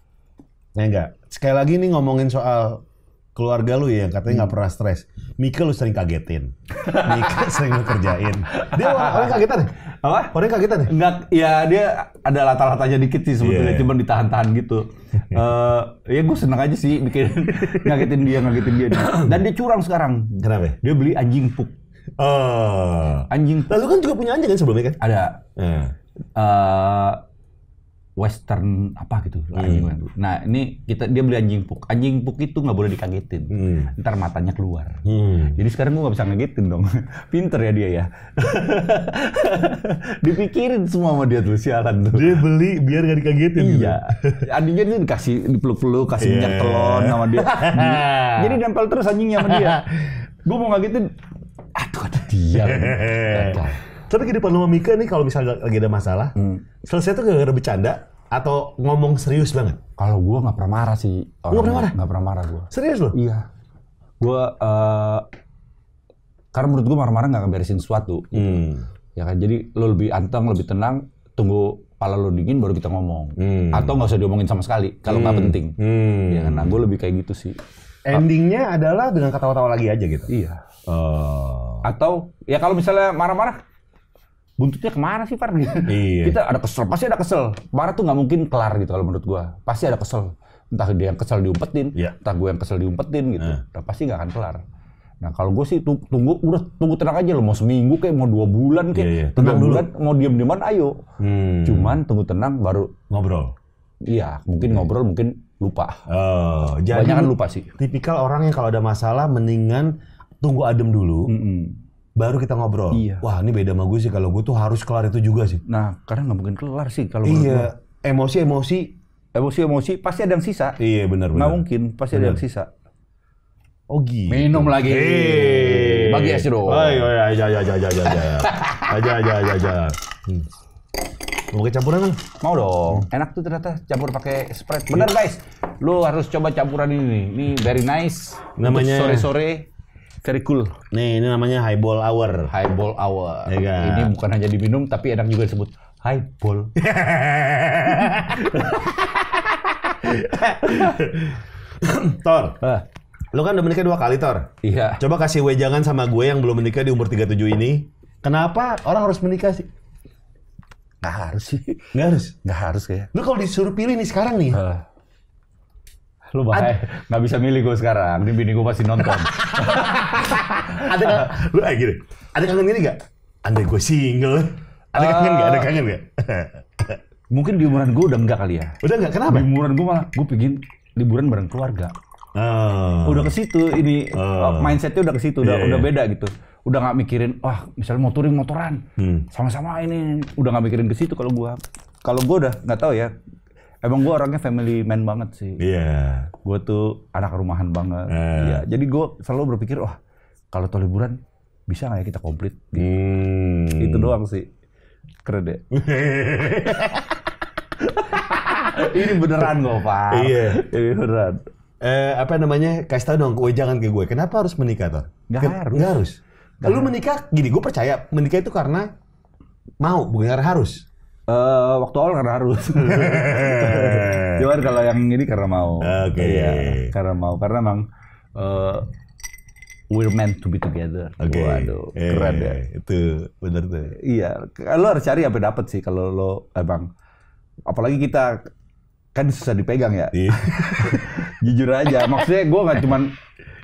Ya enggak. Sekali lagi nih ngomongin soal keluarga lu ya katanya nggak hmm. pernah stres. Mika lu sering kagetin. Mika sering lu kerjain. Dia orang, orang kagetan. Ya? Apa? Orang kagetan ya? Enggak, ya dia ada latar-latarnya dikit sih sebetulnya, yeah. Iya. cuma ditahan-tahan gitu. uh, ya gue seneng aja sih bikin ngagetin dia, ngagetin dia. Dan dia curang sekarang. Kenapa? Dia beli anjing puk. Oh. Anjing Lalu kan juga punya anjing kan sebelumnya kan? Ada. Uh. Uh, western apa gitu hmm. nah ini kita dia beli anjing puk anjing puk itu nggak boleh dikagetin hmm. ntar matanya keluar hmm. jadi sekarang gua nggak bisa ngagetin dong pinter ya dia ya dipikirin semua sama dia tuh sialan tuh dia beli biar gak dikagetin gitu. iya gitu. anjingnya dia dikasih dipeluk-peluk kasih yeah. telon sama dia jadi nempel terus anjingnya sama dia gua mau ngagetin aduh ah, ada dia tapi kehidupan lu sama Mika nih kalau misalnya lagi ada masalah, hmm. selesai tuh gara-gara bercanda atau ngomong serius banget? Kalau gue nggak pernah marah sih. Gue pernah marah? Nggak pernah marah gue. Serius loh? Iya. Gue uh, karena menurut gue marah-marah nggak ngeberesin sesuatu. Gitu. Hmm. Ya kan. Jadi lo lebih anteng, lebih tenang. Tunggu kepala lo dingin baru kita ngomong. Hmm. Atau nggak usah diomongin sama sekali kalau nggak hmm. penting. Hmm. Ya kan. Nah gue lebih kayak gitu sih. Endingnya adalah dengan ketawa-tawa lagi aja gitu. Iya. Uh. Atau ya kalau misalnya marah-marah buntutnya kemana sih Far? Iya. Kita ada kesel, pasti ada kesel. Marah tuh nggak mungkin kelar gitu kalau menurut gue, Pasti ada kesel. Entah dia yang kesel diumpetin, yeah. entah gue yang kesel diumpetin gitu. Nah. Nah, pasti nggak akan kelar. Nah kalau gue sih tunggu, udah tunggu tenang aja loh. mau seminggu kayak mau dua bulan kayak yeah, yeah. tenang dulu, bulan mau diem dieman ayo. Hmm. Cuman tunggu tenang baru ngobrol. Iya mungkin hmm. ngobrol mungkin lupa. Oh, jadi lupa sih. Tipikal orang yang kalau ada masalah mendingan tunggu adem dulu. Mm -mm baru kita ngobrol. Iya. Wah, ini beda sama gue sih. Kalau gue tuh harus kelar itu juga sih. Nah, karena nggak mungkin kelar sih kalau Iya, emosi-emosi emosi-emosi pasti ada yang sisa. Iya benar benar. Nggak mungkin pasti bener. ada yang sisa. Oh gitu. Minum lagi. Hei. Bagi es dong. Ayo aja aja aja aja aja aja aja aja ayo ayo Mau pakai campuran kan? Mau dong. Hmm. Enak tuh ternyata campur pakai spread. Bener guys, lu harus coba campuran ini Ini very nice. Namanya sore-sore very cool. Nih, ini namanya highball hour. Highball hour. Ega. Iya kan? Ini bukan hanya diminum tapi enak juga disebut highball. Tor. Ah. Lu kan udah menikah dua kali, Tor. Iya. Coba kasih wejangan sama gue yang belum menikah di umur 37 ini. Kenapa orang harus menikah sih? Gak harus sih. Gak harus? Gak harus kayak. Lu kalau disuruh pilih nih sekarang nih. Uh. lu bahaya nggak bisa milih gue sekarang ini bini gue pasti nonton ada kan lu kayak eh, gini ada kangen gini nggak andai gue single ada uh, kangen gak? ada kangen gak? mungkin di umuran gue udah enggak kali ya udah enggak kenapa di umuran gue malah gue pingin liburan bareng keluarga Uh, udah ke situ ini uh, mindsetnya udah ke situ udah yeah, udah iya. beda gitu udah nggak mikirin wah misalnya mau touring motoran hmm. sama-sama hmm. Sama -sama ini udah nggak mikirin ke situ kalau gue, kalau gue udah nggak tahu ya Emang gue orangnya family man banget sih. Iya. Yeah. Gue tuh anak rumahan banget. Iya. Yeah. Jadi gue selalu berpikir, wah kalau tuh liburan bisa nggak ya kita komplit? Gitu. Hmm. Itu doang sih. Keren deh. Ini beneran gue pak. Iya. Ini beneran. Eh, apa namanya? Kasih tau dong, gue jangan ke gue. Kenapa harus menikah tuh? Gak Ken harus. Gak harus. Lalu menikah gini, gue percaya menikah itu karena mau, bukan karena harus. Uh, waktu awal karena harus. Cuman kalau yang ini karena mau. Oke. Okay. Iya, karena mau karena memang uh, eh, we're meant to be together. Oke. Okay. Waduh, eh, keren ya. Itu benar tuh. Iya, lo harus cari apa dapat sih kalau lo emang apalagi kita kan susah dipegang ya. Iya. Jujur aja, maksudnya gue nggak cuman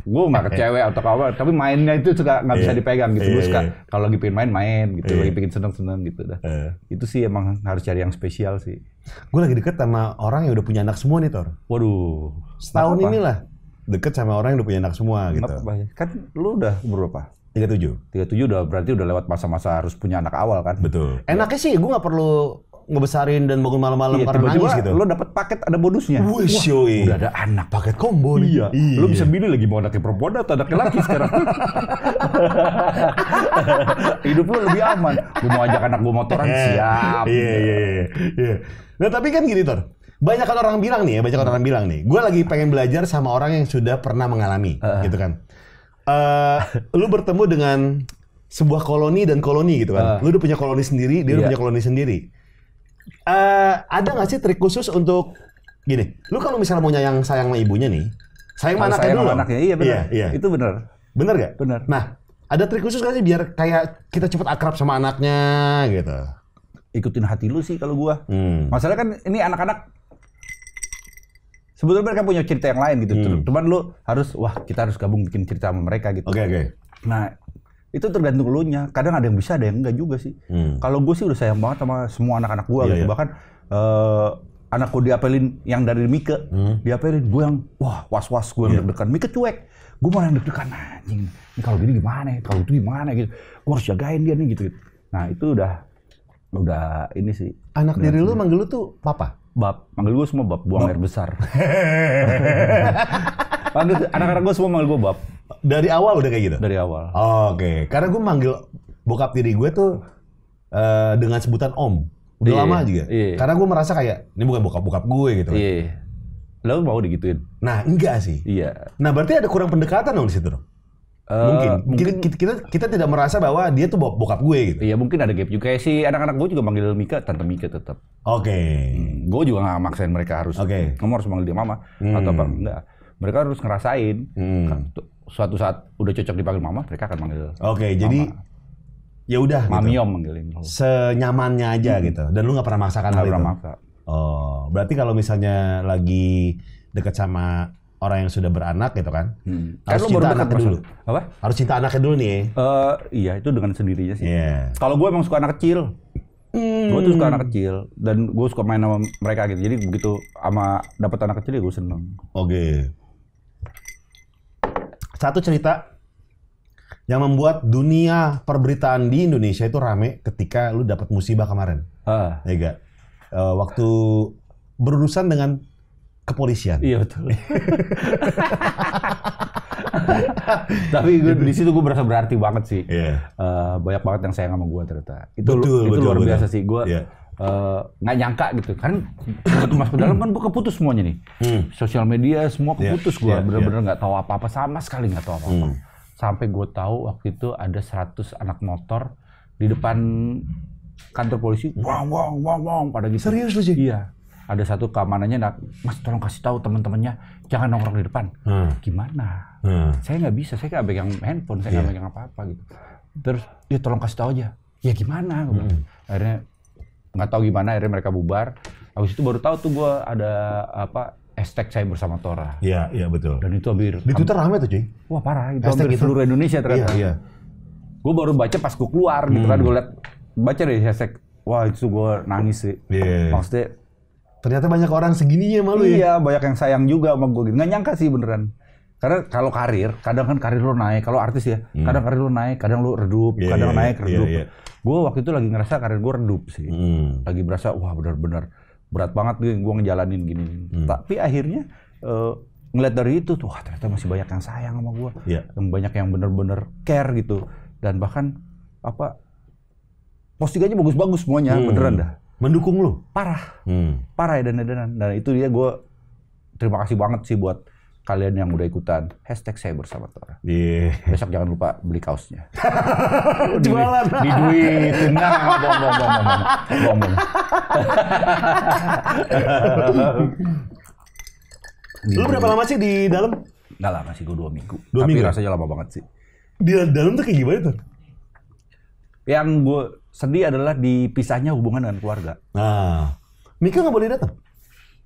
gue ke kecewa iya. atau apa tapi mainnya itu juga nggak bisa iya. dipegang gitu gue iya, suka kalau lagi pengen main main gitu lagi pengen seneng seneng gitu dah itu sih emang harus cari yang spesial sih gue lagi deket sama orang yang udah punya anak semua nih tor waduh setahun inilah deket sama orang yang udah punya anak semua gitu kan lu udah berapa tiga tujuh tiga tujuh udah berarti udah lewat masa-masa harus punya anak awal kan betul enaknya sih gue gak perlu ngebesarin dan bangun malam-malam iya, karena gitu. Lo dapet paket ada bonusnya. Wih, Wah, udah ada anak paket combo nih. Iya. iya. Lo bisa pilih iya. lagi mau anaknya perempuan atau anaknya laki sekarang. Hidup lo lebih aman. Gue mau ajak anak gue motoran eh, siap. Iya iya, iya, iya, iya. Nah, tapi kan gini, Tor. Banyak kan orang bilang nih, ya, banyak orang bilang nih, gue lagi pengen belajar sama orang yang sudah pernah mengalami, uh huh gitu kan. Uh, lu bertemu dengan sebuah koloni dan koloni gitu kan. Uh. Lu udah punya koloni sendiri, dia yeah. udah punya koloni sendiri. Uh, ada nggak sih trik khusus untuk gini? Lu kalau misalnya mau nyayang sayang sama ibunya nih, sayang sama anaknya dulu. anaknya, iya benar. Iya, iya. Itu benar. Benar gak? Benar. Nah, ada trik khusus gak sih biar kayak kita cepet akrab sama anaknya gitu? Ikutin hati lu sih kalau gua. Hmm. Masalah kan ini anak-anak sebetulnya mereka punya cerita yang lain gitu. Hmm. Cuman lu harus wah kita harus gabung bikin cerita sama mereka gitu. Oke okay, oke. Okay. Nah itu tergantung lu nya. Kadang ada yang bisa, ada yang enggak juga sih. Hmm. Kalau gue sih udah sayang banget sama semua anak-anak gue yeah, gitu. Yeah. Bahkan uh, anak gue diapelin yang dari Mika, hmm. diapelin gue yang wah was-was gue yang yeah. deg-degan. Mika cuek. Gue malah yang deg-degan anjing. Ini kalau gini gimana ya? Kalau itu gimana ya? gitu. Gue harus jagain dia nih gitu. -gitu. Nah, itu udah udah ini sih. Anak diri lu manggil lu tuh papa? Bab. Manggil gue semua bab, buang bab. air besar. anak-anak gue semua manggil gue bab. Dari awal udah kayak gitu? Dari awal. Oh, Oke. Okay. Karena gue manggil bokap diri gue tuh uh, dengan sebutan om. Udah iyi, lama juga. iyi. Karena gue merasa kayak, ini bukan bokap-bokap gue gitu. Iya. Lalu Lo mau digituin? Nah, enggak sih. Iya. Nah, berarti ada kurang pendekatan dong di situ dong? Uh, mungkin. kita, kita kita tidak merasa bahwa dia tuh bokap gue gitu. Iya mungkin ada gap juga sih. anak-anak gue juga manggil Mika tante Mika tetap. Oke. Okay. Hmm, gue juga nggak maksain mereka harus. Oke. Okay. Kamu harus manggil dia mama hmm. atau apa enggak. Mereka harus ngerasain. Hmm. Kan, suatu saat udah cocok dipanggil mama, mereka akan manggil. Oke, okay, jadi ya udah. Mami gitu. manggilin. Senyamannya aja hmm. gitu. Dan lu nggak pernah maksakan gak hal pernah itu. Maksa. Oh, berarti kalau misalnya lagi deket sama orang yang sudah beranak gitu kan, hmm. harus kan cinta anaknya dulu. Apa? Harus cinta anaknya dulu nih. Uh, iya, itu dengan sendirinya sih. Yeah. Kalau gue emang suka anak kecil, Hmm. Gue tuh suka anak kecil dan gue suka main sama mereka gitu. Jadi begitu sama dapat anak kecil ya gue seneng. Oke. Okay satu cerita yang membuat dunia perberitaan di Indonesia itu rame ketika lu dapat musibah kemarin. Ah. Ya gak? Eh, waktu berurusan dengan kepolisian. Iya betul. Tapi gue, gitu. di situ gue berasa berarti banget sih. Yeah. Iya. Uh, banyak banget yang saya sama gue ternyata. Itu betul, itu betul, luar betul. biasa sih gue. Yeah Eh, nggak uh, nyangka gitu kan masuk ke dalam kan gue keputus semuanya nih hmm. sosial media semua iya, keputus yeah, gue yeah, bener-bener iya. nggak yeah. tahu apa-apa sama sekali nggak tahu apa-apa hmm. sampai gue tahu waktu itu ada 100 anak motor di depan kantor polisi wong wong wong wong pada gitu serius lu sih iya ada satu keamanannya nak mas tolong kasih tahu teman-temannya jangan nongkrong di depan hmm. gimana hmm. saya nggak bisa saya nggak pegang handphone saya nggak yeah. pegang apa-apa gitu terus ya tolong kasih tahu aja ya gimana hmm. akhirnya nggak tahu gimana akhirnya mereka bubar habis itu baru tahu tuh gue ada apa hashtag saya bersama Tora iya iya betul dan itu hampir di Twitter rame tuh cuy wah parah itu hashtag hampir itu. seluruh Indonesia ternyata iya, iya. gue baru baca pas gue keluar hmm. gitu kan gue hmm. liat baca deh hashtag wah itu gue nangis sih yeah. Iya, iya. maksudnya ternyata banyak orang segininya malu iya, ya iya banyak yang sayang juga sama gue gitu nggak nyangka sih beneran karena kalau karir, kadang kan karir lo naik, kalau artis ya, hmm. kadang karir lo naik, kadang lo redup, yeah, kadang yeah, naik iya, redup. Yeah, yeah gue waktu itu lagi ngerasa karir gue redup sih hmm. lagi berasa wah benar-benar berat banget gue gue ngejalanin gini hmm. tapi akhirnya uh, ngeliat dari itu tuh wah ternyata masih banyak yang sayang sama gue yeah. yang banyak yang benar-benar care gitu dan bahkan apa postingannya bagus-bagus semuanya hmm. beneran dah mendukung lo parah hmm. parah ya dan dan dan itu dia gue terima kasih banget sih buat kalian yang udah ikutan hashtag saya bersama Tora. Yeah. Besok jangan lupa beli kaosnya. Jualan. Di, duit. Nah, bom, bom, bom, bom, bom. bom. Lu berapa lama sih di dalam? Gak lama sih, gue dua minggu. Dua Tapi minggu? rasanya lama banget sih. Di dalam tuh kayak gimana tuh? Yang gue sedih adalah dipisahnya hubungan dengan keluarga. Nah, Mika gak boleh datang?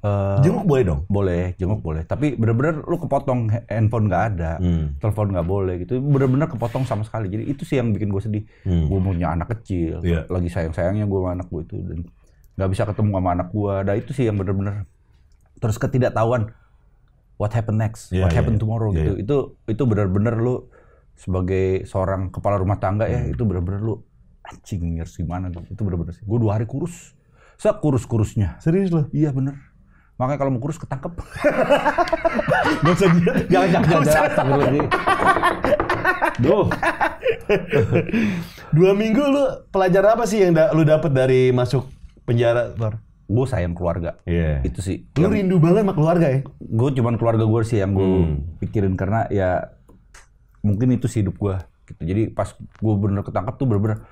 Uh, jenguk boleh dong? Boleh, jenguk oh. boleh. Tapi bener-bener lu kepotong handphone nggak ada, hmm. telepon nggak boleh gitu. Bener-bener kepotong sama sekali. Jadi itu sih yang bikin gue sedih. Hmm. Gue punya anak kecil, yeah. lagi sayang-sayangnya gue sama anak gue itu dan nggak bisa ketemu sama anak gue. Nah itu sih yang bener-bener. Terus ketidaktahuan, what happen next, yeah, what yeah, happen yeah. tomorrow yeah, gitu. Iya. Itu itu bener-bener lu sebagai seorang kepala rumah tangga ya, hmm. ya itu bener-bener lu anjing harus gimana? Gitu. Itu bener-bener sih. Gue dua hari kurus, kurus kurusnya Serius lo? Iya bener Makanya kalau mau kurus ketangkep. Gak usah dia. Jangan jangan jangan. Duh. Dua minggu lu pelajaran apa sih yang da lu dapat dari masuk penjara, Bar? Gue sayang keluarga. Iya. Yeah. Itu sih. Lu rindu banget sama keluarga ya? Gue cuman keluarga gue sih yang gue hmm. pikirin karena ya mungkin itu sih hidup gue gitu. Jadi pas gue bener ketangkep tuh bener-bener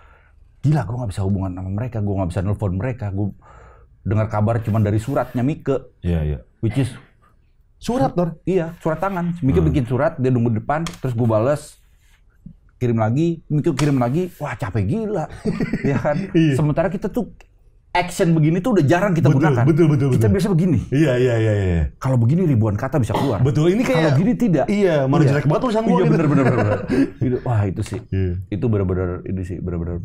gila gue gak bisa hubungan sama mereka, gue gak bisa nelfon mereka, gue dengar kabar cuma dari suratnya Mike. Iya, yeah, iya. Yeah. Which is surat, Dor. Iya, surat tangan. Mike hmm. bikin surat, dia nunggu depan, terus gue bales kirim lagi, Mike kirim lagi, wah capek gila. ya kan? Yeah. Sementara kita tuh action begini tuh udah jarang kita betul, gunakan. Betul, betul, Kita biasa begini. Iya, iya, iya, iya. Kalau begini ribuan kata bisa keluar. Betul, ini kayak Kalau gini tidak. Iya, malah iya. jelek banget tulisan gua. Iya, gitu. bener, bener, bener, Wah, itu sih. Yeah. Itu bener-bener ini sih bener-bener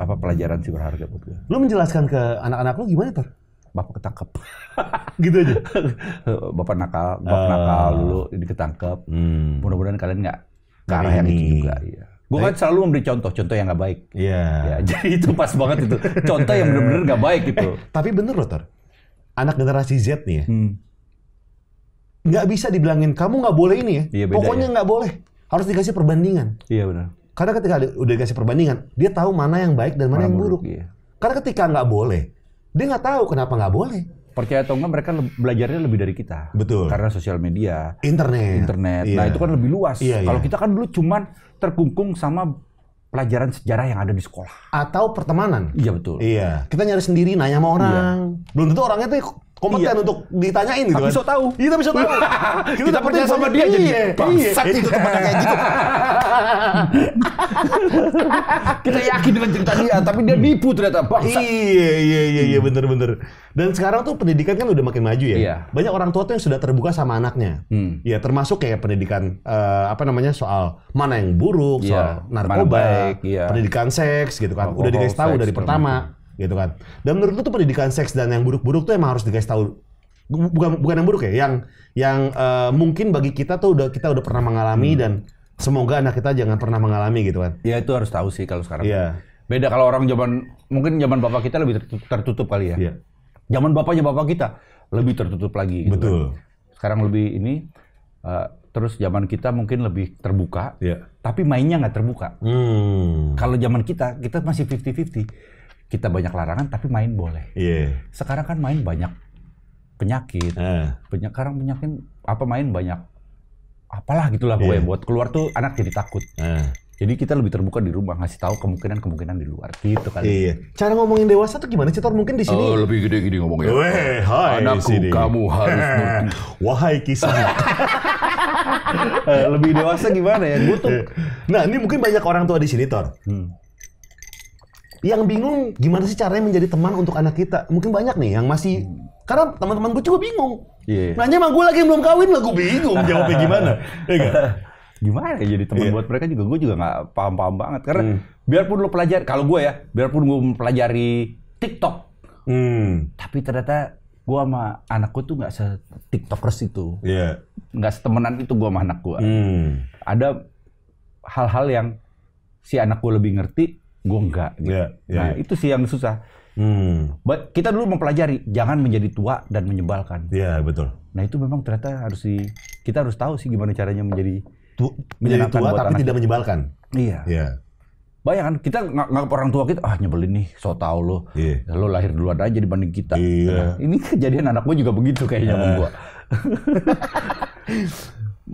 apa pelajaran sih berharga buat gue. Lu menjelaskan ke anak-anak lu gimana, ter? bapak ketangkep. gitu aja. bapak nakal, bapak uh. nakal dulu ini ketangkep. Hmm. Mudah-mudahan kalian nggak ke arah yang itu juga. Iya. Gue kan selalu memberi contoh-contoh yang nggak baik. Iya. Yeah. Ya, jadi itu pas banget itu. Contoh yang benar-benar nggak baik gitu. Eh, tapi bener loh, Tor. Anak generasi Z nih ya. Hmm. Nggak hmm. bisa dibilangin, kamu nggak boleh ini ya. Iya, Pokoknya nggak ya. boleh. Harus dikasih perbandingan. Iya benar. Karena ketika udah dikasih perbandingan, dia tahu mana yang baik dan mana, mana yang buruk. buruk iya. Karena ketika nggak boleh, dia nggak tahu kenapa nggak boleh. Percaya atau enggak mereka belajarnya lebih dari kita. Betul. Karena sosial media, internet. Internet. Yeah. Nah, iya. itu kan lebih luas. Iya, iya. Kalau yeah. kita kan dulu cuman terkungkung sama pelajaran sejarah yang ada di sekolah atau pertemanan. Iya betul. Iya. Kita nyari sendiri nanya sama iya. orang. Iya. Belum tentu orangnya tuh kompeten iya. untuk ditanyain gitu tapi kan. Tapi tahu. Iya, tapi so tahu. kita, kita percaya sama dia jadi iya, bangsat iya. itu tempatnya kayak gitu. kita yakin dengan cerita dia, tapi dia nipu ternyata bangsat. Iya, iya, iya, iya, bener, bener. Dan sekarang tuh pendidikan kan udah makin maju ya. Iya. Banyak orang tua tuh yang sudah terbuka sama anaknya. Hmm. Ya, termasuk kayak pendidikan, uh, apa namanya, soal mana yang buruk, iya. soal iya, narkoba, baik, iya. pendidikan seks gitu kan. Alkohol, udah dikasih tahu dari pertama gitu kan. Dan menurut lu tuh pendidikan seks dan yang buruk-buruk tuh emang harus dikasih tahu bukan bukan yang buruk ya, yang yang uh, mungkin bagi kita tuh udah kita udah pernah mengalami hmm. dan semoga anak kita jangan pernah mengalami gitu kan. Ya itu harus tahu sih kalau sekarang. Iya. Beda kalau orang zaman mungkin zaman bapak kita lebih tertutup, tertutup kali ya. Iya. Zaman bapaknya bapak kita lebih tertutup lagi. Gitu kan. Betul. Kan. Sekarang lebih ini uh, terus zaman kita mungkin lebih terbuka. Iya. Tapi mainnya nggak terbuka. Hmm. Kalau zaman kita kita masih 50-50 kita banyak larangan tapi main boleh. Yeah. Sekarang kan main banyak penyakit. Uh. Banyak sekarang penyakit apa main banyak apalah gitulah yeah. gue iya. buat keluar tuh anak jadi takut. Uh. Jadi kita lebih terbuka di rumah ngasih tahu kemungkinan-kemungkinan di luar gitu kali. Iya. Cara ngomongin dewasa tuh gimana sih Mungkin di sini. Oh, lebih gede gini ngomongnya. Weh, hai Anakku, sini. kamu harus Wahai kisah. Eh, lebih dewasa gimana ya? Gue Nah, ini mungkin banyak orang tua di sini Tor. Hmm yang bingung gimana sih caranya menjadi teman untuk anak kita mungkin banyak nih yang masih karena teman-teman gue juga bingung yeah. nanya emang gue lagi belum kawin lah gue bingung jawabnya gimana ya gimana ya jadi teman yeah. buat mereka juga gue juga nggak paham-paham banget karena hmm. biarpun lo pelajari kalau gue ya biarpun gue mempelajari TikTok hmm. tapi ternyata gue sama anak gue tuh nggak se tiktokers itu iya. nggak yeah. setemenan itu gue sama anak gue hmm. ada hal-hal yang si anak gue lebih ngerti gue enggak gitu. Yeah, yeah, nah, yeah. itu sih yang susah. Hmm. But kita dulu mempelajari jangan menjadi tua dan menyebalkan. Iya, yeah, betul. Nah, itu memang ternyata harus di kita harus tahu sih gimana caranya menjadi tu, menjadi tua tapi anak. tidak menyebalkan. Iya. Iya. Yeah. Bayangkan kita ng orang tua kita ah nyebelin nih, so tau lo. Yeah. Lo lahir duluan aja dibanding kita. Iya. Yeah. Nah, ini kejadian anak gue juga begitu kayaknya yeah. gue.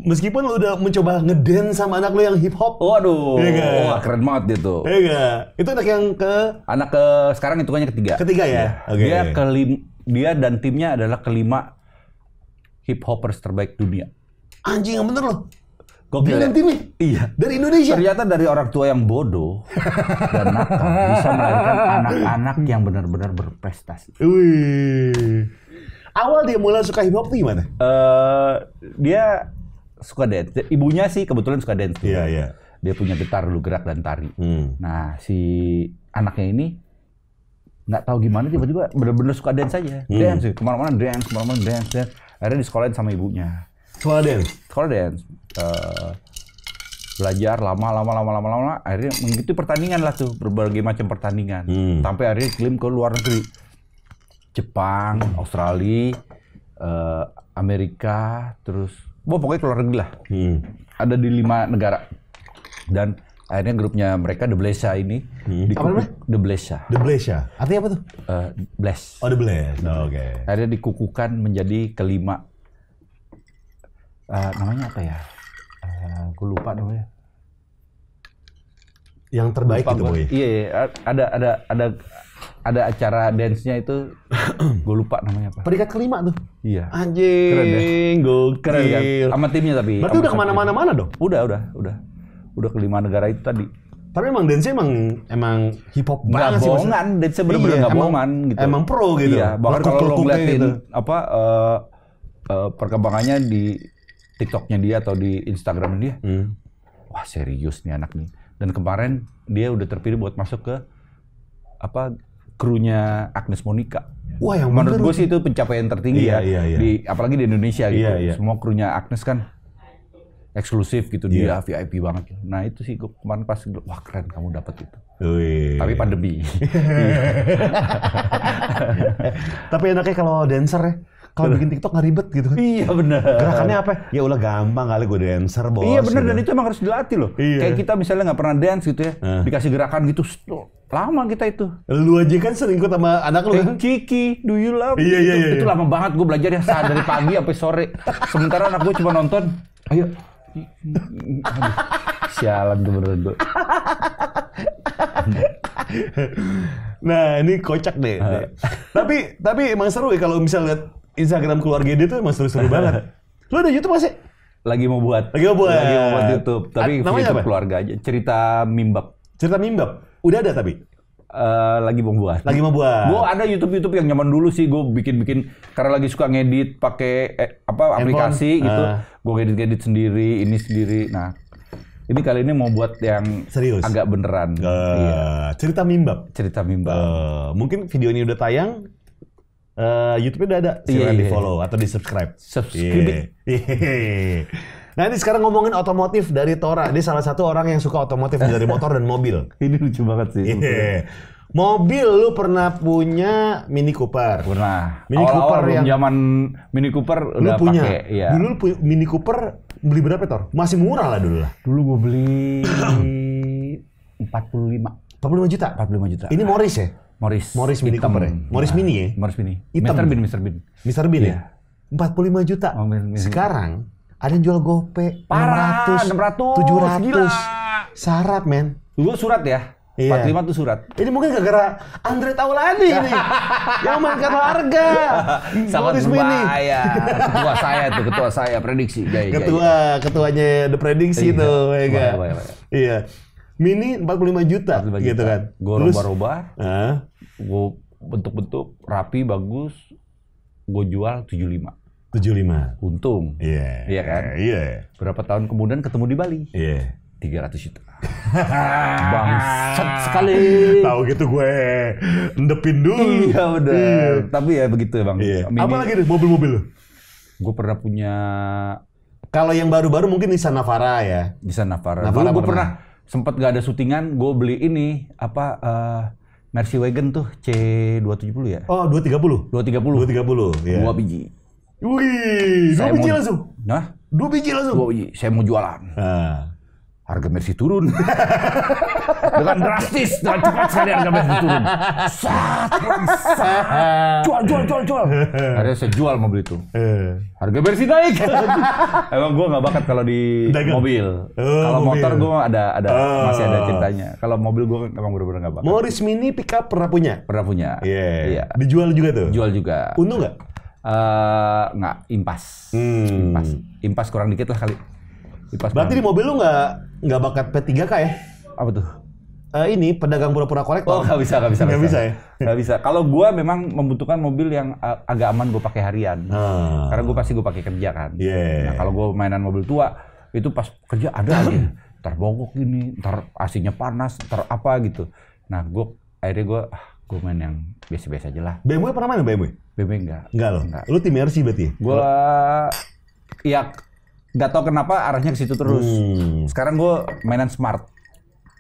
meskipun lu udah mencoba ngeden sama anak lu yang hip hop. Waduh. Iya gak? Kan? Wah, keren banget dia tuh. Iya kan? Itu anak yang ke anak ke sekarang itu yang ketiga. Ketiga ya. ya. Okay. Dia kelim dia dan timnya adalah kelima hip hoppers terbaik dunia. Anjing yang bener loh. Gokil. Dia dan ya? timnya? Iya. Dari Indonesia? Ternyata dari orang tua yang bodoh dan nakal bisa melahirkan anak-anak yang benar-benar berprestasi. Wih. Awal dia mulai suka hip hop tuh gimana? Uh, dia suka dance. Ibunya sih kebetulan suka dance. Iya, yeah, iya. Yeah. Dia punya getar dulu gerak dan tari. Hmm. Nah, si anaknya ini nggak tahu gimana tiba-tiba bener-bener suka dance aja. Hmm. Dance, kemana-mana dance, kemana-mana dance, dance. Akhirnya di sekolah sama ibunya. Sekolah dance? Sekolah dance. Uh, belajar lama lama lama lama lama akhirnya mengikuti pertandingan lah tuh berbagai macam pertandingan hmm. sampai akhirnya klaim ke luar negeri Jepang Australia uh, Amerika terus gue pokoknya keluar negeri lah. Hmm. Ada di lima negara. Dan akhirnya grupnya mereka The Blesha ini hmm. di apa namanya? The Blesha. The Blesha. Artinya apa tuh? Uh, bless. Oh, The Bless. Oh, Oke. Okay. Akhirnya dikukuhkan menjadi kelima uh, namanya apa ya? Uh, eh, gue lupa namanya. Yang terbaik lupa gitu, Boy. Iya, iya, ada ada ada ada acara dance-nya itu gue lupa namanya apa. Peringkat kelima tuh. Iya. Anjing. Keren ya. Keren kan. Sama timnya tapi. Berarti udah kemana-mana mana dong? Udah, udah, udah. Udah kelima negara itu tadi. Tapi emang dance emang emang hip hop banget gak sih. Bohongan, dance bener-bener iya, gak bohongan gitu. Emang pro gitu. Iya, bahkan kalau lo ngeliatin gitu. apa uh, uh, perkembangannya di TikTok-nya dia atau di Instagram dia, hmm. wah serius nih anak nih. Dan kemarin dia udah terpilih buat masuk ke apa krunya Agnes Monica. Wah, yang menurut gue sih itu pencapaian tertinggi iya, ya. Iya, iya. Di apalagi di Indonesia iya, gitu. Iya, iya. Semua krunya Agnes kan eksklusif gitu iya. dia VIP banget. Gitu. Nah itu sih gue kemarin pas wah keren kamu dapat itu. Ui. Tapi pandemi. Tapi enaknya kalau dancer ya. Kalau bikin TikTok nggak ribet gitu kan? Iya benar. Gerakannya apa? Ya udah gampang kali gue dancer iya, bos. Iya benar gitu. dan itu emang harus dilatih loh. Iya. Kayak kita misalnya nggak pernah dance gitu ya, uh. dikasih gerakan gitu, Lama kita itu. Lu aja kan sering ikut sama anak lu. Eh, kan? Kiki, Ciki, do you love Iya, iya, iya. Itu iya, iya. lama banget gue belajar ya saat dari pagi sampai sore. Sementara anak gue cuma nonton. Ayo. sialan tuh menurut gue. nah, ini kocak eh. deh. tapi tapi emang seru ya kalau misal lihat Instagram keluarga dia tuh emang seru-seru banget. Lu ada YouTube masih? Lagi mau buat. Lagi mau buat. Lagi mau buat YouTube. Tapi Namanya YouTube apa? keluarga aja. Cerita mimbab. Cerita mimbab. Udah ada tapi? Uh, lagi buat. Lagi mau buat. Gue ada YouTube YouTube yang nyaman dulu sih gue bikin bikin karena lagi suka ngedit pakai eh, apa aplikasi uh. gitu. Ah. Gue ngedit ngedit sendiri, ini sendiri. Nah ini kali ini mau buat yang serius, agak beneran. Uh, iya. Cerita mimbab. Cerita mimbab. Uh, eh, mungkin video ini udah tayang. Uh, YouTube-nya udah ada, silahkan yeah, di follow atau di subscribe. Subscribe. Yeah. yeah. Nah ini sekarang ngomongin otomotif dari Tora. Dia salah satu orang yang suka otomotif dari motor dan mobil. ini lucu banget sih. Yeah. Mobil lu pernah punya Mini Cooper? Pernah. Mini Awal-awal Cooper yang zaman Mini Cooper lu punya. Pake, ya. Dulu lu punya Mini Cooper beli berapa Tor? Masih murah lah dulu lah. Dulu gue beli 45. 45 juta? 45 juta. Ini Morris ya? Morris. Morris Mini Cooper ya? Morris iya. Mini ya? Morris Mini. Hitam. Mr. Bean, Mr. Bean. Mr. Bean yeah. ya? 45 iya. juta. Oh, sekarang ada yang jual gope. Parah, 600, 600 700. Gila. Syarat, men. Lu surat ya? Iya. 45 tuh surat. Ini mungkin gara-gara Andre Taulani ini. yang makan harga. Sangat berbahaya. ketua saya tuh, ketua saya prediksi. Ya, ketua, ya, ya. ketuanya The Prediksi iya. tuh. Ya iya, kan? iya, iya. Iya. Mini 45 juta 45 gitu juta. gitu kan. Gue roba-roba. Uh. Gue bentuk-bentuk rapi bagus. Gue jual 75. 75. Untung. Iya. Yeah. Iya kan? Iya. Yeah. Berapa tahun kemudian ketemu di Bali? Iya. Yeah. 300 juta. Bangsat sekali. Tahu gitu gue endepin dulu. Iya udah. Yeah. Tapi ya begitu ya Bang. Iya. Apa lagi nih mobil-mobil Gue pernah punya kalau yang baru-baru mungkin Nissan Navara ya. Nissan Navara. Navara Dulu gue pernah sempat gak ada syutingan, gue beli ini apa uh, Mercy Wagon tuh C270 ya? Oh, 230. 230. 230, Yeah. Dua biji. Wih, dua biji langsung. Nah, dua biji langsung. Dua iya, biji. Saya mau jualan. Uh. Harga Mercy turun. Dengan drastis, dengan cepat sekali harga Mercy turun. Sat, sat. Jual, jual, jual, jual. Akhirnya saya jual mobil itu. Eh. Harga Mercy naik. Emang gue gak bakat kalau di Dagen. mobil. Oh, kalau motor gue ada, ada oh. masih ada cintanya. Kalau mobil gue kan emang bener-bener gak bakat. Morris Mini pickup pernah punya? Pernah punya. Iya. Yeah. Yeah. Dijual juga tuh? Jual juga. Untung gak? uh, nggak impas. Hmm. Impas. Impas kurang dikit lah kali. Impas Berarti kurang. di mobil lu nggak nggak bakat P3K ya? Apa tuh? Uh, ini pedagang pura-pura kolektor. Oh, nggak bisa, nggak bisa. Nggak bisa. bisa ya? Nggak bisa. Kalau gua memang membutuhkan mobil yang agak aman gua pakai harian. Hmm. Karena gua pasti gua pakai kerja kan. Yeah. Nah, kalau gua mainan mobil tua, itu pas kerja ada aja. Ntar bogok gini, ntar asinya panas, ntar apa gitu. Nah, gua akhirnya gua, ah, gua main yang biasa-biasa aja lah. BMW pernah main BMW? BB enggak. Enggak loh. Enggak. Lu tim RC berarti? Ya? Gua ya nggak tau kenapa arahnya ke situ terus. Hmm. Sekarang gua mainan smart.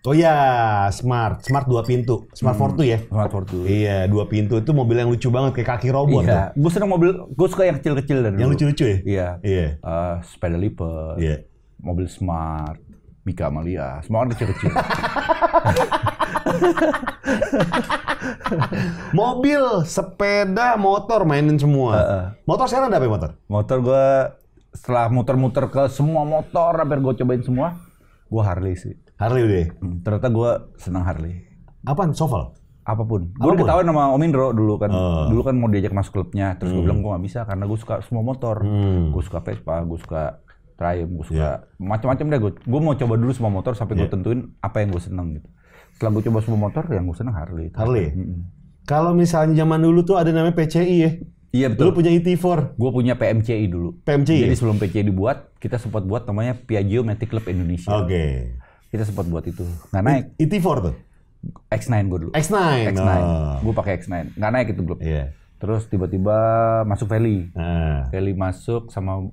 Oh iya, smart, smart dua pintu, smart hmm, ya. Smart Fortu. Iya, dua pintu itu mobil yang lucu banget kayak kaki robot. Iya. Gue seneng mobil, gue suka yang kecil-kecil dan yang lucu-lucu ya. Iya. Iya. Uh, sepeda lipat. Iya. Mobil smart, Mika Amalia, semua orang kecil-kecil. Mobil, sepeda, motor mainin semua. Uh, uh. Motor sekarang ada apa ya, motor? Motor gue setelah muter-muter ke semua motor hampir gue cobain semua, gue Harley sih. Harley deh. Ya? Hmm, ternyata gue senang Harley. Apaan? Soval? apapun. Gue udah ketahuan sama Om Indro dulu kan. Uh. Dulu kan mau diajak masuk klubnya, terus hmm. gue bilang gue gak bisa karena gue suka semua motor. Hmm. Gue suka Vespa, gue suka Triumph, gue suka yeah. macam-macam deh. Gue mau coba dulu semua motor sampai yeah. gue ya. tentuin apa yang gue seneng gitu setelah gue coba semua motor yang gue seneng Harley Harley mm -hmm. kalau misalnya zaman dulu tuh ada namanya PCI ya Iya betul. Lu punya ET4. Gue punya PMCI dulu. PMCI. Ya? Jadi sebelum PCI dibuat, kita sempat buat namanya Piaggio Matic Club Indonesia. Oke. Okay. Kita sempat buat itu. Nggak naik. ET4 tuh. X9 gue dulu. X9. X9. Oh. Gue pakai X9. Nggak naik itu belum. Iya. Yeah. Terus tiba-tiba masuk Feli. Nah. Feli masuk sama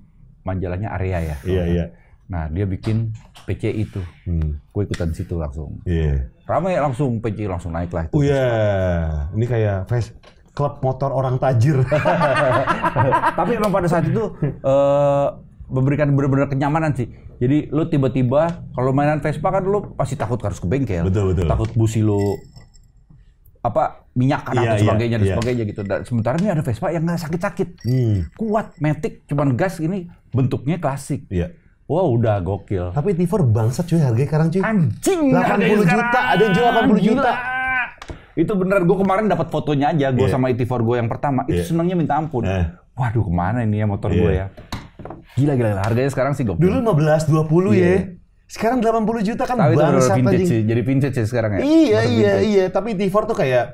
majalahnya Area ya. Iya, yeah, iya. Yeah. Nah, dia bikin PC itu. Hmm. Gue ikutan situ langsung. Iya. Yeah ramai langsung peci langsung naik lah. Oh iya, yeah. ini kayak face klub motor orang tajir. Tapi memang pada saat itu uh, memberikan benar-benar kenyamanan sih. Jadi lu tiba-tiba kalau mainan Vespa kan lu pasti takut harus ke bengkel. Betul, betul. Takut busi lu apa kan yeah, atau iya, sebagainya yeah, dan iya. sebagainya yeah. gitu. Dan sementara ini ada Vespa yang nggak sakit-sakit, hmm. kuat, metik, cuman gas ini bentuknya klasik. Yeah. Wah udah gokil. Tapi Tivor bangsat cuy harganya sekarang cuy. Anjing. 80 juta, ada yang jual 80 Gila. juta. Itu bener gue kemarin dapat fotonya aja gue yeah. sama Tivor gue yang pertama. Yeah. Itu iya. senangnya minta ampun. Eh. Waduh kemana ini ya motor yeah. gue iya. ya. Gila, gila harganya sekarang sih gokil. Dulu 15 20 yeah. ya. Iya. Sekarang 80 juta kan Tapi bangsa. itu vintage sih. Jadi vintage sih ya sekarang ya. Iya motor iya vintage. iya, tapi Tivor tuh kayak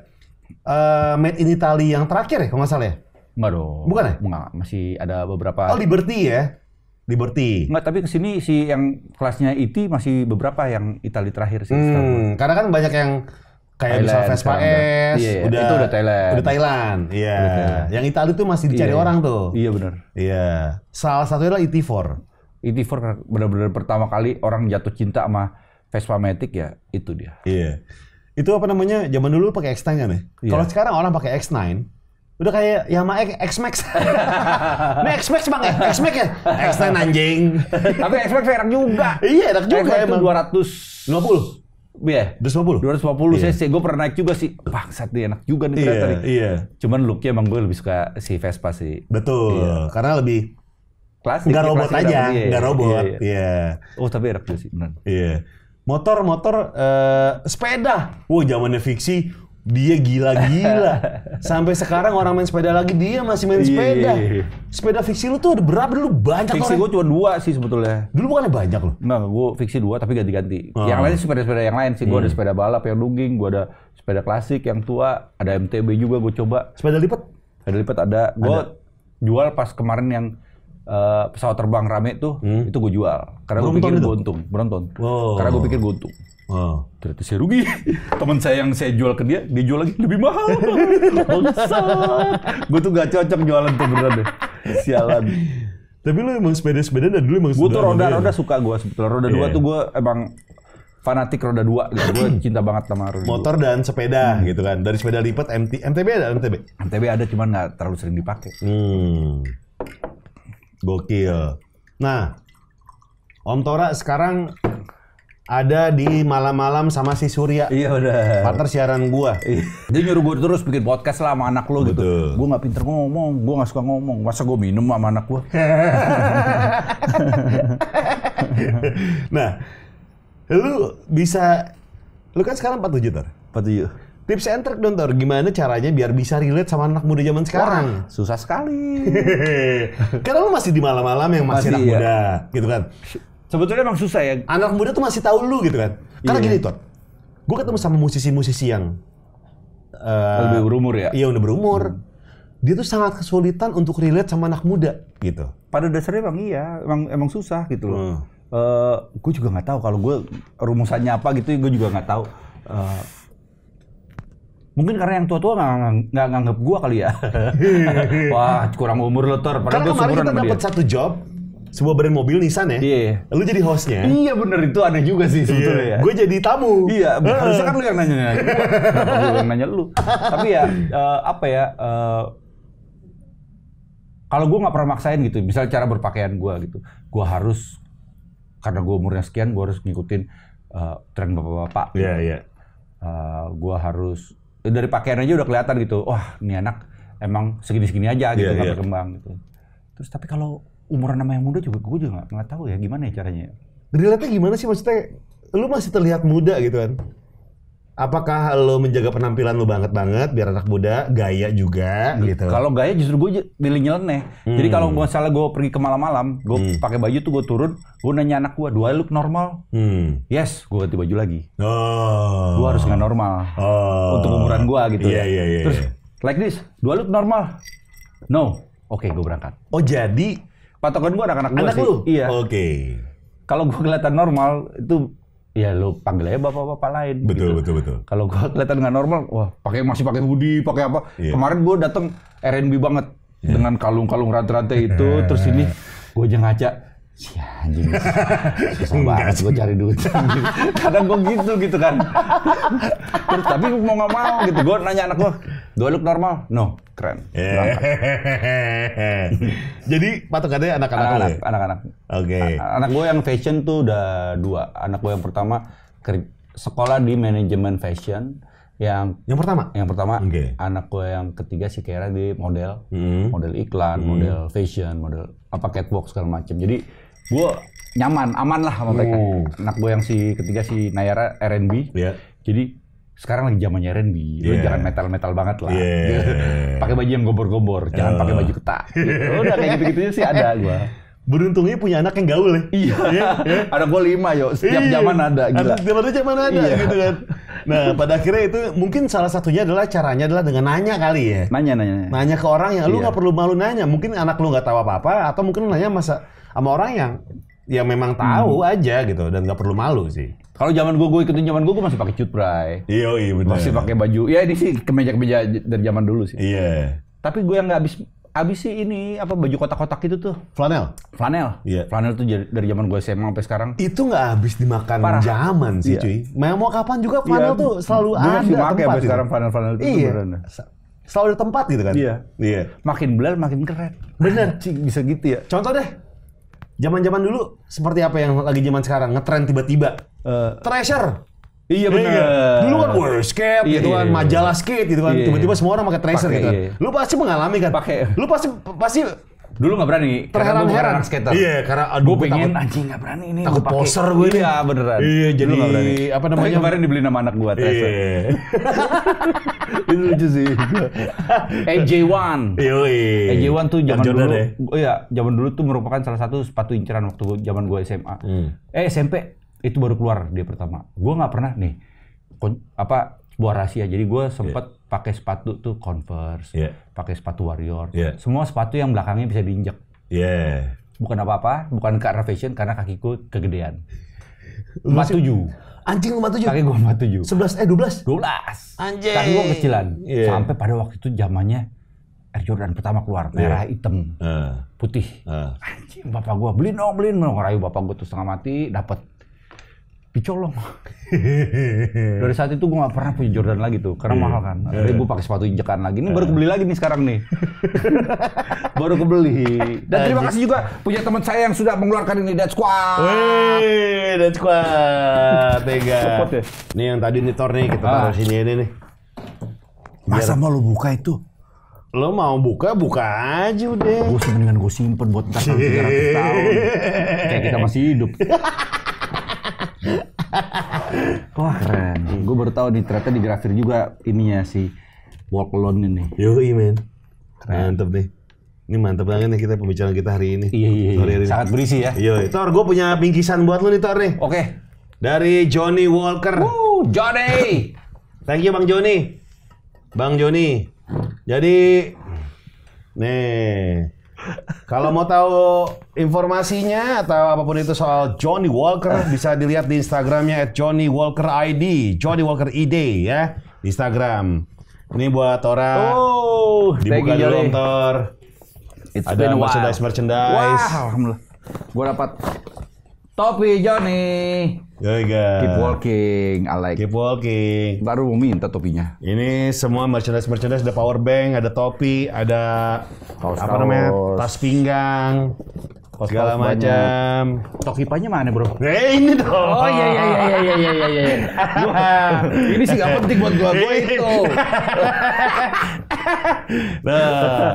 uh, made in Italy yang terakhir ya kalau nggak salah ya. Enggak dong. Bukan ya? Enggak, masih ada beberapa. Oh, Liberty ya? Liberty. Enggak, tapi kesini si yang kelasnya IT e masih beberapa yang Itali terakhir sih. Hmm, karena kan banyak yang kayak Thailand, misal Vespa S, iya, iya. udah itu udah Thailand. Udah Thailand. Iya. Yeah. Thailand. Yang Itali tuh masih dicari yeah. orang tuh. Iya benar. Iya. Salah satunya adalah it 4 it 4 benar-benar pertama kali orang jatuh cinta sama Vespa Matic ya, itu dia. Iya. Itu apa namanya? Zaman dulu pakai X9 kan ya? Yeah. Kalau sekarang orang pakai X9, Udah kayak Yamaha ya X-Max. Ini X-Max bang, X-Max ya? X-Line ya? anjing. Tapi X-Max enak juga. Iya enak juga X-Max Itu 250? Iya. Yeah. 250? 250 yeah. cc. Gue pernah naik juga sih. Bangsat dia enak juga nih iya, ternyata nih. Iya, Cuman looknya emang gue lebih suka si Vespa sih. Betul. Yeah. Karena lebih klasik. Enggak robot aja, enggak iya, iya, robot. Iya. Oh, tapi enak juga sih Iya. Motor-motor uh, sepeda. Wah, zamannya fiksi dia gila-gila. Sampai sekarang orang main sepeda lagi dia masih main Iyi. Iya, sepeda. Iya, iya. Sepeda fiksi lu tuh ada berapa dulu banyak Fiksi gue cuma dua sih sebetulnya. Dulu bukannya banyak loh. Enggak, gue fiksi dua tapi ganti-ganti. Oh. Yang lain sepeda-sepeda yang lain sih. Gue hmm. ada sepeda balap yang duging, gue ada sepeda klasik yang tua, ada MTB juga gue coba. Sepeda lipat? Sepeda lipat ada. Gue jual pas kemarin yang uh, pesawat terbang rame tuh, hmm. itu gue jual. Karena gue pikir gue untung. Beronton. Wow. Karena gue pikir gue untung. Oh. Ternyata saya rugi. Teman saya yang saya jual ke dia, dia jual lagi lebih mahal. Gue tuh gak cocok jualan tuh beneran deh. Sialan. Tapi lu emang sepeda-sepeda dan dulu emang Gue tuh roda-roda roda suka gue sebetulnya. Roda yeah. dua iya. tuh gue emang fanatik roda dua gitu. Gue cinta banget sama roda Motor dua. dan sepeda hmm. gitu kan. Dari sepeda lipat MT, MTB ada MTB. MTB ada cuman nggak terlalu sering dipakai. Hmm. Gokil. Nah, Om Tora sekarang ada di malam-malam sama si Surya. Iya udah. Partner siaran gua. Iya. Dia nyuruh gua terus bikin podcast lah sama anak lo gitu. Gua nggak pinter ngomong, gua nggak suka ngomong. Masa gua minum sama anak gua? nah, lu bisa lu kan sekarang 47 ter? 47 tips and trick dong Tor, gimana caranya biar bisa relate sama anak muda zaman sekarang? Wah, susah sekali. Karena lu masih di malam-malam yang masih, masih anak iya. muda, gitu kan. Sebetulnya emang susah ya. Anak muda tuh masih tahu lu gitu kan. Karena yeah. gini tuh, gue ketemu sama musisi-musisi yang uh, lebih berumur ya. Iya udah berumur. Hmm. Dia tuh sangat kesulitan untuk relate sama anak muda gitu. Pada dasarnya emang iya, emang emang susah gitu loh. Hmm. Uh, eh, gue juga nggak tahu kalau gue rumusannya apa gitu, gue juga nggak tahu. Uh, Mungkin karena yang tua-tua nggak -tua nganggap gue kali ya. Wah kurang umur lo ter. karena kemarin kita dapat satu job sebuah brand mobil Nissan ya. Iya. Yeah. Lu jadi hostnya. Iya bener itu ada juga sih iya. sebetulnya. Yeah. Gue jadi tamu. Iya. Uh. Harusnya kan lu yang nanya nanya. gue yang nanya lu. Tapi ya uh, apa ya. Uh, kalau gue nggak pernah maksain gitu, misal cara berpakaian gue gitu, gue harus karena gue umurnya sekian, gue harus ngikutin uh, tren bapak-bapak. Gitu. Iya yeah, iya. Yeah. Uh, gue harus dari pakaian aja udah kelihatan gitu, wah ini anak emang segini-segini aja gitu yeah, yeah. berkembang gitu. Terus tapi kalau umuran nama yang muda juga gue juga nggak tahu ya gimana ya caranya. relate gimana sih maksudnya? Lu masih terlihat muda gitu kan? Apakah lo menjaga penampilan lo banget banget biar anak muda gaya juga gitu? Kalau gaya justru gue pilih nyeleneh. Hmm. Jadi kalau misalnya gue pergi ke malam-malam, gue hmm. pakai baju tuh gue turun, gue nanya anak gue, dua look normal? Hmm. Yes, gue ganti baju lagi. Oh. Gue harus nggak normal oh. untuk umuran gue gitu. Yeah, yeah, yeah, iya, Terus iya. like this, dua look normal? No, oke okay, gue berangkat. Oh jadi patokan gue anak-anak gue anak sih. Lu? Iya. Oke. Okay. Kalau gue kelihatan normal itu ya lu panggil aja bapak-bapak lain. Betul gitu. betul betul. Kalau gue kelihatan nggak normal, wah pakai masih pakai hoodie, pakai apa? Yeah. Kemarin gue datang R&B banget yeah. dengan kalung-kalung rantai-rantai itu, iya. terus ini gue aja Iya anjing. Susah banget gue cari duit. Kadang gue gitu gitu kan. Terus tapi mau gak mau gitu. Gue nanya anak gue, dua look normal? No, keren. Jadi patokannya anak-anak Anak-anak. Ya? anak-anak. Oke. Anak gue yang fashion tuh udah dua. Anak gue yang pertama sekolah di manajemen fashion yang yang pertama yang pertama okay. anak gue yang ketiga si Kera di model mm. model iklan mm. model fashion model apa catwalk segala macam jadi gue nyaman, aman lah sama mereka. Oh. Anak gue yang si ketiga si Nayara R&B. Yeah. Jadi sekarang lagi zamannya R&B, yeah. jangan metal-metal banget lah. Yeah. pakai baju yang gobor-gobor, jangan pakai baju iya. ketat. Gitu. Udah kayak gitu gitu sih ada gue. Beruntungnya punya anak yang gaul ya. Iya. yeah. Ada gue lima yuk Setiap Iyi. zaman ada. Gila. Zaman ada zaman ada iya. gitu kan. Nah pada akhirnya itu mungkin salah satunya adalah caranya adalah dengan nanya kali ya. Nanya nanya. Nanya ke orang yang iya. lu nggak perlu malu nanya. Mungkin anak lu nggak tahu apa apa atau mungkin lu nanya masa sama orang yang yang memang hmm. tahu hmm. aja gitu dan nggak perlu malu sih. Kalau zaman gue, gue ikutin zaman gue, gue masih pakai cutbray. Iya, iya benar. Masih pakai baju. Ya ini sih kemeja-kemeja dari zaman dulu sih. Iya. Yeah. Tapi gue yang nggak habis habis sih ini apa baju kotak-kotak itu tuh. Flanel. Flanel. Iya. Yeah. Flanel tuh dari zaman gue SMA sampai sekarang. Itu nggak habis dimakan Parah. zaman sih, yeah. cuy. Mau kapan juga iya. flanel yeah. tuh selalu gue ada masih pakai tempat. Gitu. sekarang flanel-flanel itu. Iya. Selalu ada tempat gitu kan. Iya. Iya. Makin belal makin keren. Bener. Cik, bisa gitu ya. Contoh deh, Jaman-jaman dulu seperti apa yang lagi zaman sekarang ngetren tiba-tiba. Uh, eh. Treasure. Iya benar. Iya. Dulu kan worst iya, gitu kan, iya, iya, majalah skate gitu kan. Iya, iya. Tiba-tiba semua orang pakai treasure pake, gitu kan. Lu pasti mengalami kan. Pakai. Lu pasti pasti Dulu nggak berani. Terheran-heran anak skater. Iya, karena aduh gue pengen takut, anjing nggak berani ini. Takut poser gue ini. Iya beneran. Iya jadi apa namanya Tapi kemarin dibeli nama anak gue. Iya. itu lucu sih. AJ1. Iya, AJ1 tuh zaman dulu. Oh Iya, zaman dulu tuh merupakan salah satu sepatu inceran waktu zaman gue SMA. Hmm. Eh SMP itu baru keluar dia pertama. Gue gak pernah nih apa sebuah rahasia. Jadi gue iya. sempet yeah. pakai sepatu tuh Converse, yeah. pakai sepatu Warrior. Yeah. Semua sepatu yang belakangnya bisa diinjak. Yeah. Bukan apa-apa, bukan karena fashion, karena kakiku kegedean. Empat tujuh. Anjing empat tujuh. Kaki gue empat tujuh. Sebelas eh dua belas. Dua belas. Anjing. Kaki gue kecilan. Yeah. Sampai pada waktu itu zamannya Air Jordan pertama keluar iya. merah hitam uh. putih. Uh. Anjing bapak gue beliin dong beliin dong rayu bapak gue tuh setengah mati dapat dicolong. Dari saat itu gue gak pernah punya Jordan lagi tuh, karena iya. mahal kan. Jadi iya. gue pakai sepatu injekan lagi. Ini iya. baru kebeli lagi nih sekarang nih. baru kebeli. Dan terima kasih juga punya teman saya yang sudah mengeluarkan ini Dead Squad. Wih, Dead Squad. Tega. Ini ya? yang tadi nih Tor nih kita ah. taruh ah. sini ini nih. Biar... Masa mau lo buka itu? Lo mau buka, buka aja udah. Gue mendingan gue simpen buat ntar 300 tahun. Kayak kita masih hidup. Wah keren. Gue baru tahu nih ternyata di grafir juga ininya si walk alone ini. Yo iman, Keren. Mantep nih. Ini mantep banget nih kita pembicaraan kita hari ini. Iya, iya, iya. Sorry, iya. Sangat berisi ya. Yo Tor, gue punya bingkisan buat lo nih Tor nih. Oke. Okay. Dari Johnny Walker. Woo, Johnny. Thank you Bang Johnny. Bang Johnny. Jadi nih kalau mau tahu informasinya atau apapun itu soal Johnny Walker ah. bisa dilihat di Instagramnya at Johnny Walker ID, Johnny Walker ID ya Instagram. Ini buat orang Oh, dibuka dulu Johnny. Tor. It's Ada merchandise merchandise. Wah, alhamdulillah. Gue dapat topi Johnny. Yoga. Keep walking, I like. Keep walking. Baru mau minta topinya. Ini semua merchandise merchandise ada power bank, ada topi, ada kaos, apa namanya? Tas pinggang. Kaos segala macam. Tokipanya mana, Bro? Eh, ini dong. Oh iya iya iya iya iya iya iya. iya. ini sih gak penting buat gua, gua itu. nah.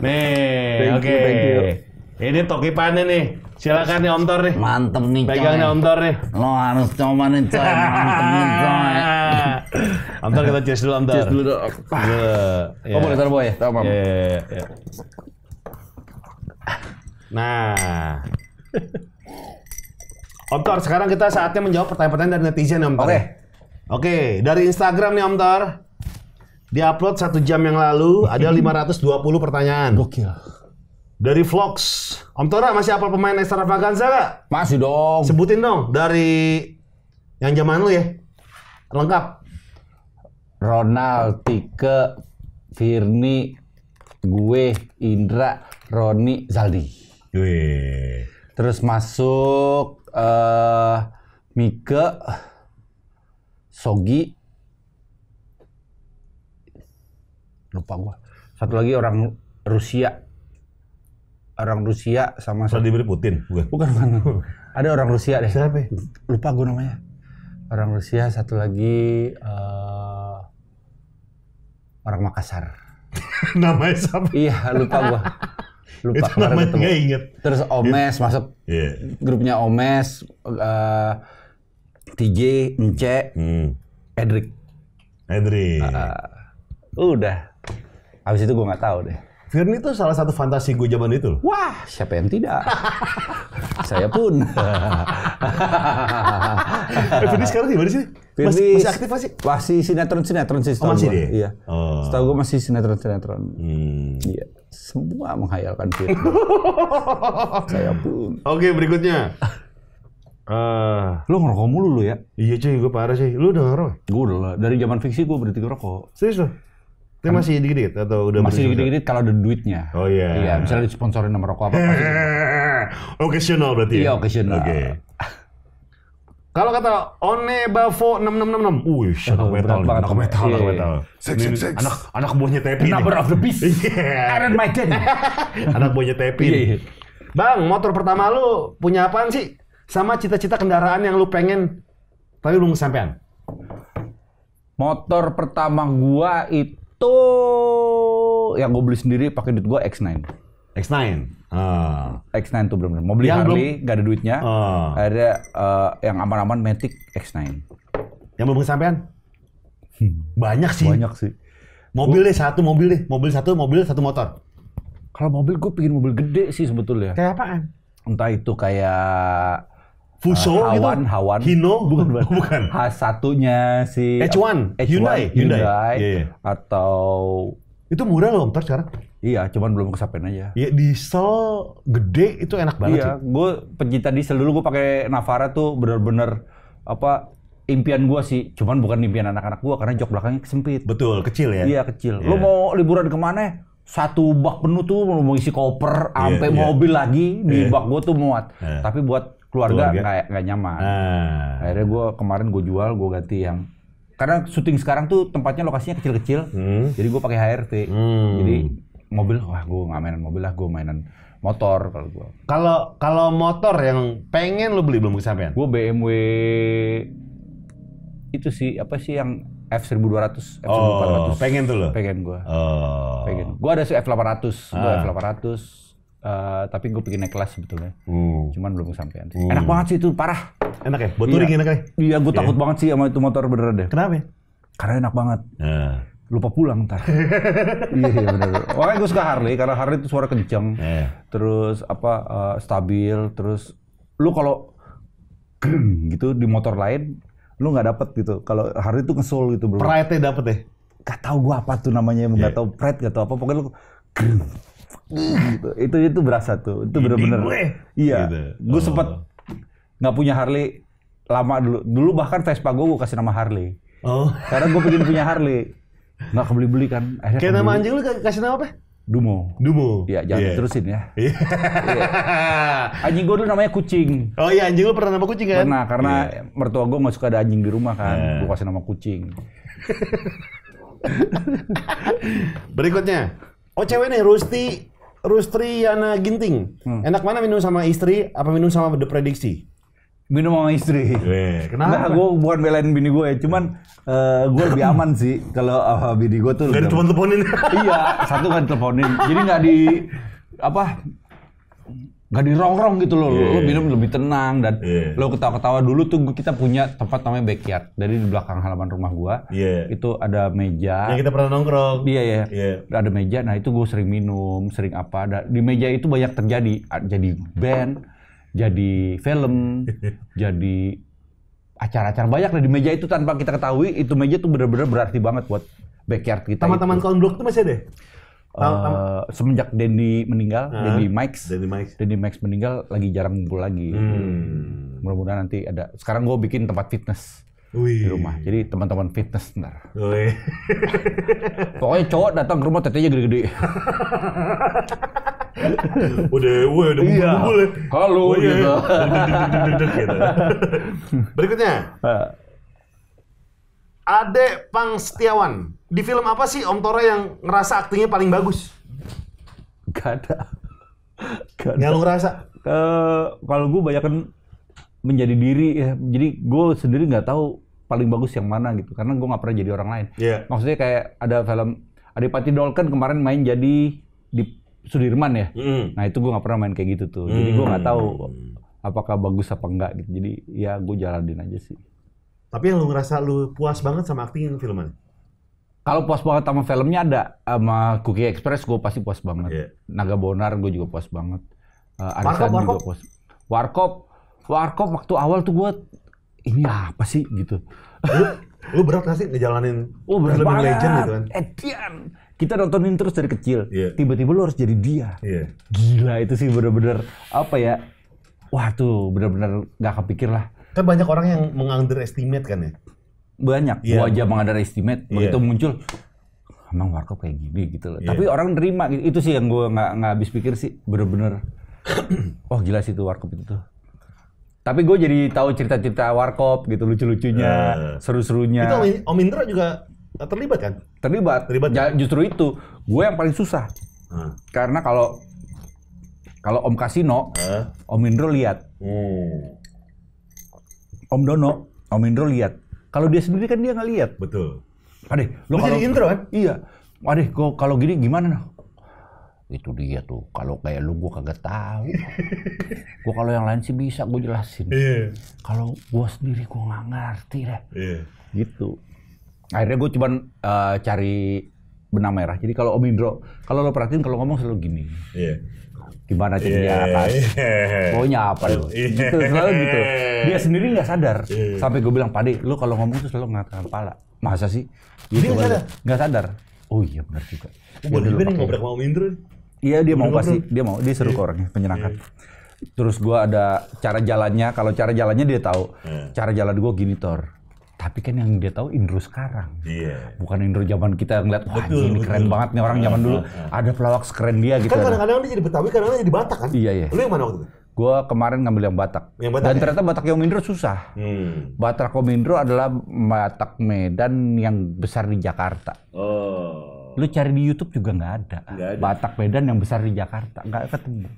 Nih, oke. Okay. Ini panen nih. Silakan nih Om Tor nih. Mantep nih pegangnya Pegang nih Om Tor nih. Lo harus coba nih coy. Mantep nih Om Tor kita cheers dulu Om Tor. Cheers dulu dong. Oh boleh taruh boy ya? Tau mam. Iya, iya, iya, nah. Om Tor, sekarang kita saatnya menjawab pertanyaan-pertanyaan dari netizen Om Tor. Oke. Okay. Oke, okay, dari Instagram nih Om Tor. Di upload satu jam yang lalu ada 520 pertanyaan. Gokil. Dari Vlogs. Om Tora masih apa pemain ekstravaganza gak? Masih dong. Sebutin dong dari yang zaman lu ya. Lengkap. Ronald, Tike, Firni, gue, Indra, Roni, Zaldi. Wih. Terus masuk uh, eh, Mika, Sogi, lupa gue. Satu lagi orang Rusia orang Rusia sama Vladimir Putin bukan bukan, bukan. ada orang Rusia deh siapa lupa gue namanya orang Rusia satu lagi uh, orang Makassar namanya siapa iya lupa gue lupa itu namanya namanya gak inget terus iya. Omes yeah. masuk yeah. grupnya Omes uh, eh, TJ Nce, hmm. Edric Edric uh, udah Abis itu gue nggak tahu deh Firni itu salah satu fantasi gue zaman itu Wah, siapa yang tidak? Saya pun. eh, Firni sekarang di mana sih? Firni masih, masih aktif masih? Masih sinetron-sinetron sih. Oh, masih gue. deh? Iya. Oh. Setahu gue masih sinetron-sinetron. Hmm. Iya. Semua menghayalkan Firni. Saya pun. Oke, berikutnya. Uh, eh. lo ngerokok mulu lo ya? Iya cuy, gue parah sih. Lu udah ngerokok? Gue udah lah. Dari zaman fiksi gue berhenti ngerokok. Serius lo? Itu kan masih dikit-dikit atau udah Masih dikit-dikit kalau ada duitnya. Oh iya. Yeah. Iya, misalnya disponsorin sama rokok apa. apa occasional berarti. Ya? Iya, occasional. Oke. Kalau kata One Bavo 6666, wih, anak metal, anak iya. metal, anak metal. Sex, sex, sex. Anak, anak buahnya Tepi Number of the Beast. Yeah. Iron Maiden. anak buahnya Tepi yeah. Iya. Bang, motor pertama lu punya apaan sih? Sama cita-cita kendaraan yang lu pengen, tapi belum kesampaian. Motor pertama gua itu itu yang gue beli sendiri pakai duit gue X9. X9. Uh. X9 tuh belum benar Mau beli yang Harley, belum... gak ada duitnya. Uh. Ada uh, yang aman-aman Matic X9. Yang belum kesampaian? Hmm. Banyak sih. Banyak sih. Mobil deh satu, mobil deh, mobil satu, mobil satu motor. Kalau mobil gue pingin mobil gede sih sebetulnya. Kayak apaan? Entah itu kayak Fuso uh, ah, Hawan, gitu. Hawan. Hino bukan bukan. bukan. h satunya si H1, H1 Hyundai, Hyundai, Hyundai yeah, yeah. atau itu murah loh ntar sekarang. Iya, cuman belum kesapen aja. Iya, diesel gede itu enak banget iya, sih. Iya, gue pencinta diesel dulu gue pakai Navara tuh bener-bener apa impian gue sih, cuman bukan impian anak-anak gue karena jok belakangnya sempit. Betul, kecil ya. Iya kecil. Yeah. Lo mau liburan kemana? satu bak penuh tuh mau isi koper, iya, sampai yeah, yeah. mobil lagi di yeah. bak gue tuh muat. Yeah. Tapi buat keluarga nggak nggak nyaman. Nah. Akhirnya gue kemarin gue jual, gue ganti yang karena syuting sekarang tuh tempatnya lokasinya kecil-kecil, hmm. jadi gue pakai HRT. Hmm. Jadi mobil, wah gue nggak mainan mobil lah, gue mainan motor kalau gue. Kalau kalau motor yang pengen lo beli belum kesampaian? Gue BMW itu sih apa sih yang F1200, F1400. Oh, pengen tuh lo? Pengen gue. Oh. Pengen. Gue ada sih F800, gue ah. F800 Uh, tapi gue pengen naik kelas sebetulnya. Hmm. Cuman belum sampai. Hmm. Enak banget sih itu, parah. Enak ya? Buat touring iya. enak ya? Iya, gue iya. takut yeah. banget sih sama itu motor beneran deh. Kenapa ya? Karena enak banget. Yeah. Lupa pulang ntar. iya, iya bener. Makanya gue suka Harley, karena Harley itu suara kenceng. Yeah. Terus apa, uh, stabil. Terus lu kalau gitu di motor lain, lu nggak dapet gitu. Kalau Harley itu ngesul gitu belum. Pride-nya dapet deh? Ya? Gak tau gue apa tuh namanya, yeah. gak iya. tau pride, gak tau apa. Pokoknya lu gitu. Itu itu berasa tuh. Itu bener-bener. Iya. Gitu. Gue oh. sempet nggak punya Harley lama dulu. Dulu bahkan Vespa gue gue kasih nama Harley. Oh. Karena gue pengen punya Harley. Nggak kebeli-beli kan. Akhirnya Kayak nama anjing lu kasih nama apa? Dumo. Dumo. Iya, jangan yeah. terusin ya. Iya. yeah. Anjing gue dulu namanya kucing. Oh iya, anjing lu pernah nama kucing kan? Pernah, karena yeah. mertua gue nggak suka ada anjing di rumah kan. Yeah. Gue kasih nama kucing. Berikutnya. Oh cewek nih, Rusti Rustriana Ginting. Hmm. Enak mana minum sama istri apa minum sama The Prediksi? Minum sama istri. Weh, kenapa? Nah, gue bukan belain bini gue ya, cuman uh, eh, gue lebih aman sih kalau uh, bini gue tuh. Gak teleponin. iya, satu kan teleponin. Jadi nggak di apa gak dirongrong gitu loh. Yeah, lo iya. minum lebih tenang dan yeah. lo ketawa-ketawa dulu tuh kita punya tempat namanya backyard. dari di belakang halaman rumah gua yeah. itu ada meja. Ya kita pernah nongkrong. Iya ya. Yeah. Ada meja. Nah itu gua sering minum, sering apa. di meja itu banyak terjadi. Jadi band, jadi film, jadi acara-acara banyak lah di meja itu tanpa kita ketahui itu meja tuh bener-bener berarti banget buat backyard kita. Teman-teman taman konblok itu masih ada? Uh, semenjak Dendi meninggal, uh, Dendi Max Dendi Max Dendi Mike's meninggal lagi jarang ngumpul lagi. Hmm. Mudah-mudahan nanti ada. Sekarang gue bikin tempat fitness. Wih. di rumah. Jadi teman-teman fitness ntar. Pokoknya cowok datang ke rumah tetenya gede-gede. udah, woi, udah iya. Ya. Halo, iya, iya. gitu. Berikutnya, Ade Pang Setiawan. Di film apa sih Om Tora yang ngerasa aktingnya paling bagus? Gak ada. Gak ada. Yang lu ngerasa? Ke, eh, kalau gue banyak kan menjadi diri ya. Jadi gue sendiri nggak tahu paling bagus yang mana gitu. Karena gue nggak pernah jadi orang lain. Yeah. Maksudnya kayak ada film Adipati Dolken kemarin main jadi di Sudirman ya. Mm. Nah itu gue nggak pernah main kayak gitu tuh. Jadi gue nggak mm. tahu apakah bagus apa enggak gitu. Jadi ya gue jalanin aja sih. Tapi yang lu ngerasa lu puas banget sama aktingin film mana? Kalau puas banget sama filmnya ada sama Cookie Express gue pasti puas banget. Yeah. Naga Bonar gue juga puas banget. Uh, Arisan Warkop, juga puas. Warkop, Warkop waktu awal tuh gue ini apa sih gitu. Lu, lu berat gak sih ngejalanin oh, berat film banget. legend gitu kan? Edian. Kita nontonin terus dari kecil. Yeah. Tiba-tiba lu harus jadi dia. Yeah. Gila itu sih bener-bener apa ya? Wah tuh bener-bener gak kepikir lah Kan banyak orang yang meng-underestimate kan ya? Banyak. Yeah. Gua aja meng-underestimate. Begitu iya. muncul, emang warkop kayak gini gitu loh. Yeah. Tapi orang nerima Itu sih yang gua nggak nggak habis pikir sih. Bener-bener. Wah oh, gila sih itu warkop itu tuh. Tapi gue jadi tahu cerita-cerita warkop gitu lucu-lucunya, uh. seru-serunya. Itu Om Indra juga eh, terlibat kan? Terlibat. Terlibat. ya, justru itu gue yang paling susah. Uh. Karena kalau kalau Om Kasino, uh. Om Indro lihat. uh. Om Dono, Om Indro lihat. Kalau dia sendiri kan dia nggak lihat. Betul. Adeh, lo kalau intro kan? Iya. Adeh, kok kalau gini gimana? itu dia tuh kalau kayak lu gue kagak tahu gue kalau yang lain sih bisa gue jelasin yeah. kalau gue sendiri gue nggak ngerti deh yeah. gitu akhirnya gue cuman uh, cari benang merah jadi kalau Om Indro kalau lo perhatiin kalau ngomong selalu gini yeah gimana caranya? yeah, pokoknya Yeah. apa lu? Yeah. Gitu, selalu gitu. Dia sendiri nggak sadar. Yeah. Sampai gue bilang, Pade, lu kalau ngomong tuh selalu ngangkat kepala. Masa sih? Gitu, nggak sadar? Nggak sadar. Oh iya benar juga. Gue dulu nih ngobrol mau Indro. Iya dia mau pasti, dia mau, dia seru iya. ke orangnya, yeah. Iya. Terus gue ada cara jalannya, kalau cara jalannya dia tahu. Iya. Cara jalan gue gini Thor tapi kan yang dia tahu Indro sekarang. Yeah. Bukan Indro zaman kita ngeliat, wah betul, ini betul. keren banget nih orang zaman ah, dulu. Ah, ah. Ada pelawak sekeren dia gitu. Kan kadang-kadang dia jadi Betawi, kadang-kadang jadi Batak kan? Iya, iya. Lu yang mana waktu itu? Gue kemarin ngambil yang Batak. Yang Batak Dan ya? ternyata Batak yang Indro susah. Hmm. Batak Indro adalah Batak Medan yang besar di Jakarta. Oh. Lu cari di Youtube juga nggak ada. Gak ada. Batak Medan yang besar di Jakarta. Nggak ketemu.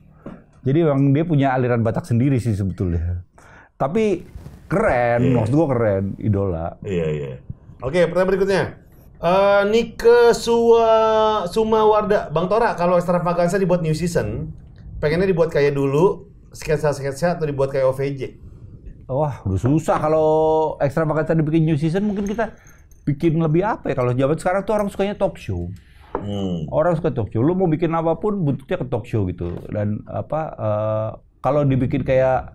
Jadi emang dia punya aliran Batak sendiri sih sebetulnya. Tapi Keren, yeah. maksud gue keren, idola. Iya, yeah, iya. Yeah. Oke, okay, pertanyaan berikutnya. Uh, Nike Suwa Sumawarda, Bang Tora, kalau extravaganza dibuat new season, pengennya dibuat kayak dulu, sketsa-sketsa atau dibuat kayak OVJ? Wah, udah susah kalau extravaganza dibikin new season, mungkin kita bikin lebih apa ya? Kalau zaman sekarang tuh orang sukanya talk show. Hmm. Orang suka talk show. Lu mau bikin apapun bentuknya ke talk show gitu. Dan apa uh, kalau dibikin kayak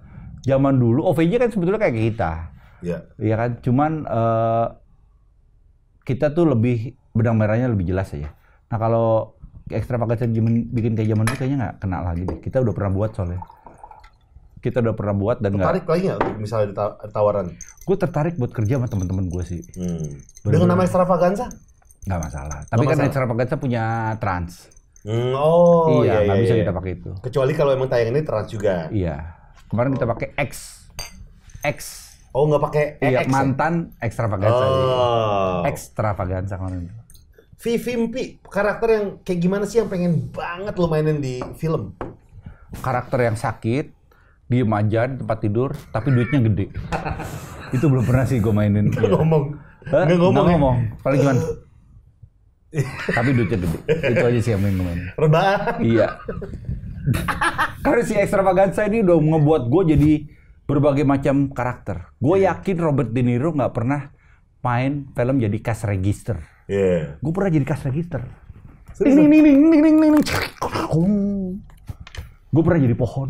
zaman dulu OVJ kan sebetulnya kayak kita. Iya. Iya kan, cuman uh, kita tuh lebih benang merahnya lebih jelas aja. Nah kalau ekstra pakai bikin kayak zaman dulu kayaknya nggak kena lagi deh. Kita udah pernah buat soalnya. Kita udah pernah buat dan nggak. Tertarik gak... lagi nggak misalnya tawaran? Gue tertarik buat kerja sama teman-teman gue sih. Hmm. Bener-bener. Dengan nama extravaganza? Gak masalah. Gak Tapi kan masalah. Extra extravaganza punya trans. Hmm. Oh iya, iya, iya, iya, bisa iya. kita pakai itu. Kecuali kalau emang tayang ini trans juga. Iya. Kemarin kita pakai X. X. Oh nggak pakai iya, X. Ya? mantan ya? ekstravaganza. Oh. Ekstravaganza kemarin. Vivimpi karakter yang kayak gimana sih yang pengen banget lo mainin di film? Karakter yang sakit, diem aja di tempat tidur, tapi duitnya gede. Itu belum pernah sih gue mainin. Gak ya. ngomong. Hah? Gak ngomong. Gak ngomong. Paling cuman tapi duitnya gede. Itu aja sih yang main main. Rebahan. Iya. Karena si ekstravaganza ini udah ngebuat gue jadi berbagai macam karakter. Gue iya. yakin Robert De Niro nggak pernah main film jadi kas register. Yeah. Gue pernah jadi kas register. Ini, ini, ini, ini, ini, ini. Gue pernah jadi pohon.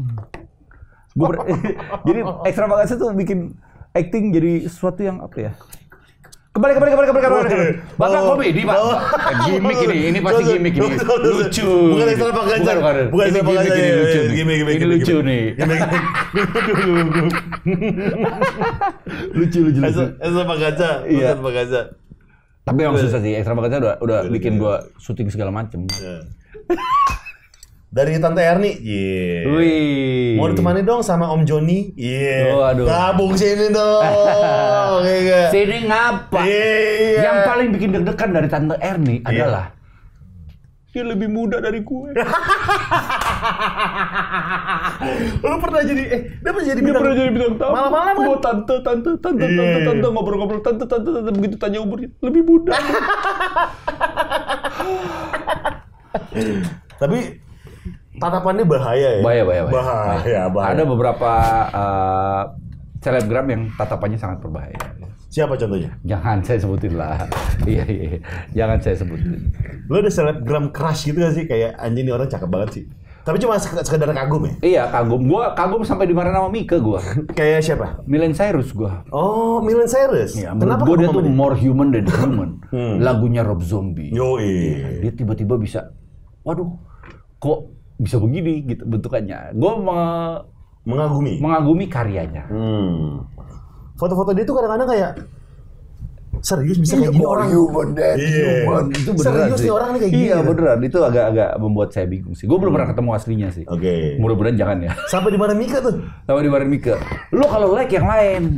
Gue jadi. jadi ekstravaganza tuh bikin acting jadi sesuatu yang apa ya? Kembali, kembali, kembali, kembali, kembali. Bapak oh. komedi, Pak. Oh. Eh, gimik ini, ini pasti gimik ini. Lucu. Bukan ekstra pakancan. Bukan, bukan. bukan ekstra pakancan. Ini lucu nih. Gimik, gimik, Ini lucu nih. Lucu, lucu, lucu. Ekstra pakancan. Iya. Ekstra pakancan. Tapi yang susah sih, ekstra pakancan udah, udah bikin gua syuting segala macem. Iya dari Tante Erni. Yeah. Wih. Mau ditemani dong sama Om Joni. Yeah. Oh, aduh. Gabung sini dong. yeah. sini ngapa? Yeah. Yang paling bikin deg-degan dari Tante Erni yeah. adalah dia lebih muda dari gue. Lo pernah jadi eh dia pernah jadi bintang. Dia pernah jadi bintang tamu. Malam-malam kan? Gue tante, tante, tante, yeah. tante, tante ngobrol-ngobrol, tante, tante, tante begitu tanya umurnya lebih muda. Tapi tatapannya bahaya ya. Bahaya, bahaya, bahaya. Bahaya, bahaya. Ada beberapa uh, yang tatapannya sangat berbahaya. Siapa contohnya? Jangan saya sebutin lah. Iya, iya. iya. Jangan saya sebutin. Lo ada selebgram crush gitu gak sih? Kayak anjing ini orang cakep banget sih. Tapi cuma sekedar kagum ya? Iya, kagum. Gua kagum sampai dimarahin sama Mika gua. Kayak siapa? Milen Cyrus gua. Oh, Milen Cyrus. Iya, Kenapa gua dia tuh ini? more human than human. hmm. Lagunya Rob Zombie. Yo, iya. Dia tiba-tiba bisa waduh, kok bisa begini gitu bentukannya. Gue me mengagumi mengagumi karyanya. foto hmm. Foto-foto dia tuh kadang-kadang kayak serius bisa kayak gini orang human dead yeah. human itu beneran serius sih. orang ini kayak iya, gini iya beneran itu agak-agak membuat saya bingung sih gue belum hmm. pernah ketemu aslinya sih oke okay. mudah-mudahan jangan ya sampai di mana Mika tuh sampai di mana Mika lo kalau like yang lain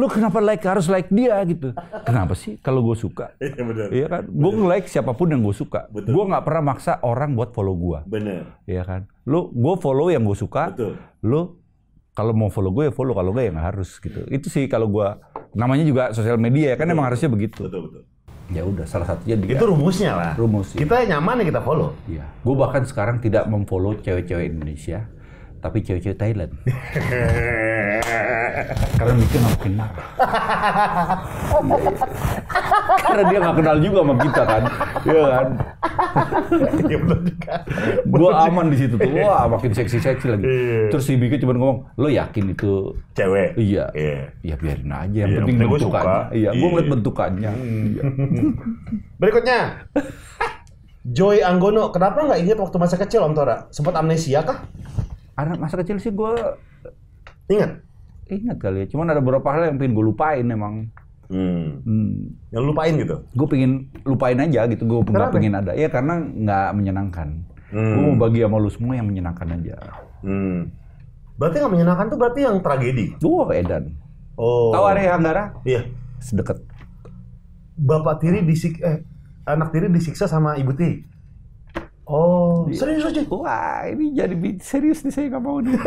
lu kenapa like harus like dia gitu kenapa sih kalau gue suka iya, iya kan gue nge like siapapun yang gue suka gue nggak pernah maksa orang buat follow gue benar iya kan lu gue follow yang gue suka Betul. lu kalau mau follow gue ya follow kalau gue ya nggak harus gitu itu sih kalau gue namanya juga sosial media ya kan betul. emang harusnya begitu betul betul ya udah salah satunya dia itu rumusnya lah rumus iya. kita nyaman ya kita follow iya gue bahkan sekarang tidak memfollow cewek-cewek Indonesia tapi cewek-cewek Thailand Kalian bikin aku kenal. Karena dia nggak kenal juga sama kita kan. ya kan. Iya betul juga. Gua aman di situ tuh. Wah, makin seksi-seksi lagi. Iya. Terus si Biki cuma ngomong, "Lo yakin itu cewek?" Iya. Iya, ya, biarin aja. Yang iya, penting bentukannya. Iya, gue ngeliat iya. bentukannya. Hmm. Berikutnya. Joy Anggono, kenapa nggak ingat waktu masa kecil Om Tora? Sempat amnesia kah? Anak masa kecil sih gue ingat ingat kali ya. Cuman ada beberapa hal yang pengen gue lupain emang. Hmm. hmm. Yang lupain gitu? Gue pengen lupain aja gitu. Gue nggak pengen ada. Ya karena nggak menyenangkan. Hmm. Gue mau bagi sama lu semua yang menyenangkan aja. Hmm. Berarti nggak menyenangkan tuh berarti yang tragedi? Oh, Edan. Oh. Tahu area Anggara? Iya. Sedekat. Bapak tiri disik eh anak tiri disiksa sama ibu tiri. Oh, dia, serius aja? Wah, ini jadi serius nih saya nggak mau nih.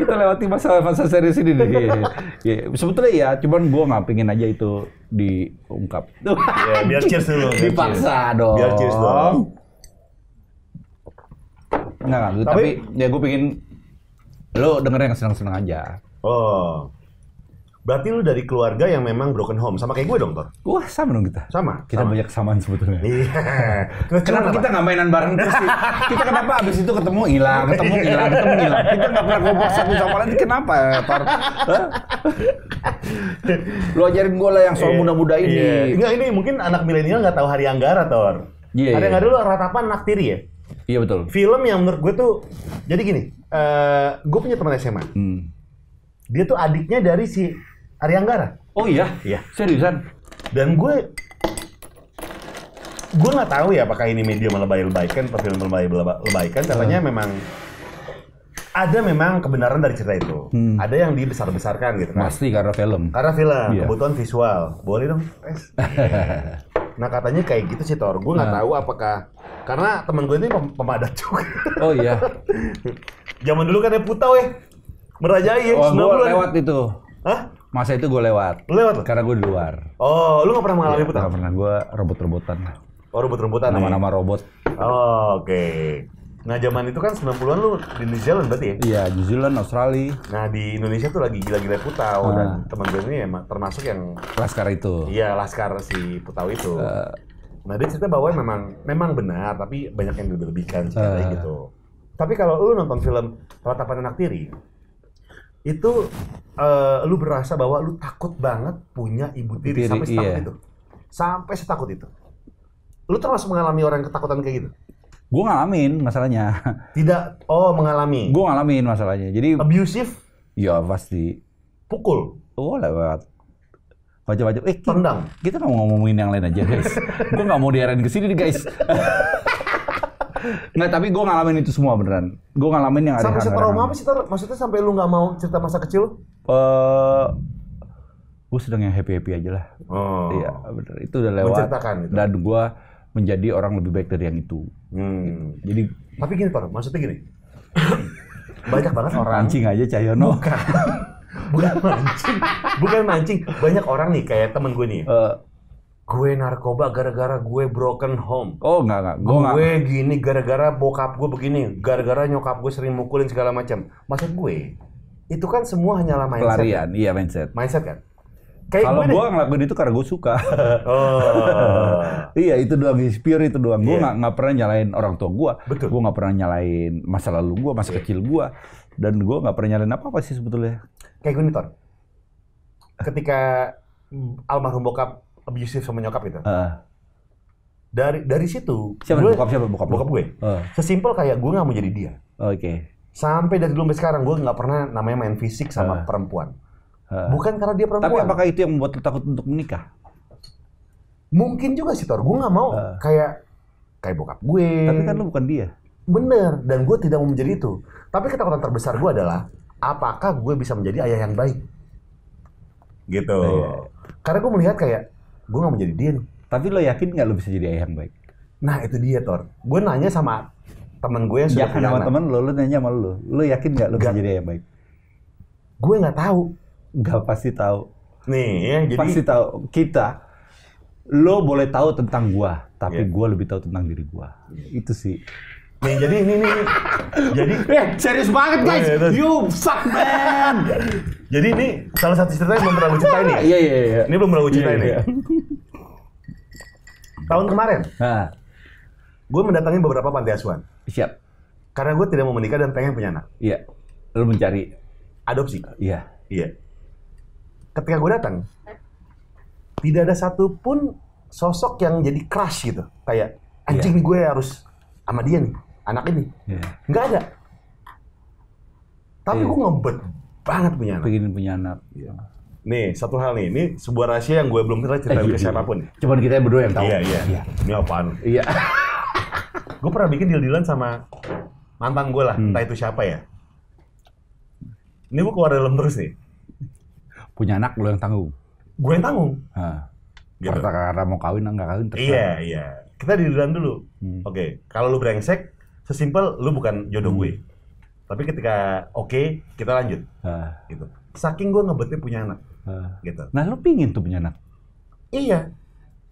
Kita lewati masa-masa serius ini nih. ya, sebetulnya ya, cuman gue nggak pengen aja itu diungkap. ya, biar cheers dulu. Dipaksa cheers. dong. Biar cheers dong. Nggak, tapi, tapi ya gue pingin lo dengerin yang seneng-seneng aja. Oh. Berarti lu dari keluarga yang memang broken home, sama kayak gue dong, Tor? Wah, sama dong kita. Sama? Kita sama. banyak kesamaan sebetulnya. Iya. kenapa, kenapa kita nggak mainan bareng terus sih? Kita kenapa abis itu ketemu hilang, ketemu hilang, ketemu hilang. Kita nggak pernah ngobrol satu sama lain, kenapa ya, Tor? lu ajarin gue lah yang soal yeah. muda-muda ini. Yeah. Enggak, ini mungkin anak milenial nggak tahu hari Anggara, Tor. Iya, yeah, Hari Anggara dulu ratapan naktiri ya? Iya, betul. Film yang menurut gue tuh, jadi gini, uh, eh, gue punya teman SMA. Hmm dia tuh adiknya dari si Arianggara. Oh iya? Iya. Seriusan? Dan gue gue nggak tahu ya apakah ini media melebay lebaikan atau film melebay lebaikan katanya hmm. memang ada memang kebenaran dari cerita itu hmm. ada yang dibesar besarkan gitu kan pasti karena film karena film yeah. kebutuhan visual boleh dong nah katanya kayak gitu sih Thor gue nggak nah. tahu apakah karena temen gue ini pem pemadat juga oh iya zaman dulu kan ya putau ya ya. oh, gue lewat itu. Hah? Masa itu gue lewat. lewat? Karena gue di luar. Oh, lu gak pernah mengalami ya, putar? Gak pernah, gue robot-robotan. Oh, robot-robotan ya? Nama-nama robot. Oh, oke. Nah zaman itu kan 90-an lu di New Zealand berarti ya? Iya, New Zealand, Australia. Nah di Indonesia tuh lagi gila-gila Putau nah. Oh, dan teman gue ini ya, termasuk yang Laskar itu. Iya, Laskar si Putau itu. Uh, nah dia cerita bahwa memang memang benar, tapi banyak yang dilebihkan uh, eh. gitu. Tapi kalau lu nonton film Ratapan Anak Tiri, itu uh, lu berasa bahwa lu takut banget punya ibu tiri, tiri sampai setakut iya. itu. Sampai setakut itu. Lu terus mengalami orang yang ketakutan kayak gitu? Gue ngalamin masalahnya. Tidak, oh mengalami. Gue ngalamin masalahnya. Jadi abusive? Ya pasti. Pukul? Oh lewat wajah-wajah. Eh, tendang. Kita, mau ngomongin yang lain aja guys. gue nggak mau diarahin ke sini nih guys. Nggak, tapi gue ngalamin itu semua beneran. Gue ngalamin yang ada Sampai setrauma apa sih? Tar? Maksudnya sampai lu nggak mau cerita masa kecil? Eh, uh, gue sedang yang happy happy aja lah. Oh. Iya, bener. Itu udah lewat. Menceritakan. Gitu. Dan gue menjadi orang lebih baik dari yang itu. Hmm. Gitu. Jadi. Tapi gini, Pak. Maksudnya gini. banyak banget orang. Mancing aja Cahyono. Bukan. bukan mancing bukan mancing banyak orang nih kayak temen gue nih uh, gue narkoba gara-gara gue broken home. Oh nggak nggak. Gue, gue enggak. gini gara-gara bokap gue begini, gara-gara nyokap gue sering mukulin segala macam. Maksud gue itu kan semua hanyalah mindset. Pelarian, kan? iya mindset. Mindset kan. Kalau gue, gue ya? ngelakuin itu karena gue suka. Oh. iya itu doang, spirit, itu doang. Gue yeah. nggak pernah nyalain orang tua gue. Betul. Gue nggak pernah nyalain masa lalu gue, masa yeah. kecil gue. Dan gue nggak pernah nyalain apa-apa sih sebetulnya. Kayak gue nih, Ketika almarhum bokap abusive sama nyokap gitu. Uh. Dari dari situ siapa gue, bokap siapa bokap bokap gue. Uh. Sesimpel kayak gue nggak mau jadi dia. Oke. Okay. Sampai dari dulu sampai sekarang gue nggak pernah namanya main fisik sama uh. perempuan. Uh. Bukan karena dia perempuan. Tapi apakah itu yang membuat lu takut untuk menikah? Mungkin juga sih Tor. Gue nggak mau uh. kayak kayak bokap gue. Tapi kan lu bukan dia. Bener. Dan gue tidak mau menjadi itu. Tapi ketakutan terbesar gue adalah apakah gue bisa menjadi ayah yang baik. Gitu. Uh. Karena gue melihat kayak gue gak mau jadi dia nih. Tapi lo yakin gak lo bisa jadi ayah yang baik? Nah itu dia Thor. Gue nanya sama temen gue yang sudah punya sama temen lo, lo nanya sama lo. Lo yakin gak lo gak. bisa jadi ayah yang baik? Gue gak tahu. Gak pasti tahu. Nih ya, jadi... Pasti tahu. Kita, lo boleh tahu tentang gue, tapi yeah. gue lebih tahu tentang diri gue. Yeah. Itu sih. Nih, jadi ini nih. Jadi eh, serius banget guys. Oh, you suck man. jadi ini salah satu cerita yang belum pernah gue ceritain nih. Iya, iya iya iya. Ini belum pernah gue iya, ceritain yeah, yeah. Tahun kemarin. Nah. Gue mendatangi beberapa panti asuhan. Siap. Karena gue tidak mau menikah dan pengen punya anak. Iya. Lu mencari adopsi. Iya. Iya. Ketika gue datang, tidak ada satupun sosok yang jadi crush gitu. Kayak anjing iya. gue harus sama dia nih anak ini yeah. nggak ada tapi yeah. gue ngebet banget punya anak pengen punya anak yeah. Nih, satu hal nih. Ini sebuah rahasia yang gue belum pernah ceritain eh, iya, ke iya. siapapun. Cuman kita berdua yang tahu. Iya, iya. iya. Ini apaan? Iya. gue pernah bikin deal-dealan sama mantan gue lah. Hmm. Entah itu siapa ya. Ini gue keluar dalam terus nih. Punya anak lo yang tanggung? Gue yang tanggung. Nah, gitu. Karena mau kawin, nggak kawin. Terserah. Iya, iya. Kita di dulu. Hmm. Oke, okay. kalau lu brengsek, sesimpel lu bukan jodoh hmm. gue tapi ketika oke okay, kita lanjut uh. gitu saking gue ngebetnya punya anak uh. gitu nah lu pingin tuh punya anak iya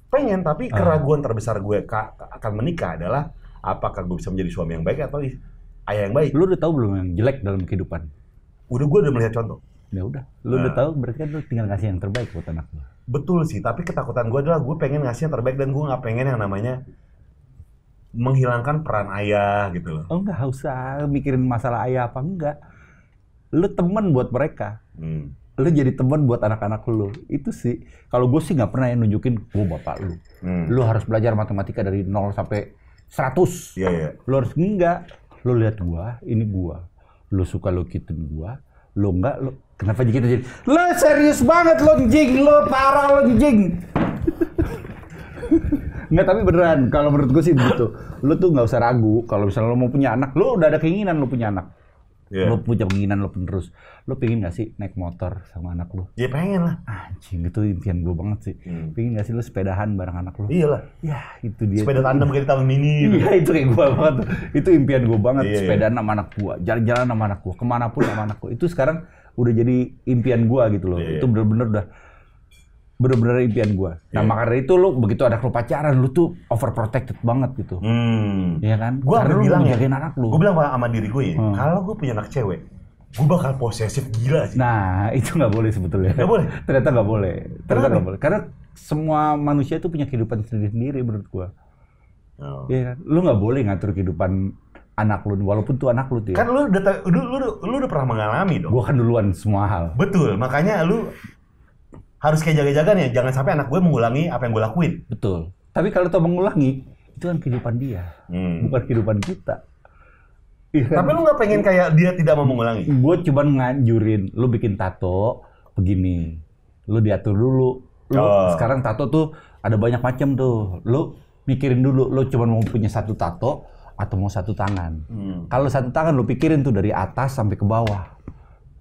pengen tapi uh. keraguan terbesar gue akan menikah adalah apakah gue bisa menjadi suami yang baik atau ayah yang baik lu udah tahu belum yang jelek dalam kehidupan udah gue udah melihat contoh ya udah lu nah. udah tahu berarti kan lu tinggal ngasih yang terbaik buat anak lu betul sih tapi ketakutan gue adalah gue pengen ngasih yang terbaik dan gue nggak pengen yang namanya menghilangkan peran ayah gitu loh. Oh, enggak usah mikirin masalah ayah apa enggak. Lu temen buat mereka. Hmm. Lu jadi temen buat anak-anak lu. Itu sih kalau gue sih nggak pernah yang nunjukin gue oh, bapak lu. Hmm. Lu harus belajar matematika dari 0 sampai 100. Iya, yeah, iya. Yeah. Lu harus enggak. Lu lihat gua, ini gua. Lu suka lu kitin gua, lu enggak lu kenapa jadi kita gitu? jadi lu serius banget lu jing lu parah lu jing Enggak tapi beneran kalau menurut gue sih begitu. Lu tuh nggak usah ragu kalau misalnya lu mau punya anak, lu udah ada keinginan lu punya anak. Yeah. Lu punya keinginan lu penerus. Lu pengen gak sih naik motor sama anak lu? Ya pengen lah. Anjing itu impian gue banget sih. Hmm. Pengen gak sih lu sepedahan bareng anak lu? lah. Ya itu dia. Sepeda tandem kayak di tahun mini gitu. Iya itu kayak gue banget. itu impian gue banget. Yeah, iya. sepedaan yeah. sama anak gue. Jalan-jalan sama anak gue. Kemanapun sama anak gue. Itu sekarang udah jadi impian gue gitu loh. Yeah, iya. itu bener-bener udah. -bener bener-bener impian gue. Nah yeah. makanya itu lu begitu ada klub pacaran lu tuh overprotected banget gitu. Hmm. Iya kan? Gua Karena bilang ya, anak lu. Gue bilang sama diri gue ya, hmm. kalau gue punya anak cewek, gue bakal posesif gila sih. Nah itu nggak boleh sebetulnya. Nggak boleh. Ternyata nggak boleh. Ternyata nggak boleh. Karena semua manusia itu punya kehidupan sendiri-sendiri menurut gue. Oh. Iya kan? Lu nggak boleh ngatur kehidupan anak lu walaupun tuh anak lu tuh ya. kan lu udah lu, lu, lu udah pernah mengalami dong gua kan duluan semua hal betul makanya lu harus kayak jaga-jaga nih, ya, jangan sampai anak gue mengulangi apa yang gue lakuin. Betul. Tapi kalau tau mengulangi, itu kan kehidupan dia, hmm. bukan kehidupan kita. Ya. Tapi lu nggak pengen kayak dia tidak mau mengulangi? Gue cuman nganjurin, lu bikin tato begini, lu diatur dulu. Lu oh. sekarang tato tuh ada banyak macam tuh. Lu mikirin dulu, lu cuman mau punya satu tato atau mau satu tangan. Hmm. Kalau satu tangan lu pikirin tuh dari atas sampai ke bawah,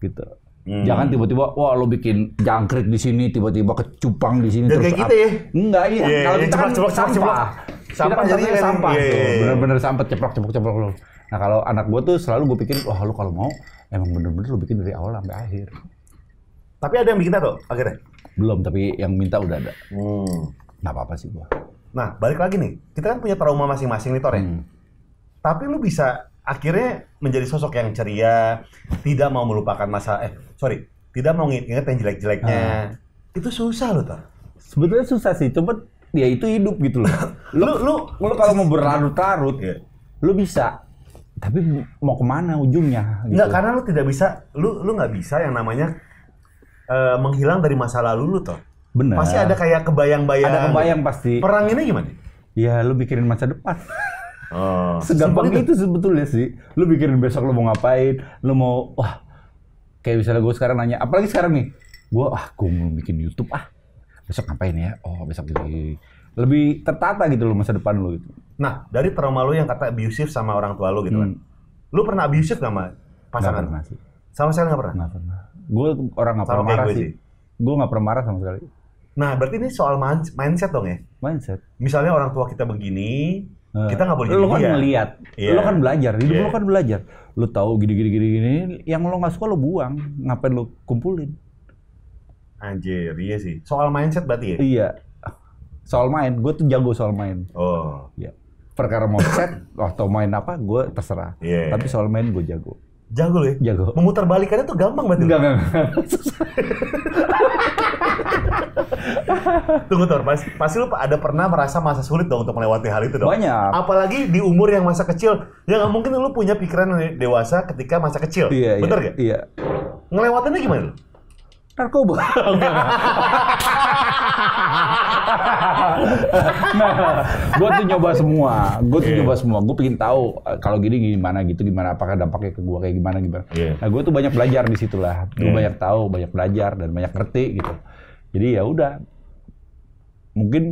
gitu. Ya kan, hmm. Jangan tiba-tiba, wah lo bikin jangkrik di sini, tiba-tiba kecupang di sini. Dan ya, terus kayak kita gitu ya? Enggak, iya. Yeah, kalau yeah, kita ceplok, kan ceplok, sampah. Sampah kita kan sampah. Kan? Yeah, yeah, yeah. Bener-bener sampah, ceplok, ceplok, ceplok. Nah kalau anak gue tuh selalu gue pikir, wah lo kalau mau emang bener-bener lo bikin dari awal sampai akhir. Tapi ada yang bikin tato akhirnya? Belum, tapi yang minta udah ada. Hmm. Gak apa-apa sih gue. Nah balik lagi nih, kita kan punya trauma masing-masing nih, Tor ya? Hmm. Tapi lu bisa akhirnya menjadi sosok yang ceria, tidak mau melupakan masa eh sorry, tidak mau ingat yang jelek-jeleknya. Uh. Itu susah loh, Tor. Sebetulnya susah sih, cuma ya itu hidup gitu loh. lu lu lu kalau mau berlarut-larut, yeah. Ya. lu bisa. Tapi mau kemana ujungnya? Gitu. Nggak, karena lu tidak bisa, lu lu nggak bisa yang namanya uh, menghilang dari masa lalu lu toh. Benar. Pasti ada kayak kebayang-bayang. Ada kebayang pasti. Perang ini gimana? Ya lu mikirin masa depan. Oh. Segampang itu. sebetulnya sih. Lu pikirin besok lu mau ngapain, lu mau wah kayak misalnya gue sekarang nanya, apalagi sekarang nih, gue ah gue mau bikin YouTube ah, besok ngapain ya? Oh besok gini. Lebih tertata gitu loh masa depan lu gitu. Nah dari trauma lu yang kata abusive sama orang tua lu gitu kan. hmm. kan, lu pernah abusive gak sama pasangan? Gak pernah sih. Sama sekali gak pernah. Gak pernah. Gue orang gak pernah marah sih. sih. Gue gak pernah marah sama sekali. Nah berarti ini soal mindset dong ya? Mindset. Misalnya orang tua kita begini, Eh, Kita nggak boleh lo kan dia. ngeliat, yeah. lo kan belajar, hidup yeah. lo kan belajar. Lo tahu gini gini gini gini, yang lo nggak suka lo buang, ngapain lo kumpulin? Anjir, iya sih. Soal mindset berarti ya? Iya. Soal main, gue tuh jago soal main. Oh. Iya. Perkara mindset set, atau main apa, gue terserah. Yeah. Iya. Tapi soal main gue jago. Jago lo ya? Jago. Memutar balikannya tuh gampang berarti. Enggak, enggak. Tunggu Tor, pasti, pasti lu ada pernah merasa masa sulit dong untuk melewati hal itu dong? Banyak. Apalagi di umur yang masa kecil, ya nggak mungkin lu punya pikiran dewasa ketika masa kecil. Iya, iya. Bener iya, gak? Iya. Ngelewatinnya gimana lu? Narkoba. nah, nah gue tuh nyoba semua, gue tuh yeah. nyoba semua. Gue pengen tahu eh, kalau gini gimana gitu, gimana apakah dampaknya ke gue kayak gimana gimana. Yeah. Nah, gue tuh banyak belajar di situ lah. Gue yeah. banyak tahu, banyak belajar dan banyak ngerti gitu jadi ya udah mungkin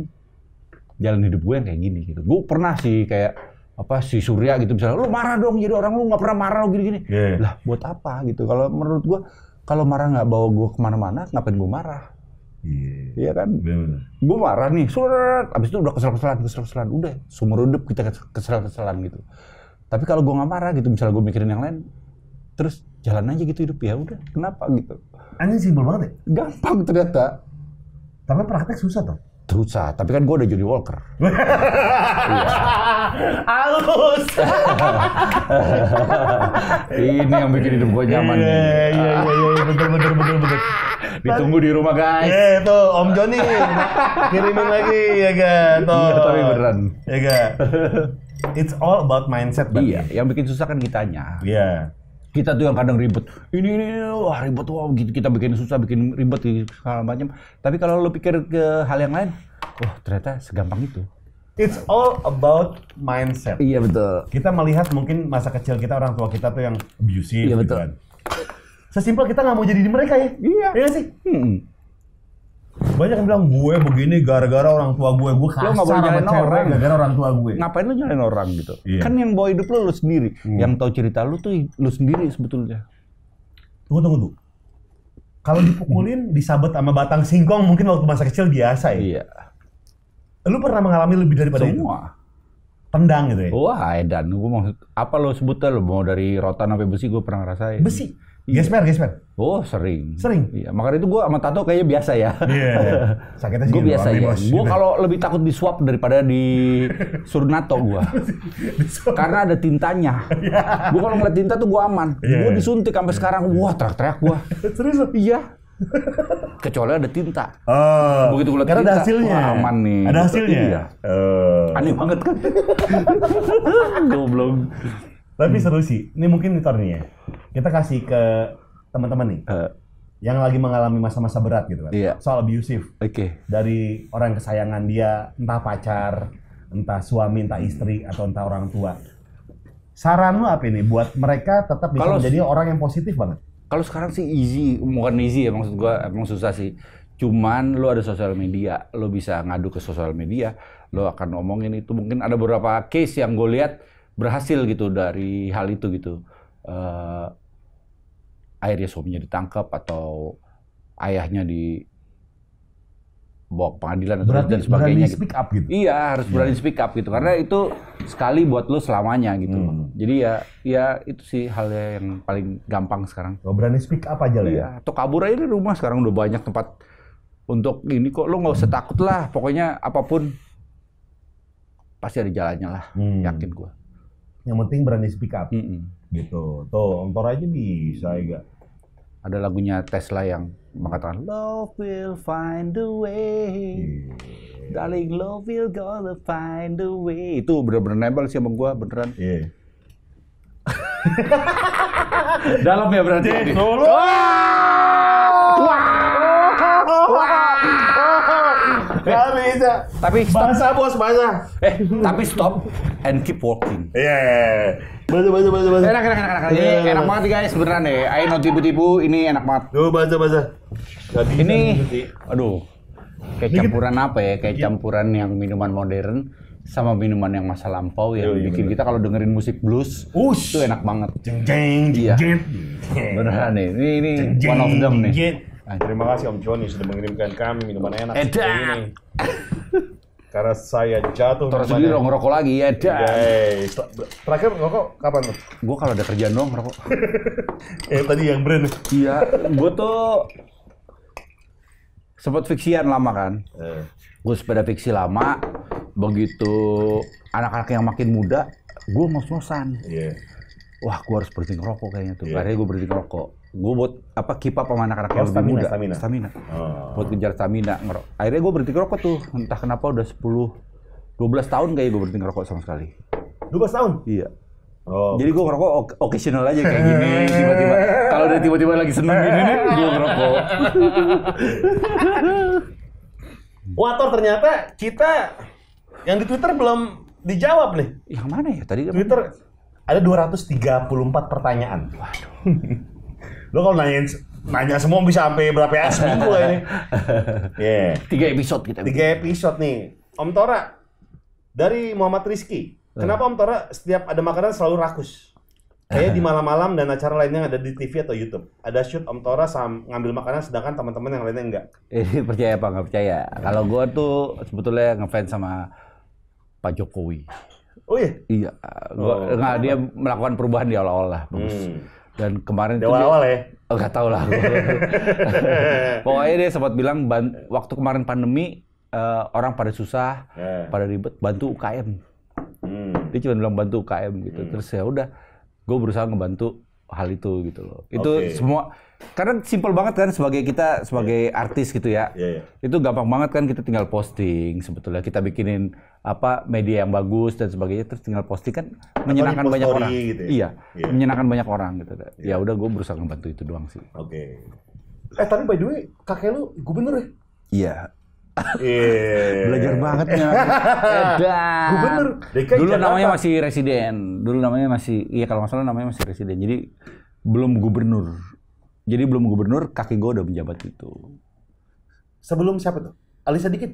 jalan hidup gue yang kayak gini gitu gue pernah sih kayak apa si Surya gitu misalnya lu marah dong jadi orang lu nggak pernah marah lo gini-gini yeah. lah buat apa gitu kalau menurut gue kalau marah nggak bawa gue kemana-mana ngapain gue marah Iya yeah. kan? yeah. Iya, gue marah nih, surat. Abis itu udah kesel-keselan, kesel-keselan. Udah, seumur hidup kita kesel-keselan gitu. Tapi kalau gue nggak marah gitu, misalnya gue mikirin yang lain, terus jalan aja gitu hidup ya udah. Kenapa gitu? Anjing simpel banget ya? Gampang ternyata. Tapi praktek susah tuh. Susah, tapi kan gue udah jadi Walker. Halus. Ini yang bikin hidup gue nyaman. Iya, iya, iya, iya, iya, betul, betul, betul, betul. Ditunggu di rumah guys. yeah, tuh Om Joni kirimin lagi ya ga, tuh. Iya, tapi beneran. Ya ga. It's all about mindset, Iya, yang bikin susah kan kitanya. Iya. Yeah kita tuh yang kadang ribet ini ini, wah ribet wah gitu kita bikin susah bikin ribet di gitu, segala macam tapi kalau lo pikir ke hal yang lain wah ternyata segampang itu It's all about mindset. Iya betul. Kita melihat mungkin masa kecil kita orang tua kita tuh yang abusive. Iya gitu betul. Gitu kan. Sesimpel kita nggak mau jadi di mereka ya. Iya. Iya sih. Hmm banyak yang bilang gue begini gara-gara orang tua gue gue kasar lo gak boleh nyalain orang gara-gara orang tua gue ngapain lu nyalain orang gitu iya. kan yang bawa hidup lo lo sendiri hmm. yang tahu cerita lu tuh lu sendiri sebetulnya tunggu tunggu tuh kalau dipukulin disabet sama batang singkong mungkin waktu masa kecil biasa ya iya lu pernah mengalami lebih daripada semua. itu tendang gitu ya wah edan gue mau apa lo sebutnya lo mau dari rotan sampai besi gue pernah rasain besi Iya. Gesper, gesper. Oh, sering. Sering. Iya, makanya itu gua sama tato kayaknya biasa ya. Iya. Yeah. Sakitnya sih gua biasa ya. Bos, gua kalau lebih takut di disuap daripada di surnato nato gua. Karena ada tintanya. Iya. Gua kalau ngeliat tinta tuh gua aman. Yeah. Gua iya. disuntik sampai sekarang wah teriak-teriak gua. Serius? Iya. Kecuali ada tinta. Uh, Begitu gue Karena tinta, ada hasilnya. aman nih. Ada hasilnya. Iya. Uh. Aneh banget kan. Goblok. Tapi hmm. seru sih. Ini mungkin ntar nih ya. Kita kasih ke teman-teman nih. Uh. Yang lagi mengalami masa-masa berat gitu kan. Iya. Soal abusive. Oke. Okay. Dari orang kesayangan dia, entah pacar, entah suami, entah istri, atau entah orang tua. Saran lu apa ini buat mereka tetap bisa kalo menjadi orang yang positif banget? Kalau sekarang sih easy, bukan easy ya maksud gua emang susah sih. Cuman lu ada sosial media, lu bisa ngadu ke sosial media, lu akan ngomongin itu. Mungkin ada beberapa case yang gue lihat berhasil gitu dari hal itu gitu. Uh, akhirnya suaminya ditangkap atau ayahnya di bawa pengadilan atau dan sebagainya. Berani speak gitu. up gitu. Iya harus berani yeah. speak up gitu karena itu sekali buat lo selamanya gitu. Hmm. Jadi ya ya itu sih hal yang paling gampang sekarang. Lo oh, berani speak up aja lah ya. Iya, atau kabur aja di rumah sekarang udah banyak tempat untuk ini kok lo nggak usah hmm. takut lah pokoknya apapun pasti ada jalannya lah hmm. yakin gue yang penting berani speak up mm -hmm. gitu tuh ontor aja bisa ya ada lagunya Tesla yang mengatakan love will find a way yeah. darling love will gonna find a way itu bener-bener nempel sih sama gua beneran yeah. dalam ya berarti Tapi stop. Bahasa bos, bahasa. Eh, tapi stop and keep walking. Iya. Yeah. Basah, basah, basah, Enak, enak, enak, enak. Ini yeah. enak banget guys, beneran deh. Ayo no tipu-tipu, ini enak banget. Duh, baca. basah. Ini, aduh. Kayak campuran apa ya? Kayak iya. campuran yang minuman modern sama minuman yang masa lampau yang Yoi, iya, iya, bikin bener. kita kalau dengerin musik blues Ush. itu enak banget. Jeng jeng jeng. jeng. Beneran nih. Ini ini one of them nih. Terima kasih Om Joni sudah mengirimkan kami minuman enak Edan. ini. Karena saya jatuh Terus sendiri dong ngerokok lagi, ya terakhir ngerokok kapan Gue kalau ada kerjaan dong ngerokok. eh tadi yang brand. Iya, gue tuh sempat fiksian lama kan. Eh. Gue sepeda fiksi lama, begitu anak-anak yang makin muda, gue ngos-ngosan. Iya. Yeah. Wah, gue harus berhenti ngerokok kayaknya tuh. Yeah. Akhirnya gue berhenti ngerokok gue buat apa keep up sama anak-anak oh, yang stamina, lebih muda stamina, stamina. Oh. buat kejar stamina ngerok akhirnya gue berhenti ngerokok tuh entah kenapa udah 10 12 tahun kayak gue berhenti ngerokok sama sekali 12 tahun iya Oh. Jadi gue ngerokok occasional aja kayak gini tiba-tiba. Kalau udah tiba-tiba lagi seneng gini nih, gue ngerokok. Wator ternyata kita yang di Twitter belum dijawab nih. Yang mana ya tadi? Twitter mana? ada 234 pertanyaan. Waduh. Lo kalau nanyain nanya semua bisa sampai berapa ya seminggu lah ini. Yeah. Tiga episode kita. Tiga episode nih. Om Tora dari Muhammad Rizky. Eh. Kenapa Om Tora setiap ada makanan selalu rakus? Kayak di malam-malam dan acara lainnya ada di TV atau YouTube. Ada shoot Om Tora sam ngambil makanan sedangkan teman-teman yang lainnya enggak. ini eh, percaya apa nggak percaya. Kalau gua tuh sebetulnya ngefans sama Pak Jokowi. Oh iya? Iya. Gua, oh, enggak, dia melakukan perubahan di olah-olah. Bagus. Hmm dan kemarin Dewa itu awal ya oh, gak lah pokoknya dia sempat bilang waktu kemarin pandemi uh, orang pada susah yeah. pada ribet bantu UKM hmm. dia cuma bilang bantu UKM gitu hmm. terus ya udah gue berusaha ngebantu hal itu gitu loh. Itu okay. semua karena simpel banget kan sebagai kita sebagai yeah. artis gitu ya. Yeah, yeah. Itu gampang banget kan kita tinggal posting sebetulnya kita bikinin apa media yang bagus dan sebagainya terus tinggal posting kan gitu ya? iya, iya. menyenangkan banyak orang. Gitu ya? Iya, yeah. menyenangkan banyak orang gitu. Yeah. Ya udah gue berusaha membantu itu doang sih. Oke. Okay. Eh tapi by the way kakek lu gubernur ya? Iya. Yeah. Belajar banget ya. Gubernur Dulu Jakarta. namanya masih residen. Dulu namanya masih iya kalau masalah namanya masih residen. Jadi belum gubernur. Jadi belum gubernur, kaki gue udah menjabat itu. Sebelum siapa tuh? Ali sedikit.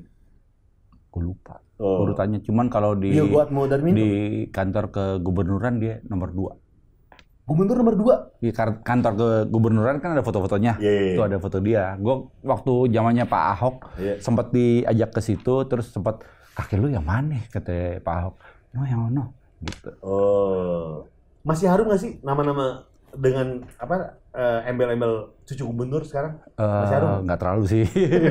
Gue lupa. Oh. Urutannya cuman kalau di iya, di kantor ke gubernuran dia nomor dua. Gubernur nomor dua. Di iya, kantor ke gubernuran kan ada foto-fotonya. Yeah, yeah, iya. Itu ada foto dia. Gue waktu zamannya Pak Ahok yeah. sempat diajak ke situ, terus sempat kaki lu yang mana? Kata Pak Ahok. No yang no. Gitu. Oh. Masih harum gak sih nama-nama dengan apa uh, embel-embel cucu gubernur sekarang? Masih eh, harum? Uh, gak terlalu sih.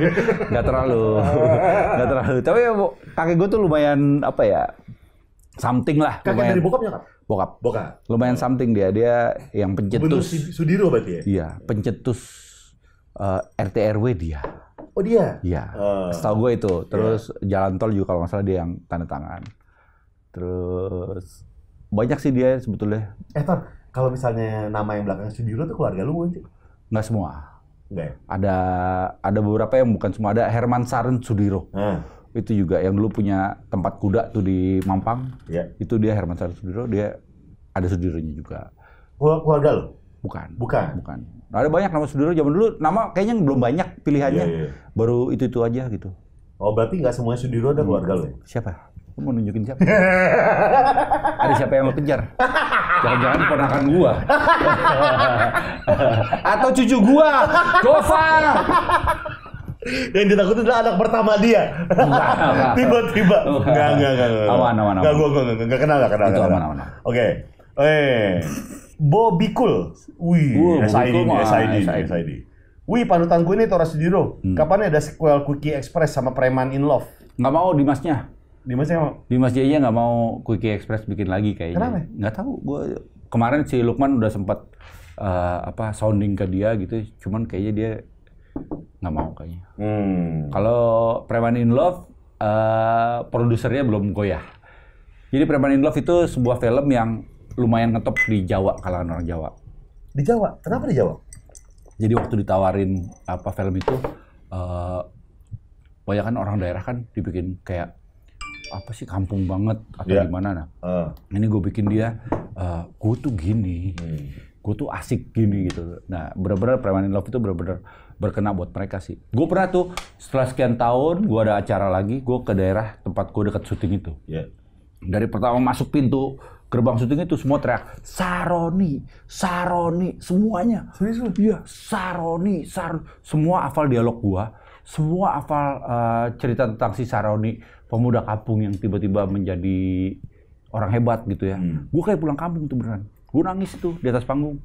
nggak terlalu. nggak terlalu. Tapi ya, kakek gue tuh lumayan apa ya? Something lah. Kakek lumayan. dari bokap nyokap? Bokap. Bokap. Lumayan oh. something dia. Dia yang pencetus. Gubernur Sudiro berarti ya? Iya, pencetus uh, eh, RT RW dia. Oh dia? Iya. Uh, Setahu gue itu. Iya. Terus yeah. jalan tol juga kalau nggak salah dia yang tanda tangan. Terus banyak sih dia sebetulnya. Eh Tor, kalau misalnya nama yang belakang Sudiro itu keluarga lu bukan sih? Nggak semua. Nggak. Ya? Ada ada beberapa yang bukan semua. Ada Herman Saren Sudiro. Hmm itu juga yang dulu punya tempat kuda tuh di Mampang. Ya. Itu dia Herman Sari Sudiro, dia ada Sudironya juga. Keluarga lo? Bukan. Bukan. Bukan. Nah, ada banyak nama Sudiro zaman dulu nama kayaknya belum banyak pilihannya. Ya, ya. Baru itu-itu aja gitu. Oh, berarti nggak semuanya Sudiro ada keluarga lo? Siapa? Lu mau nunjukin siapa? ada siapa yang lo kejar? Jangan-jangan ponakan gua. Atau cucu gua. Gofar! yang ditakutin adalah anak pertama dia. Tiba-tiba. Enggak, enggak, enggak. Aman, aman, aman. Enggak, gua enggak, enggak kenal, enggak kenal. Itu aman, aman. Oke. Eh. Bobby Cool. Wih, uh, SID, SID, SID. Wih, panutanku ini Tora Sudiro. Hmm. Kapan ada sequel Quickie Express sama Preman in Love? Nggak mau Dimasnya. Dimasnya mau? Dimas Jaya nggak mau Quickie Express bikin lagi kayaknya. Kenapa? Nggak tahu. Gua kemarin si Lukman udah sempat uh, eh, apa sounding ke dia gitu. Cuman kayaknya dia nggak mau kayaknya. Hmm. Kalau Preman in Love, uh, produsernya belum goyah. Jadi Preman in Love itu sebuah film yang lumayan ngetop di Jawa kalangan orang Jawa. Di Jawa? Kenapa di Jawa? Jadi waktu ditawarin apa film itu, uh, banyak kan orang daerah kan dibikin kayak apa sih kampung banget atau yeah. gimana nah. Uh. Ini gue bikin dia, uh, eh, gue tuh gini, hmm. gue tuh asik gini gitu. Nah bener-bener Preman in Love itu bener-bener berkena buat mereka sih. Gue pernah tuh setelah sekian tahun gue ada acara lagi, gue ke daerah tempat gue dekat syuting itu. Yeah. Dari pertama masuk pintu gerbang syuting itu semua teriak Saroni, Saroni, semuanya. Serius? Iya, Saroni, Sar, semua hafal dialog gue, semua hafal uh, cerita tentang si Saroni, pemuda kampung yang tiba-tiba menjadi orang hebat gitu ya. Hmm. Gue kayak pulang kampung tuh beneran. Gue nangis tuh di atas panggung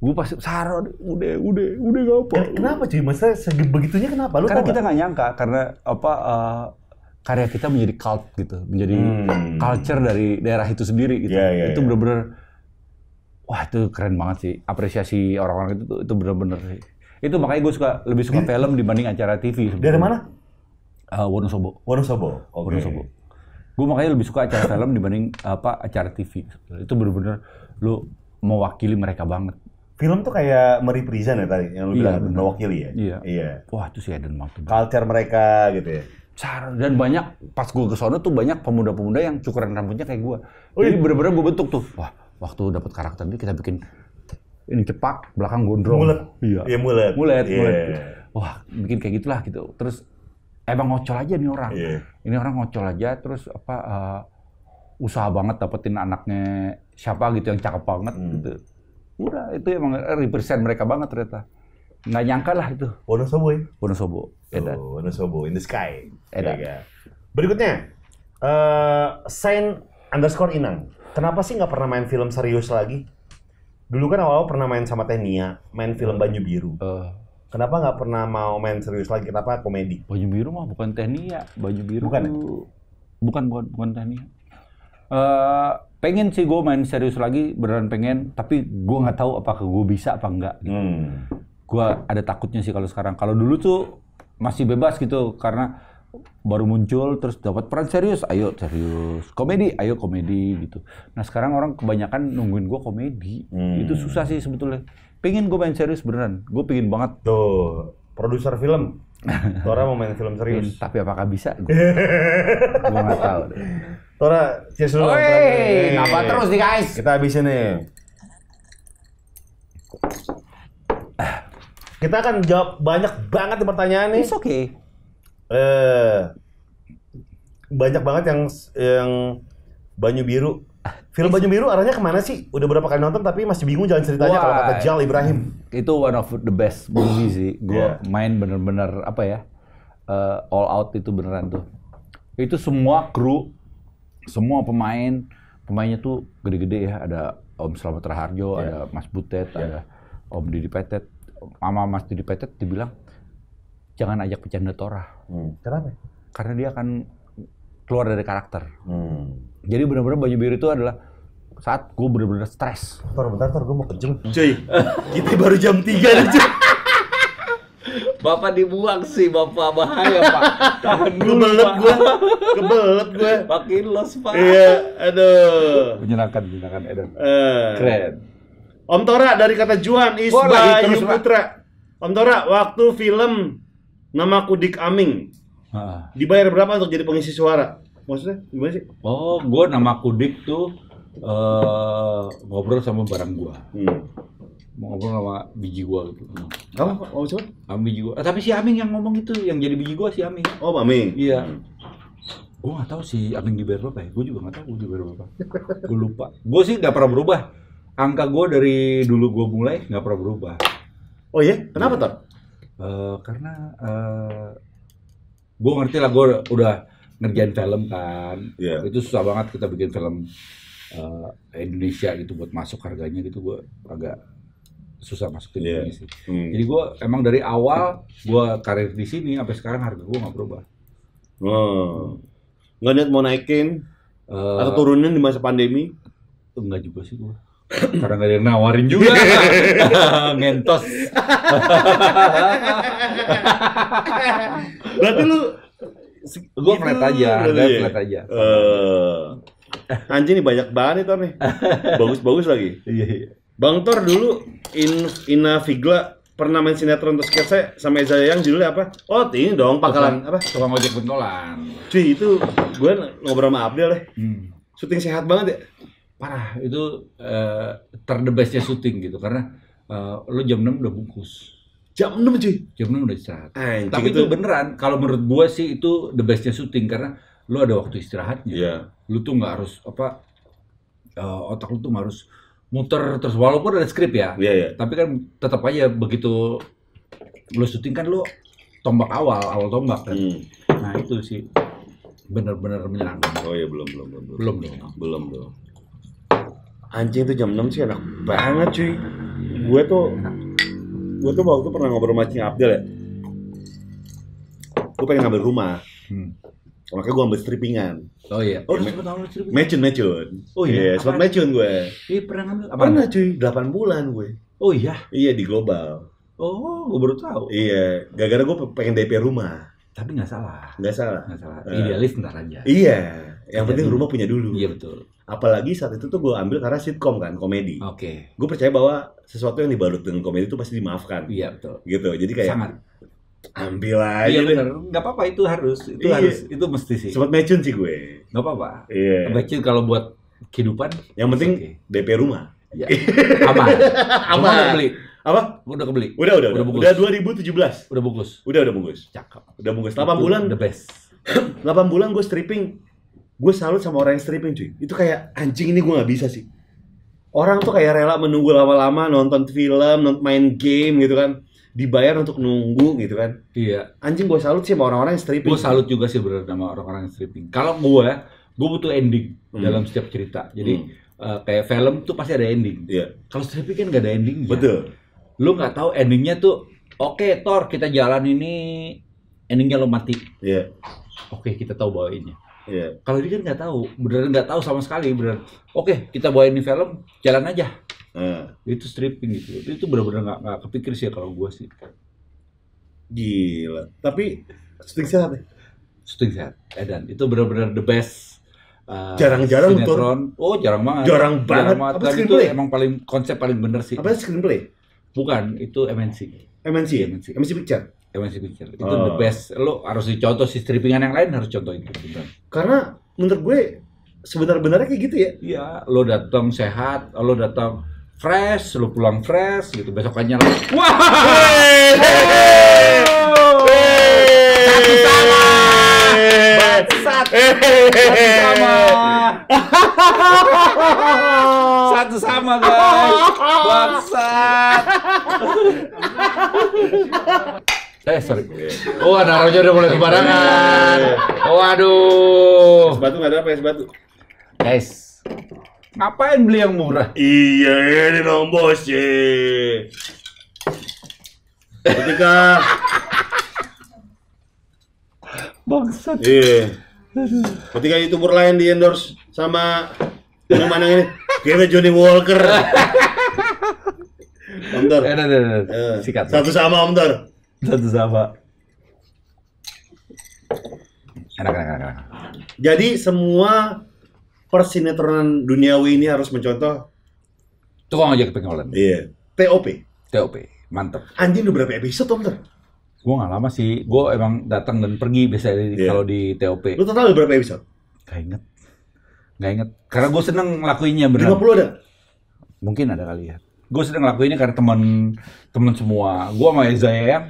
gue pas saran udah udah udah gak apa kan kenapa cuy masa sebegitunya kenapa lu karena kita nggak nyangka karena apa uh, karya kita menjadi cult gitu menjadi hmm. culture dari daerah itu sendiri gitu yeah, yeah, itu bener ya. bener-bener wah itu keren banget sih apresiasi orang-orang itu itu bener-bener sih itu makanya gue suka lebih suka film dibanding acara TV sebenernya. dari mana uh, Wonosobo Wonosobo okay. Wonosobo gue makanya lebih suka acara film dibanding apa acara TV itu bener-bener lu mewakili mereka banget film tuh kayak merepresent ya tadi yang lu iya, bilang mewakili ya. Iya. iya. Wah itu sih Eden waktu. Culture mereka gitu ya. Cara dan banyak pas gue ke sana tuh banyak pemuda-pemuda yang cukuran rambutnya kayak gue. Oh, iya. Jadi bener-bener gue bentuk tuh. Wah waktu dapet karakter ini kita bikin ini cepak belakang gondrong. Mulet. Iya. Iya mulet. Mulet. Yeah. mulet. Wah bikin kayak gitulah gitu. Terus emang ngocol aja nih orang. Yeah. Ini orang ngocol aja terus apa uh, usaha banget dapetin anaknya siapa gitu yang cakep banget hmm. gitu Udah, itu emang represent mereka banget ternyata. Nggak nyangka lah itu. Wonosobo ya? Wonosobo. Oh, Wonosobo in the sky. Eda. Ya, iya. Berikutnya, uh, Saint underscore Inang. Kenapa sih nggak pernah main film serius lagi? Dulu kan awal-awal pernah main sama Tania, main film oh. Banyu Biru. Uh. Kenapa nggak pernah mau main serius lagi? Kenapa komedi? Banyu Biru mah bukan Tania, Banyu Biru. Bukan. Ya? Bukan bukan bukan Tania. Uh, eh, pengen sih gue main serius lagi beneran pengen tapi gue nggak tahu apakah gue bisa apa enggak gitu. Hmm. gue ada takutnya sih kalau sekarang kalau dulu tuh masih bebas gitu karena baru muncul terus dapat peran serius ayo serius komedi ayo komedi gitu nah sekarang orang kebanyakan nungguin gue komedi hmm. itu susah sih sebetulnya pengen gue main serius beneran gue pingin banget tuh produser film Tora mau main film serius. Hmm, tapi apakah bisa? Gue nggak tahu. Tora, cheers dulu. Oi, apa terus nih guys? Kita habisin nih. Kita akan jawab banyak banget di pertanyaan nih. It's okay. Eh, banyak banget yang yang Banyu Biru Film Baju Biru arahnya kemana sih? Udah berapa kali nonton tapi masih bingung jalan ceritanya kalau kata Jal Ibrahim. Mm, itu one of the best movie oh, sih. Gue yeah. main bener-bener apa ya? Uh, all out itu beneran tuh. Itu semua kru, semua pemain, pemainnya tuh gede-gede ya. Ada Om Slamet Raharjo, yeah. ada Mas Butet, yeah. ada Om Didi Petet. Mama Mas Didi Petet dibilang jangan ajak pecanda Torah. Hmm. Kenapa? Karena dia akan keluar dari karakter. Hmm jadi benar-benar baju biru itu adalah saat gue benar-benar stres. Bentar, bentar, bentar, gue mau kejem. Cuy, kita baru jam tiga nih, cuy. Bapak dibuang sih, Bapak bahaya, Pak. Tahan dulu, Kebelet gue, kebelet gue. Makin los, Pak. Iya, aduh. Menyenangkan, menyenangkan, Eden. Uh. Keren. Om Tora dari kata Juan, Isba Bayu Putra. Om Tora, waktu film Namaku Dik Aming, ah. dibayar berapa untuk jadi pengisi suara? Maksudnya gimana sih? Oh, gue nama kudik tuh uh, ngobrol sama barang gue. Hmm. ngobrol sama biji gue gitu. Apa? mau coba? Sama biji gue. Ah, tapi si Amin yang ngomong itu, yang jadi biji gue si Amin. Oh, Amin. Iya. Hmm. Gue gak tau si Amin di berapa ya. Gue juga gak tau gue di berapa. gue lupa. Gue sih gak pernah berubah. Angka gue dari dulu gue mulai gak pernah berubah. Oh iya? Kenapa, ya. Tor? Uh, karena uh, eh, gue ngerti lah gue udah ngerjain film kan. Yeah. Itu susah banget kita bikin film uh, Indonesia gitu buat masuk harganya gitu gue agak susah masuk ke yeah. sih. Hmm. Jadi gue emang dari awal gue karir di sini sampai sekarang harga gue nggak berubah. hmm. Nggak niat mau naikin uh, atau turunin di masa pandemi? Enggak juga sih gue. Karena nggak ada yang nawarin juga. Ngentos. Berarti lu gue flat aja, gue ya. flat aja. Uh, anjing nih banyak banget nih Tor nih. Bagus-bagus lagi. Iya, iya. Bang Tor dulu in Ina Figla pernah main sinetron terus saya sama Eza yang judulnya apa? Oh ini dong pangkalan apa? Tukang ojek bentolan. Cuy itu gue ngobrol sama Abdul deh. Hmm. Syuting sehat banget ya. Parah itu uh, eh, terdebesnya syuting gitu karena uh, eh, lo jam 6 udah bungkus Jam enam cuy. Jam 6 udah istirahat. eh, Tapi itu, beneran kalau menurut gue sih itu the bestnya syuting karena lu ada waktu istirahatnya. Yeah. Lu tuh nggak harus apa uh, otak lu tuh harus muter terus walaupun ada skrip ya. yeah, yeah. Tapi kan tetap aja begitu lu syuting kan lu tombak awal, awal tombak kan. Hmm. Nah, itu sih benar-benar menyenangkan. Oh ya belum belum belum belum belum belum belum. belum. Anjing itu jam enam sih enak banget cuy. Gue tuh gue tuh waktu pernah ngobrol sama Cing Abdel ya gue pengen ngambil rumah hmm. makanya gue ambil strippingan oh iya oh udah sempet ngambil stripping mecun mecun oh iya yeah, sempet mecun gue iya pernah ngambil apa pernah cuy 8 bulan gue oh iya iya di global oh gue baru tahu iya gara-gara gue pengen DP rumah tapi nggak salah nggak salah nggak salah uh, idealis ntar aja iya yang penting rumah punya dulu iya betul apalagi saat itu tuh gue ambil karena sitkom kan komedi oke okay. gue percaya bahwa sesuatu yang dibalut dengan komedi itu pasti dimaafkan iya betul gitu jadi kayak sangat ambil aja iya benar Gak apa-apa itu harus itu iya. harus itu mesti sih sempat mecun sih gue Gak apa-apa iya. mecun kalau buat kehidupan yang penting okay. DP rumah Iya. aman aman udah beli apa udah kebeli udah udah udah, udah, bungkus. udah 2017 udah bungkus udah udah bungkus cakep udah bungkus 8 bulan the best 8 bulan gue stripping gue salut sama orang yang stripping cuy itu kayak anjing ini gue nggak bisa sih orang tuh kayak rela menunggu lama-lama nonton film nonton main game gitu kan dibayar untuk nunggu gitu kan iya anjing gue salut sih sama orang-orang yang stripping gue salut juga sih bener sama orang-orang yang stripping kalau gue gue butuh ending hmm. dalam setiap cerita jadi hmm. uh, kayak film tuh pasti ada ending iya. kalau stripping kan gak ada ending betul lu nggak tahu endingnya tuh oke okay, Thor kita jalan ini endingnya lo mati iya oke kita tahu bahwa ini Yeah. Kalau dia kan nggak tahu, beneran nggak tahu sama sekali, benar. Oke, okay, kita bawain ini film, jalan aja. Uh. Itu stripping gitu. Itu bener-bener nggak nggak kepikir sih ya kalau gue sih. Gila. Tapi syuting sehat. Ya? Syuting sehat. Edan, itu bener-bener the best. Eh, jarang-jarang sinetron. Oh, jarang banget. Jarang banget. Jarang banget. Apa itu play? emang paling konsep paling bener sih. Apa screenplay? Bukan, itu MNC. MNC. MNC, MNC Picture. Evan kecil. Itu oh. the best. Lo harus dicontoh si strippingan yang lain harus contoh itu. Karena menurut gue sebenar-benarnya kayak gitu ya. Iya, lo datang sehat, lo datang fresh, lo pulang fresh gitu. Besok aja lo wah. satu sama. Satu sama. Satu sama guys. bangsat Eh sorry. Oh naruhnya udah mulai kebarangan. Waduh. Iya. Oh, es batu nggak ada apa es batu? Guys, ngapain beli yang murah? Iya, iya ini dong bos Ketika bangsat. Iya. Ketika youtuber lain di endorse sama yang mana ini? Kita Johnny Walker. Om Dor. Eh, eh, satu sama Om Dor satu sama enak enak enak, enak. jadi semua persinetronan duniawi ini harus mencontoh tukang ojek pengolahan iya TOP TOP mantep anjing udah berapa episode om ter gue gak lama sih gue emang datang dan pergi biasanya yeah. kalau di TOP lu total berapa episode gak inget gak inget karena gue seneng ngelakuinnya bener 50 ada mungkin ada kali ya gue seneng ngelakuinnya karena teman teman semua gue sama Eza ya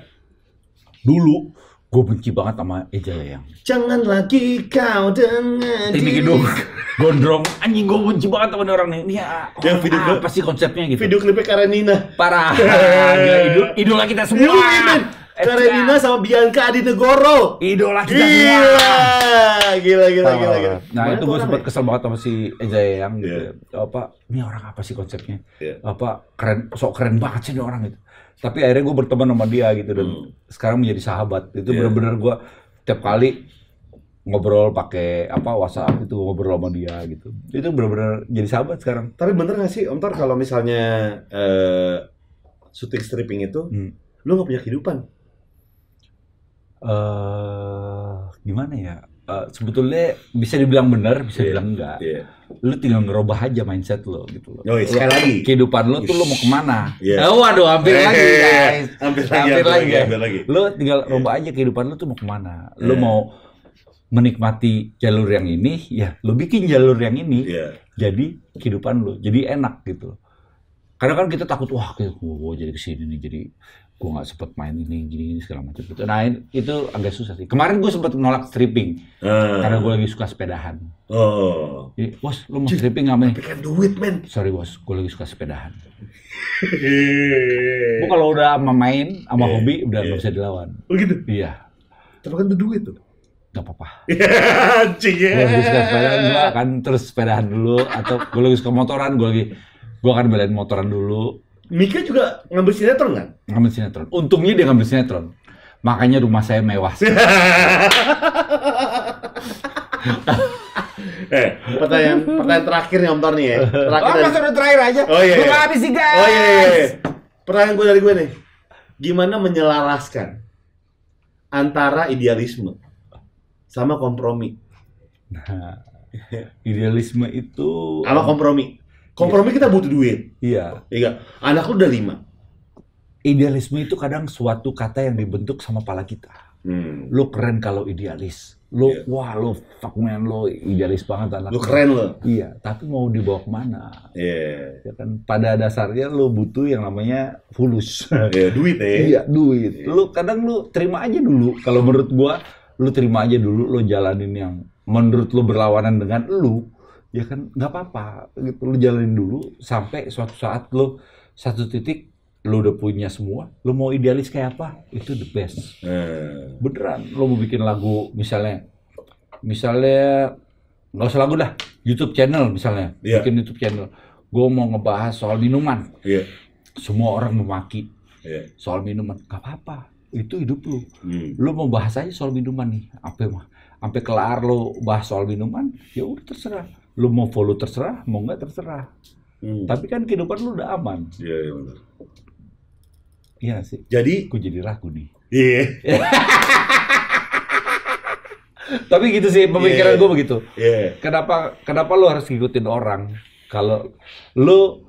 dulu gue benci banget sama Eja yang jangan lagi kau dengan tinggi gedung gondrong anjing gue benci banget sama orang nih ini ya, ah, yang ah, video apa sih konsepnya gitu video klipnya Karenina parah gila idul idola kita semua Karenina sama Bianca Adinegoro idola kita gila. gila gila gila gila nah itu gue sempat ya? kesel banget sama si Eja yang gitu iya. apa ini orang apa sih konsepnya yeah. apa keren sok keren banget sih orang itu tapi akhirnya gue berteman sama dia gitu dan hmm. sekarang menjadi sahabat itu yeah. benar-benar gue tiap kali ngobrol pakai apa WhatsApp itu ngobrol sama dia gitu itu benar-benar jadi sahabat sekarang tapi bener gak sih Om Tar kalau misalnya uh, syuting stripping itu hmm. lu gak punya kehidupan uh, gimana ya Eh, sebetulnya bisa dibilang benar, bisa yeah. dibilang enggak. Yeah. Lu tinggal ngerubah aja mindset lo gitu loh. Oh, sekali lagi. Kehidupan lu tuh lu mau kemana? Yes. Iya. Oh, waduh, hampir hey, lagi guys. Hampir, hampir lagi, lagi. Hampir lagi. Lu tinggal yeah. rubah aja kehidupan lu tuh mau kemana. Lo Lu iya. mau menikmati jalur yang ini, ya lu bikin jalur yang ini. Yeah. Jadi kehidupan lu. jadi enak gitu. karena kan kita takut wah gue jadi kesini nih jadi gue nggak sempet main ini gini, gini segala macam gitu nah itu agak susah sih kemarin gue sempet nolak stripping uh. karena gue lagi suka sepedahan oh Jadi, bos lu mau stripping nggak main? tapi kan duit men sorry bos gue lagi suka sepedahan gue kalau udah sama main sama yeah. hobi udah iya. nggak yeah. bisa dilawan oh gitu iya tapi kan duit tuh Gak apa-apa. Anjing ya. Gue lagi suka gue akan terus sepedahan dulu. Atau gue lagi suka motoran, gue lagi... Gue akan belain motoran dulu Mika juga ngambil sinetron kan? Ngambil sinetron. Untungnya dia ngambil sinetron. Makanya rumah saya mewah. eh, pertanyaan pertanyaan terakhir nih Om Tony ya. Terakhir. Oh, dari... terakhir aja. Oh iya. Belum iya. habis sih, Oh iya, iya, iya. Pertanyaan gue dari gue nih. Gimana menyelaraskan antara idealisme sama kompromi? Nah, idealisme itu sama kompromi Kompromi kita butuh duit. Iya. Iya. Anak lu udah lima. Idealisme itu kadang suatu kata yang dibentuk sama pala kita. Hmm. Lu keren kalau idealis. Lu, yeah. wah lu fuck man, lu idealis banget anak. Lu keren lo. Iya, tapi mau dibawa kemana? Iya. Yeah. Ya kan? Pada dasarnya lu butuh yang namanya fulus. Iya, yeah, duit ya. Iya, duit. Yeah. Iya, iya. Lu kadang lu terima aja dulu. Kalau menurut gua, lu terima aja dulu, lu jalanin yang menurut lu berlawanan dengan lu ya kan nggak apa-apa gitu lu jalanin dulu sampai suatu saat lo satu titik lo udah punya semua lo mau idealis kayak apa itu the best hmm. beneran lo mau bikin lagu misalnya misalnya nggak usah lagu dah YouTube channel misalnya yeah. bikin YouTube channel gue mau ngebahas soal minuman yeah. semua orang memaki yeah. soal minuman gak apa-apa itu hidup lo, hmm. lu mau bahas aja soal minuman nih apa mah sampai kelar lo bahas soal minuman ya udah terserah Lu mau follow terserah, mau nggak terserah. Hmm. Tapi kan kehidupan lu udah aman. Iya, iya benar. Iya sih. Jadi, aku jadi ragu nih. Iya. Yeah. Tapi gitu sih pemikiran yeah. Iya. gue begitu. Yeah. Kenapa kenapa lu harus ngikutin orang kalau lu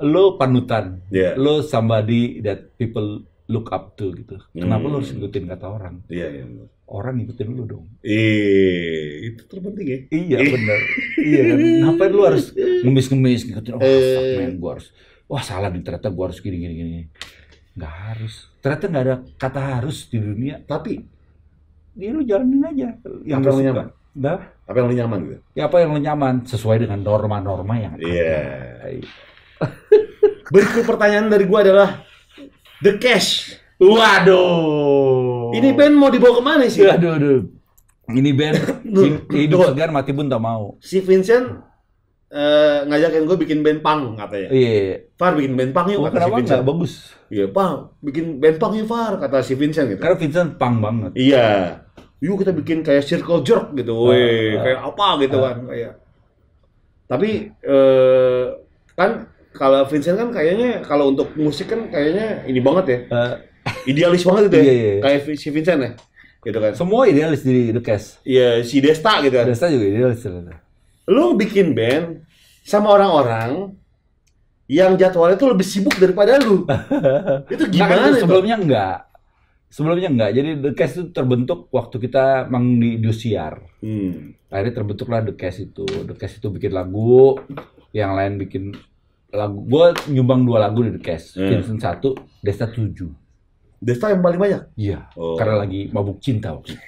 lu panutan, yeah. lu somebody that people look up to gitu. Kenapa hmm. lu harus hmm. ngikutin kata orang? Iya, yeah, iya. Yeah orang ngikutin lu dong. Eh, itu terpenting ya. Iya benar. iya kan. Ngapain lu harus ngemis-ngemis ngikutin oh eh. gua harus. Wah salah nih ternyata gua harus gini gini gini. Enggak harus. Ternyata enggak ada kata harus di dunia. Tapi dia ya, lu jalanin aja. Yang apa lu nyaman? Dah. Apa yang lu nyaman gitu? Ya apa yang lu nyaman sesuai dengan norma-norma yang ada. Iya. Yeah. Berikut pertanyaan dari gua adalah the cash. Waduh. Oh. Ini band mau dibawa kemana sih? Aduh, aduh. Ini band hidup segar mati pun tak mau. Si Vincent uh, ngajakin gue bikin band pang katanya. Iya. Yeah. Far bikin band pang yuk oh, kata si Vincent. Gak bagus. Iya pang, bikin band pang yuk Far kata si Vincent gitu. Karena Vincent pang banget. Iya. Yuk kita bikin kayak circle jerk gitu, uh, weh, uh, kayak apa gitu uh, kan kayak. Tapi uh, kan kalau Vincent kan kayaknya kalau untuk musik kan kayaknya ini banget ya. Uh, idealis banget itu ya. Iya, iya. iya. Kayak si Vincent ya. Gitu kan. Semua idealis di The Cast. Iya, si Desta gitu kan. Desta juga idealis ternyata. Lu bikin band sama orang-orang yang jadwalnya tuh lebih sibuk daripada lu. itu nah, kan gimana nah, itu? Sebelumnya itu? enggak. Sebelumnya enggak. Jadi The Cast itu terbentuk waktu kita mang di Dusiar. Hmm. Akhirnya terbentuklah The Cast itu. The Cast itu bikin lagu, yang lain bikin lagu. Gue nyumbang dua lagu di The Cast. Hmm. Vincent satu, Desta tujuh. Desta yang paling banyak? Iya, oh. karena lagi mabuk cinta waktu itu.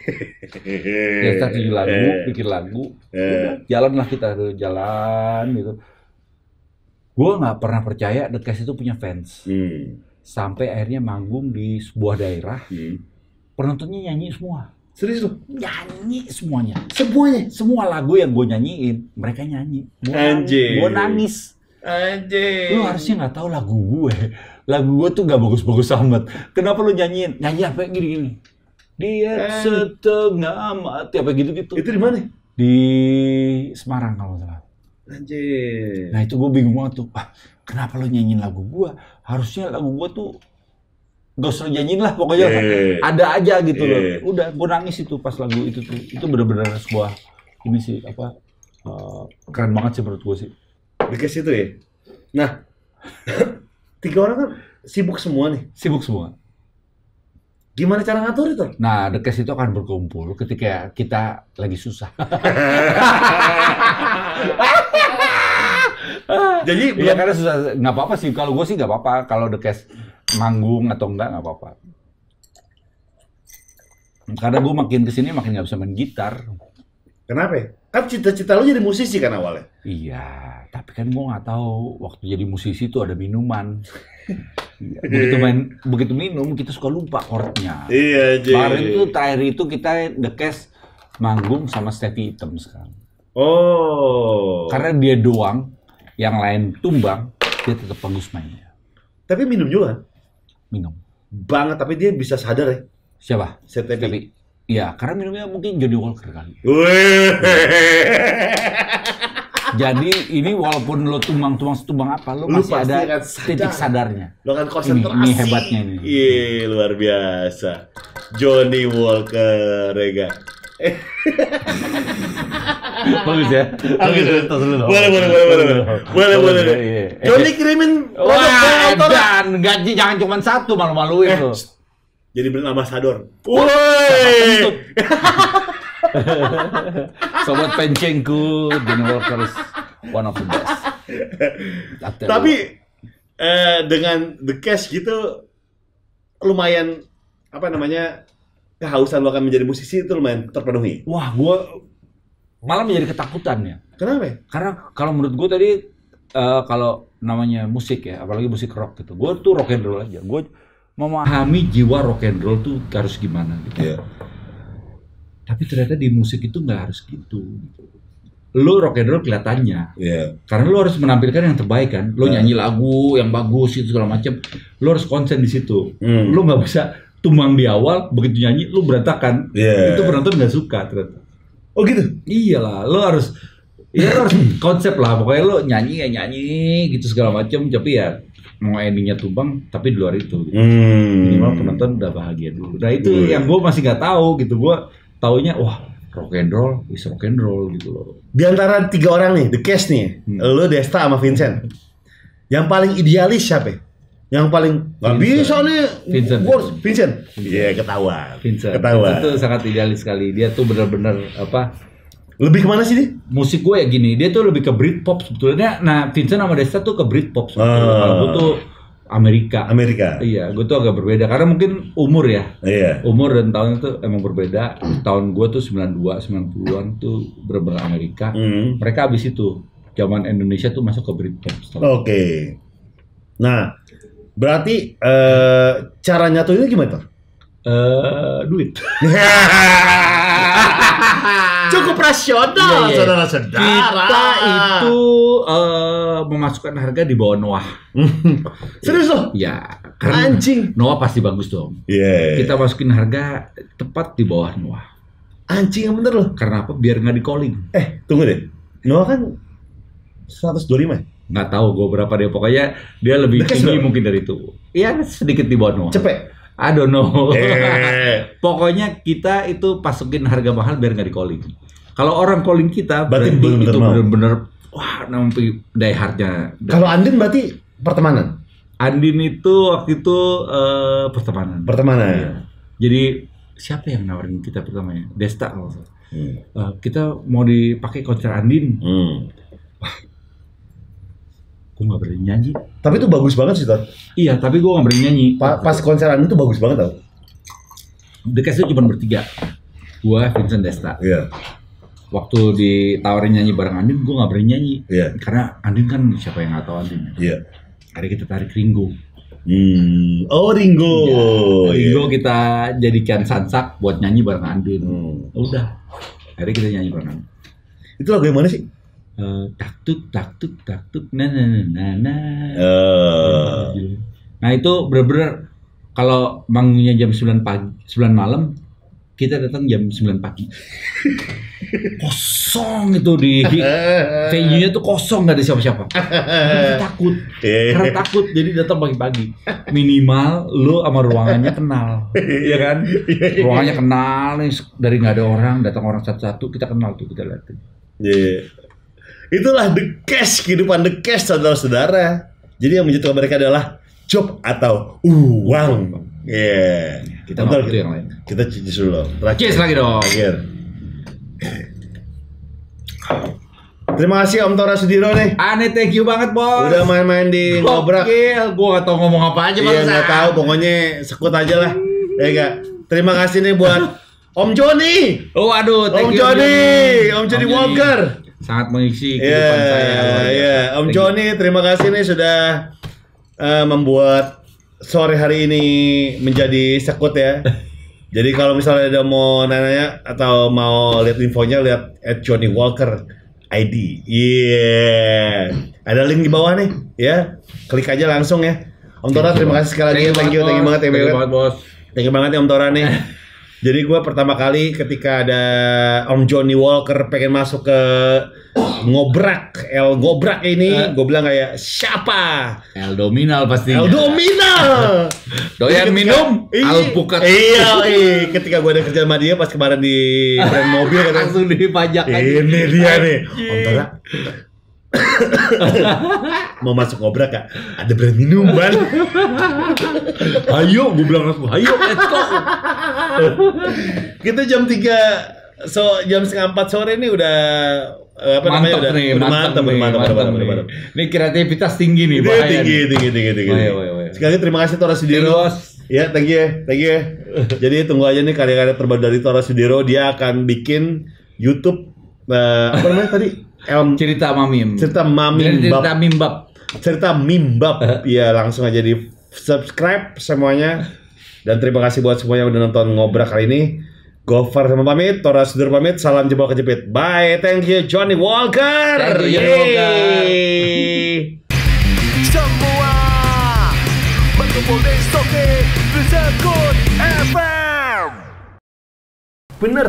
Desta bikin lagu, bikin eh. lagu, eh. udah, jalanlah kita jalan gitu. Gue nggak pernah percaya Detkes itu punya fans. Hmm. Sampai akhirnya manggung di sebuah daerah, hmm. penontonnya nyanyi semua. Serius lu? Nyanyi semuanya. Semuanya? Semua lagu yang gue nyanyiin, mereka nyanyi. Gue nangis. Anjir. Lu harusnya nggak tahu lagu gue lagu gue tuh gak bagus-bagus amat. Kenapa lu nyanyiin? Nyanyi apa gini-gini? Dia eh. setengah mati apa gitu-gitu. Itu di mana? Di Semarang kalau salah. Anjir. Nah itu gue bingung banget tuh. Ah, kenapa lo nyanyiin lagu gue? Harusnya lagu gue tuh gak usah nyanyiin lah pokoknya. Eh. Ada aja gitu yeah. loh. Eh. Udah gue nangis itu pas lagu itu tuh. Itu bener-bener sebuah ini sih apa uh, keren banget sih menurut gue sih. Because itu ya. Nah, tiga orang kan sibuk semua nih. Sibuk semua. Gimana cara ngatur itu? Nah, the case itu akan berkumpul ketika kita lagi susah. Jadi ya karena susah nggak apa-apa sih. Kalau gue sih nggak apa-apa. Kalau the case manggung atau enggak nggak apa-apa. Karena gue makin kesini makin nggak bisa main gitar. Kenapa? Ya? Kan cita-cita lu jadi musisi kan awalnya? Iya, tapi kan gua nggak tahu waktu jadi musisi itu ada minuman. Iya, begitu main, begitu minum kita suka lupa chordnya. Iya, jadi. Kemarin tuh terakhir itu kita The Cast manggung sama Stevie Item sekarang. Oh. Karena dia doang, yang lain tumbang, dia tetap bagus mainnya. Tapi minum juga? Minum. Banget, tapi dia bisa sadar ya? Siapa? Stevie. Iya, karena minumnya mungkin jadi Walker kali. Ya. Jadi ini walaupun lo tumbang-tumbang setumbang apa, lo lu masih ada kan sadar. titik sadarnya. Lo kan konsentrasi. Ini, ini hebatnya ini. Iya, luar biasa. Johnny Walker, Rega. Ya kan? Bagus ya. Bagus. ya. Boleh, boleh, boleh, boleh. Boleh, boleh. Iya, iya. Johnny kirimin Wah, dan gaji jangan cuma satu malu-maluin eh, lo jadi brand ambassador. Woi. Sobat Pencengku, Dan Walkers, one of the best. Tapi eh, dengan the cash gitu lumayan apa namanya kehausan lo akan menjadi musisi itu lumayan terpenuhi. Wah, gua malah menjadi ketakutan ya. Kenapa? Karena kalau menurut gua tadi uh, kalau namanya musik ya, apalagi musik rock gitu. gua tuh rock and roll aja. Gue memahami jiwa rock and roll tuh harus gimana gitu. Yeah. Tapi ternyata di musik itu nggak harus gitu. Lo rock and roll kelihatannya, yeah. karena lo harus menampilkan yang terbaik kan. Lo yeah. nyanyi lagu yang bagus itu segala macam. Lo harus konsen di situ. Mm. Lo nggak bisa tumbang di awal, begitu nyanyi lo berantakan. Yeah. Itu penonton nggak suka ternyata. Oh gitu? Iyalah, lo harus ya lo harus konsep lah pokoknya lo nyanyi ya nyanyi gitu segala macam tapi ya mau endingnya tumbang tapi di luar itu gitu. hmm. minimal penonton udah bahagia dulu nah itu hmm. yang gue masih nggak tahu gitu gue taunya wah rock and roll is rock and roll gitu loh di antara tiga orang nih the cast nih hmm. lo Desta sama Vincent yang paling idealis siapa yang paling nggak bisa nih Vincent Wars Vincent iya ketawa. Vincent ketawa itu sangat idealis sekali dia tuh benar-benar apa lebih kemana sih dia? Musik gue ya gini, dia tuh lebih ke Britpop sebetulnya. Nah, Vincent sama Desta tuh ke Britpop sebetulnya. Uh. Nah, ah. Gue tuh Amerika. Amerika. Iya, gue tuh agak berbeda karena mungkin umur ya. Iya. Umur dan tahun itu emang berbeda. Tahun gue tuh 92, 90-an tuh berbeda Amerika. Mm. Mereka abis itu zaman Indonesia tuh masuk ke Britpop. Oke. Okay. Nah, berarti uh, cara nyatuinnya gimana? tuh? Uh, duit. Cukup rasional, iya, iya. saudara-saudara. Kita itu uh, memasukkan harga di bawah Noah. Serius loh? Ya. Karena Anjing. Noah pasti bagus dong. Iya. Yeah. Iya. Kita masukin harga tepat di bawah Noah. Anjing yang bener loh. Karena apa? Biar nggak di calling. Eh, tunggu deh. Noah kan 125 ya? Nggak tahu gue berapa dia. Pokoknya dia lebih tinggi sudah. mungkin dari itu. Iya, sedikit di bawah Noah. Cepet. I don't know. Eh. Pokoknya kita itu pasukin harga mahal biar nggak di calling. Kalau orang calling kita berarti bener itu bener-bener wah nampi die hardnya. Kalau Andin berarti pertemanan. Andin itu waktu itu uh, pertemanan. Pertemanan. Iya. Jadi siapa yang nawarin kita pertamanya? Desta hmm. uh, kita mau dipakai konser Andin. Hmm gue gak berani nyanyi tapi itu bagus banget sih tau? iya tapi gue gak berani nyanyi pa pas konser Anu itu bagus banget tau The Cast itu cuma bertiga gue Vincent Desta iya yeah waktu ditawarin nyanyi bareng Andin gue gak berani nyanyi yeah. karena Andin kan siapa yang nggak tau Andin yeah. hari kita tarik Ringo hmm. oh Ringo ya, Ringo yeah. kita jadikan sansak buat nyanyi bareng Andin hmm. udah hari kita nyanyi bareng Andin itu lagu yang mana sih uh, eh, taktuk taktuk taktuk nah nah nah nah, nah. Eh. Uh. nah itu bener-bener kalau bangunnya jam sembilan pagi sembilan malam kita datang jam sembilan pagi kosong itu di, venue-nya tuh kosong nggak ada siapa-siapa karena takut iya. karena takut jadi datang pagi-pagi minimal lo sama ruangannya kenal ya kan ruangannya kenal nih dari nggak ada orang datang orang satu-satu kita kenal tuh kita liatin yeah. Itulah the cash kehidupan the cash saudara-saudara. Jadi yang menjatuhkan mereka adalah job atau uang. Yeah. Kita mau yang lain. Kita cuci dulu. Terakhir. lagi dong. Terakhir. Terima kasih Om Tora Sudiro nih. Ane thank you banget bos. Udah main-main di ngobrak. Gokil, gua gak tau ngomong apa aja Iya nggak tahu. pokoknya sekut aja lah. Ya enggak. Terima kasih nih buat Om Joni. Oh aduh, thank Om you, Joni. Om Joni Walker sangat mengisi kehidupan yeah, saya. Iya, yeah. Om Joni terima kasih nih sudah uh, membuat sore hari ini menjadi sekut ya. Jadi kalau misalnya ada mau nanya atau mau lihat infonya lihat at Johnny Walker ID. Yeah. Ada link di bawah nih, ya. Klik aja langsung ya. Om Tora terima kasih sekali lagi. Thank you, thank you banget ya, Thank you banget, Bos. Thank you banget ya Om Tora nih. Jadi gue pertama kali ketika ada Om Johnny Walker pengen masuk ke ngobrak, El ngobrak ini, uh, eh. gue bilang kayak siapa? El Dominal pasti. El Dominal. Doyan ketika, minum, alpukat. Iya, iya, ketika gue ada kerja sama dia pas kemarin di brand mobil kan langsung dipajak. Ini dia nih. Om Tara, mau masuk ngobrak kak ada brand minuman ayo gue bilang langsung ayo let's go kita jam tiga, so jam setengah empat sore ini udah eh, apa mantap namanya udah, nih, udah mantap, mantap, nih, mantap, mantap, mantap, mantap. Ini kreativitas tinggi nih, bahaya tinggi, nih. tinggi, tinggi, tinggi, tinggi. Sekali lagi terima kasih Tora Sudiro. Ya, thank you, thank you. Jadi tunggu aja nih karya-karya terbaru dari Tora Sudiro. Dia akan bikin YouTube uh, apa namanya tadi? Elm cerita mamim. Cerita mamim. Cerita mimbab. Cerita mimbab. Eh. Iya, langsung aja di subscribe semuanya. Dan terima kasih buat semua yang udah nonton ngobrak kali ini. Gofar sama pamit, Tora Sudur pamit, salam jempol kejepit. Bye, thank you Johnny Walker. Thank you, Johnny Walker. Semua berkumpul di Stoke, FM. Bener,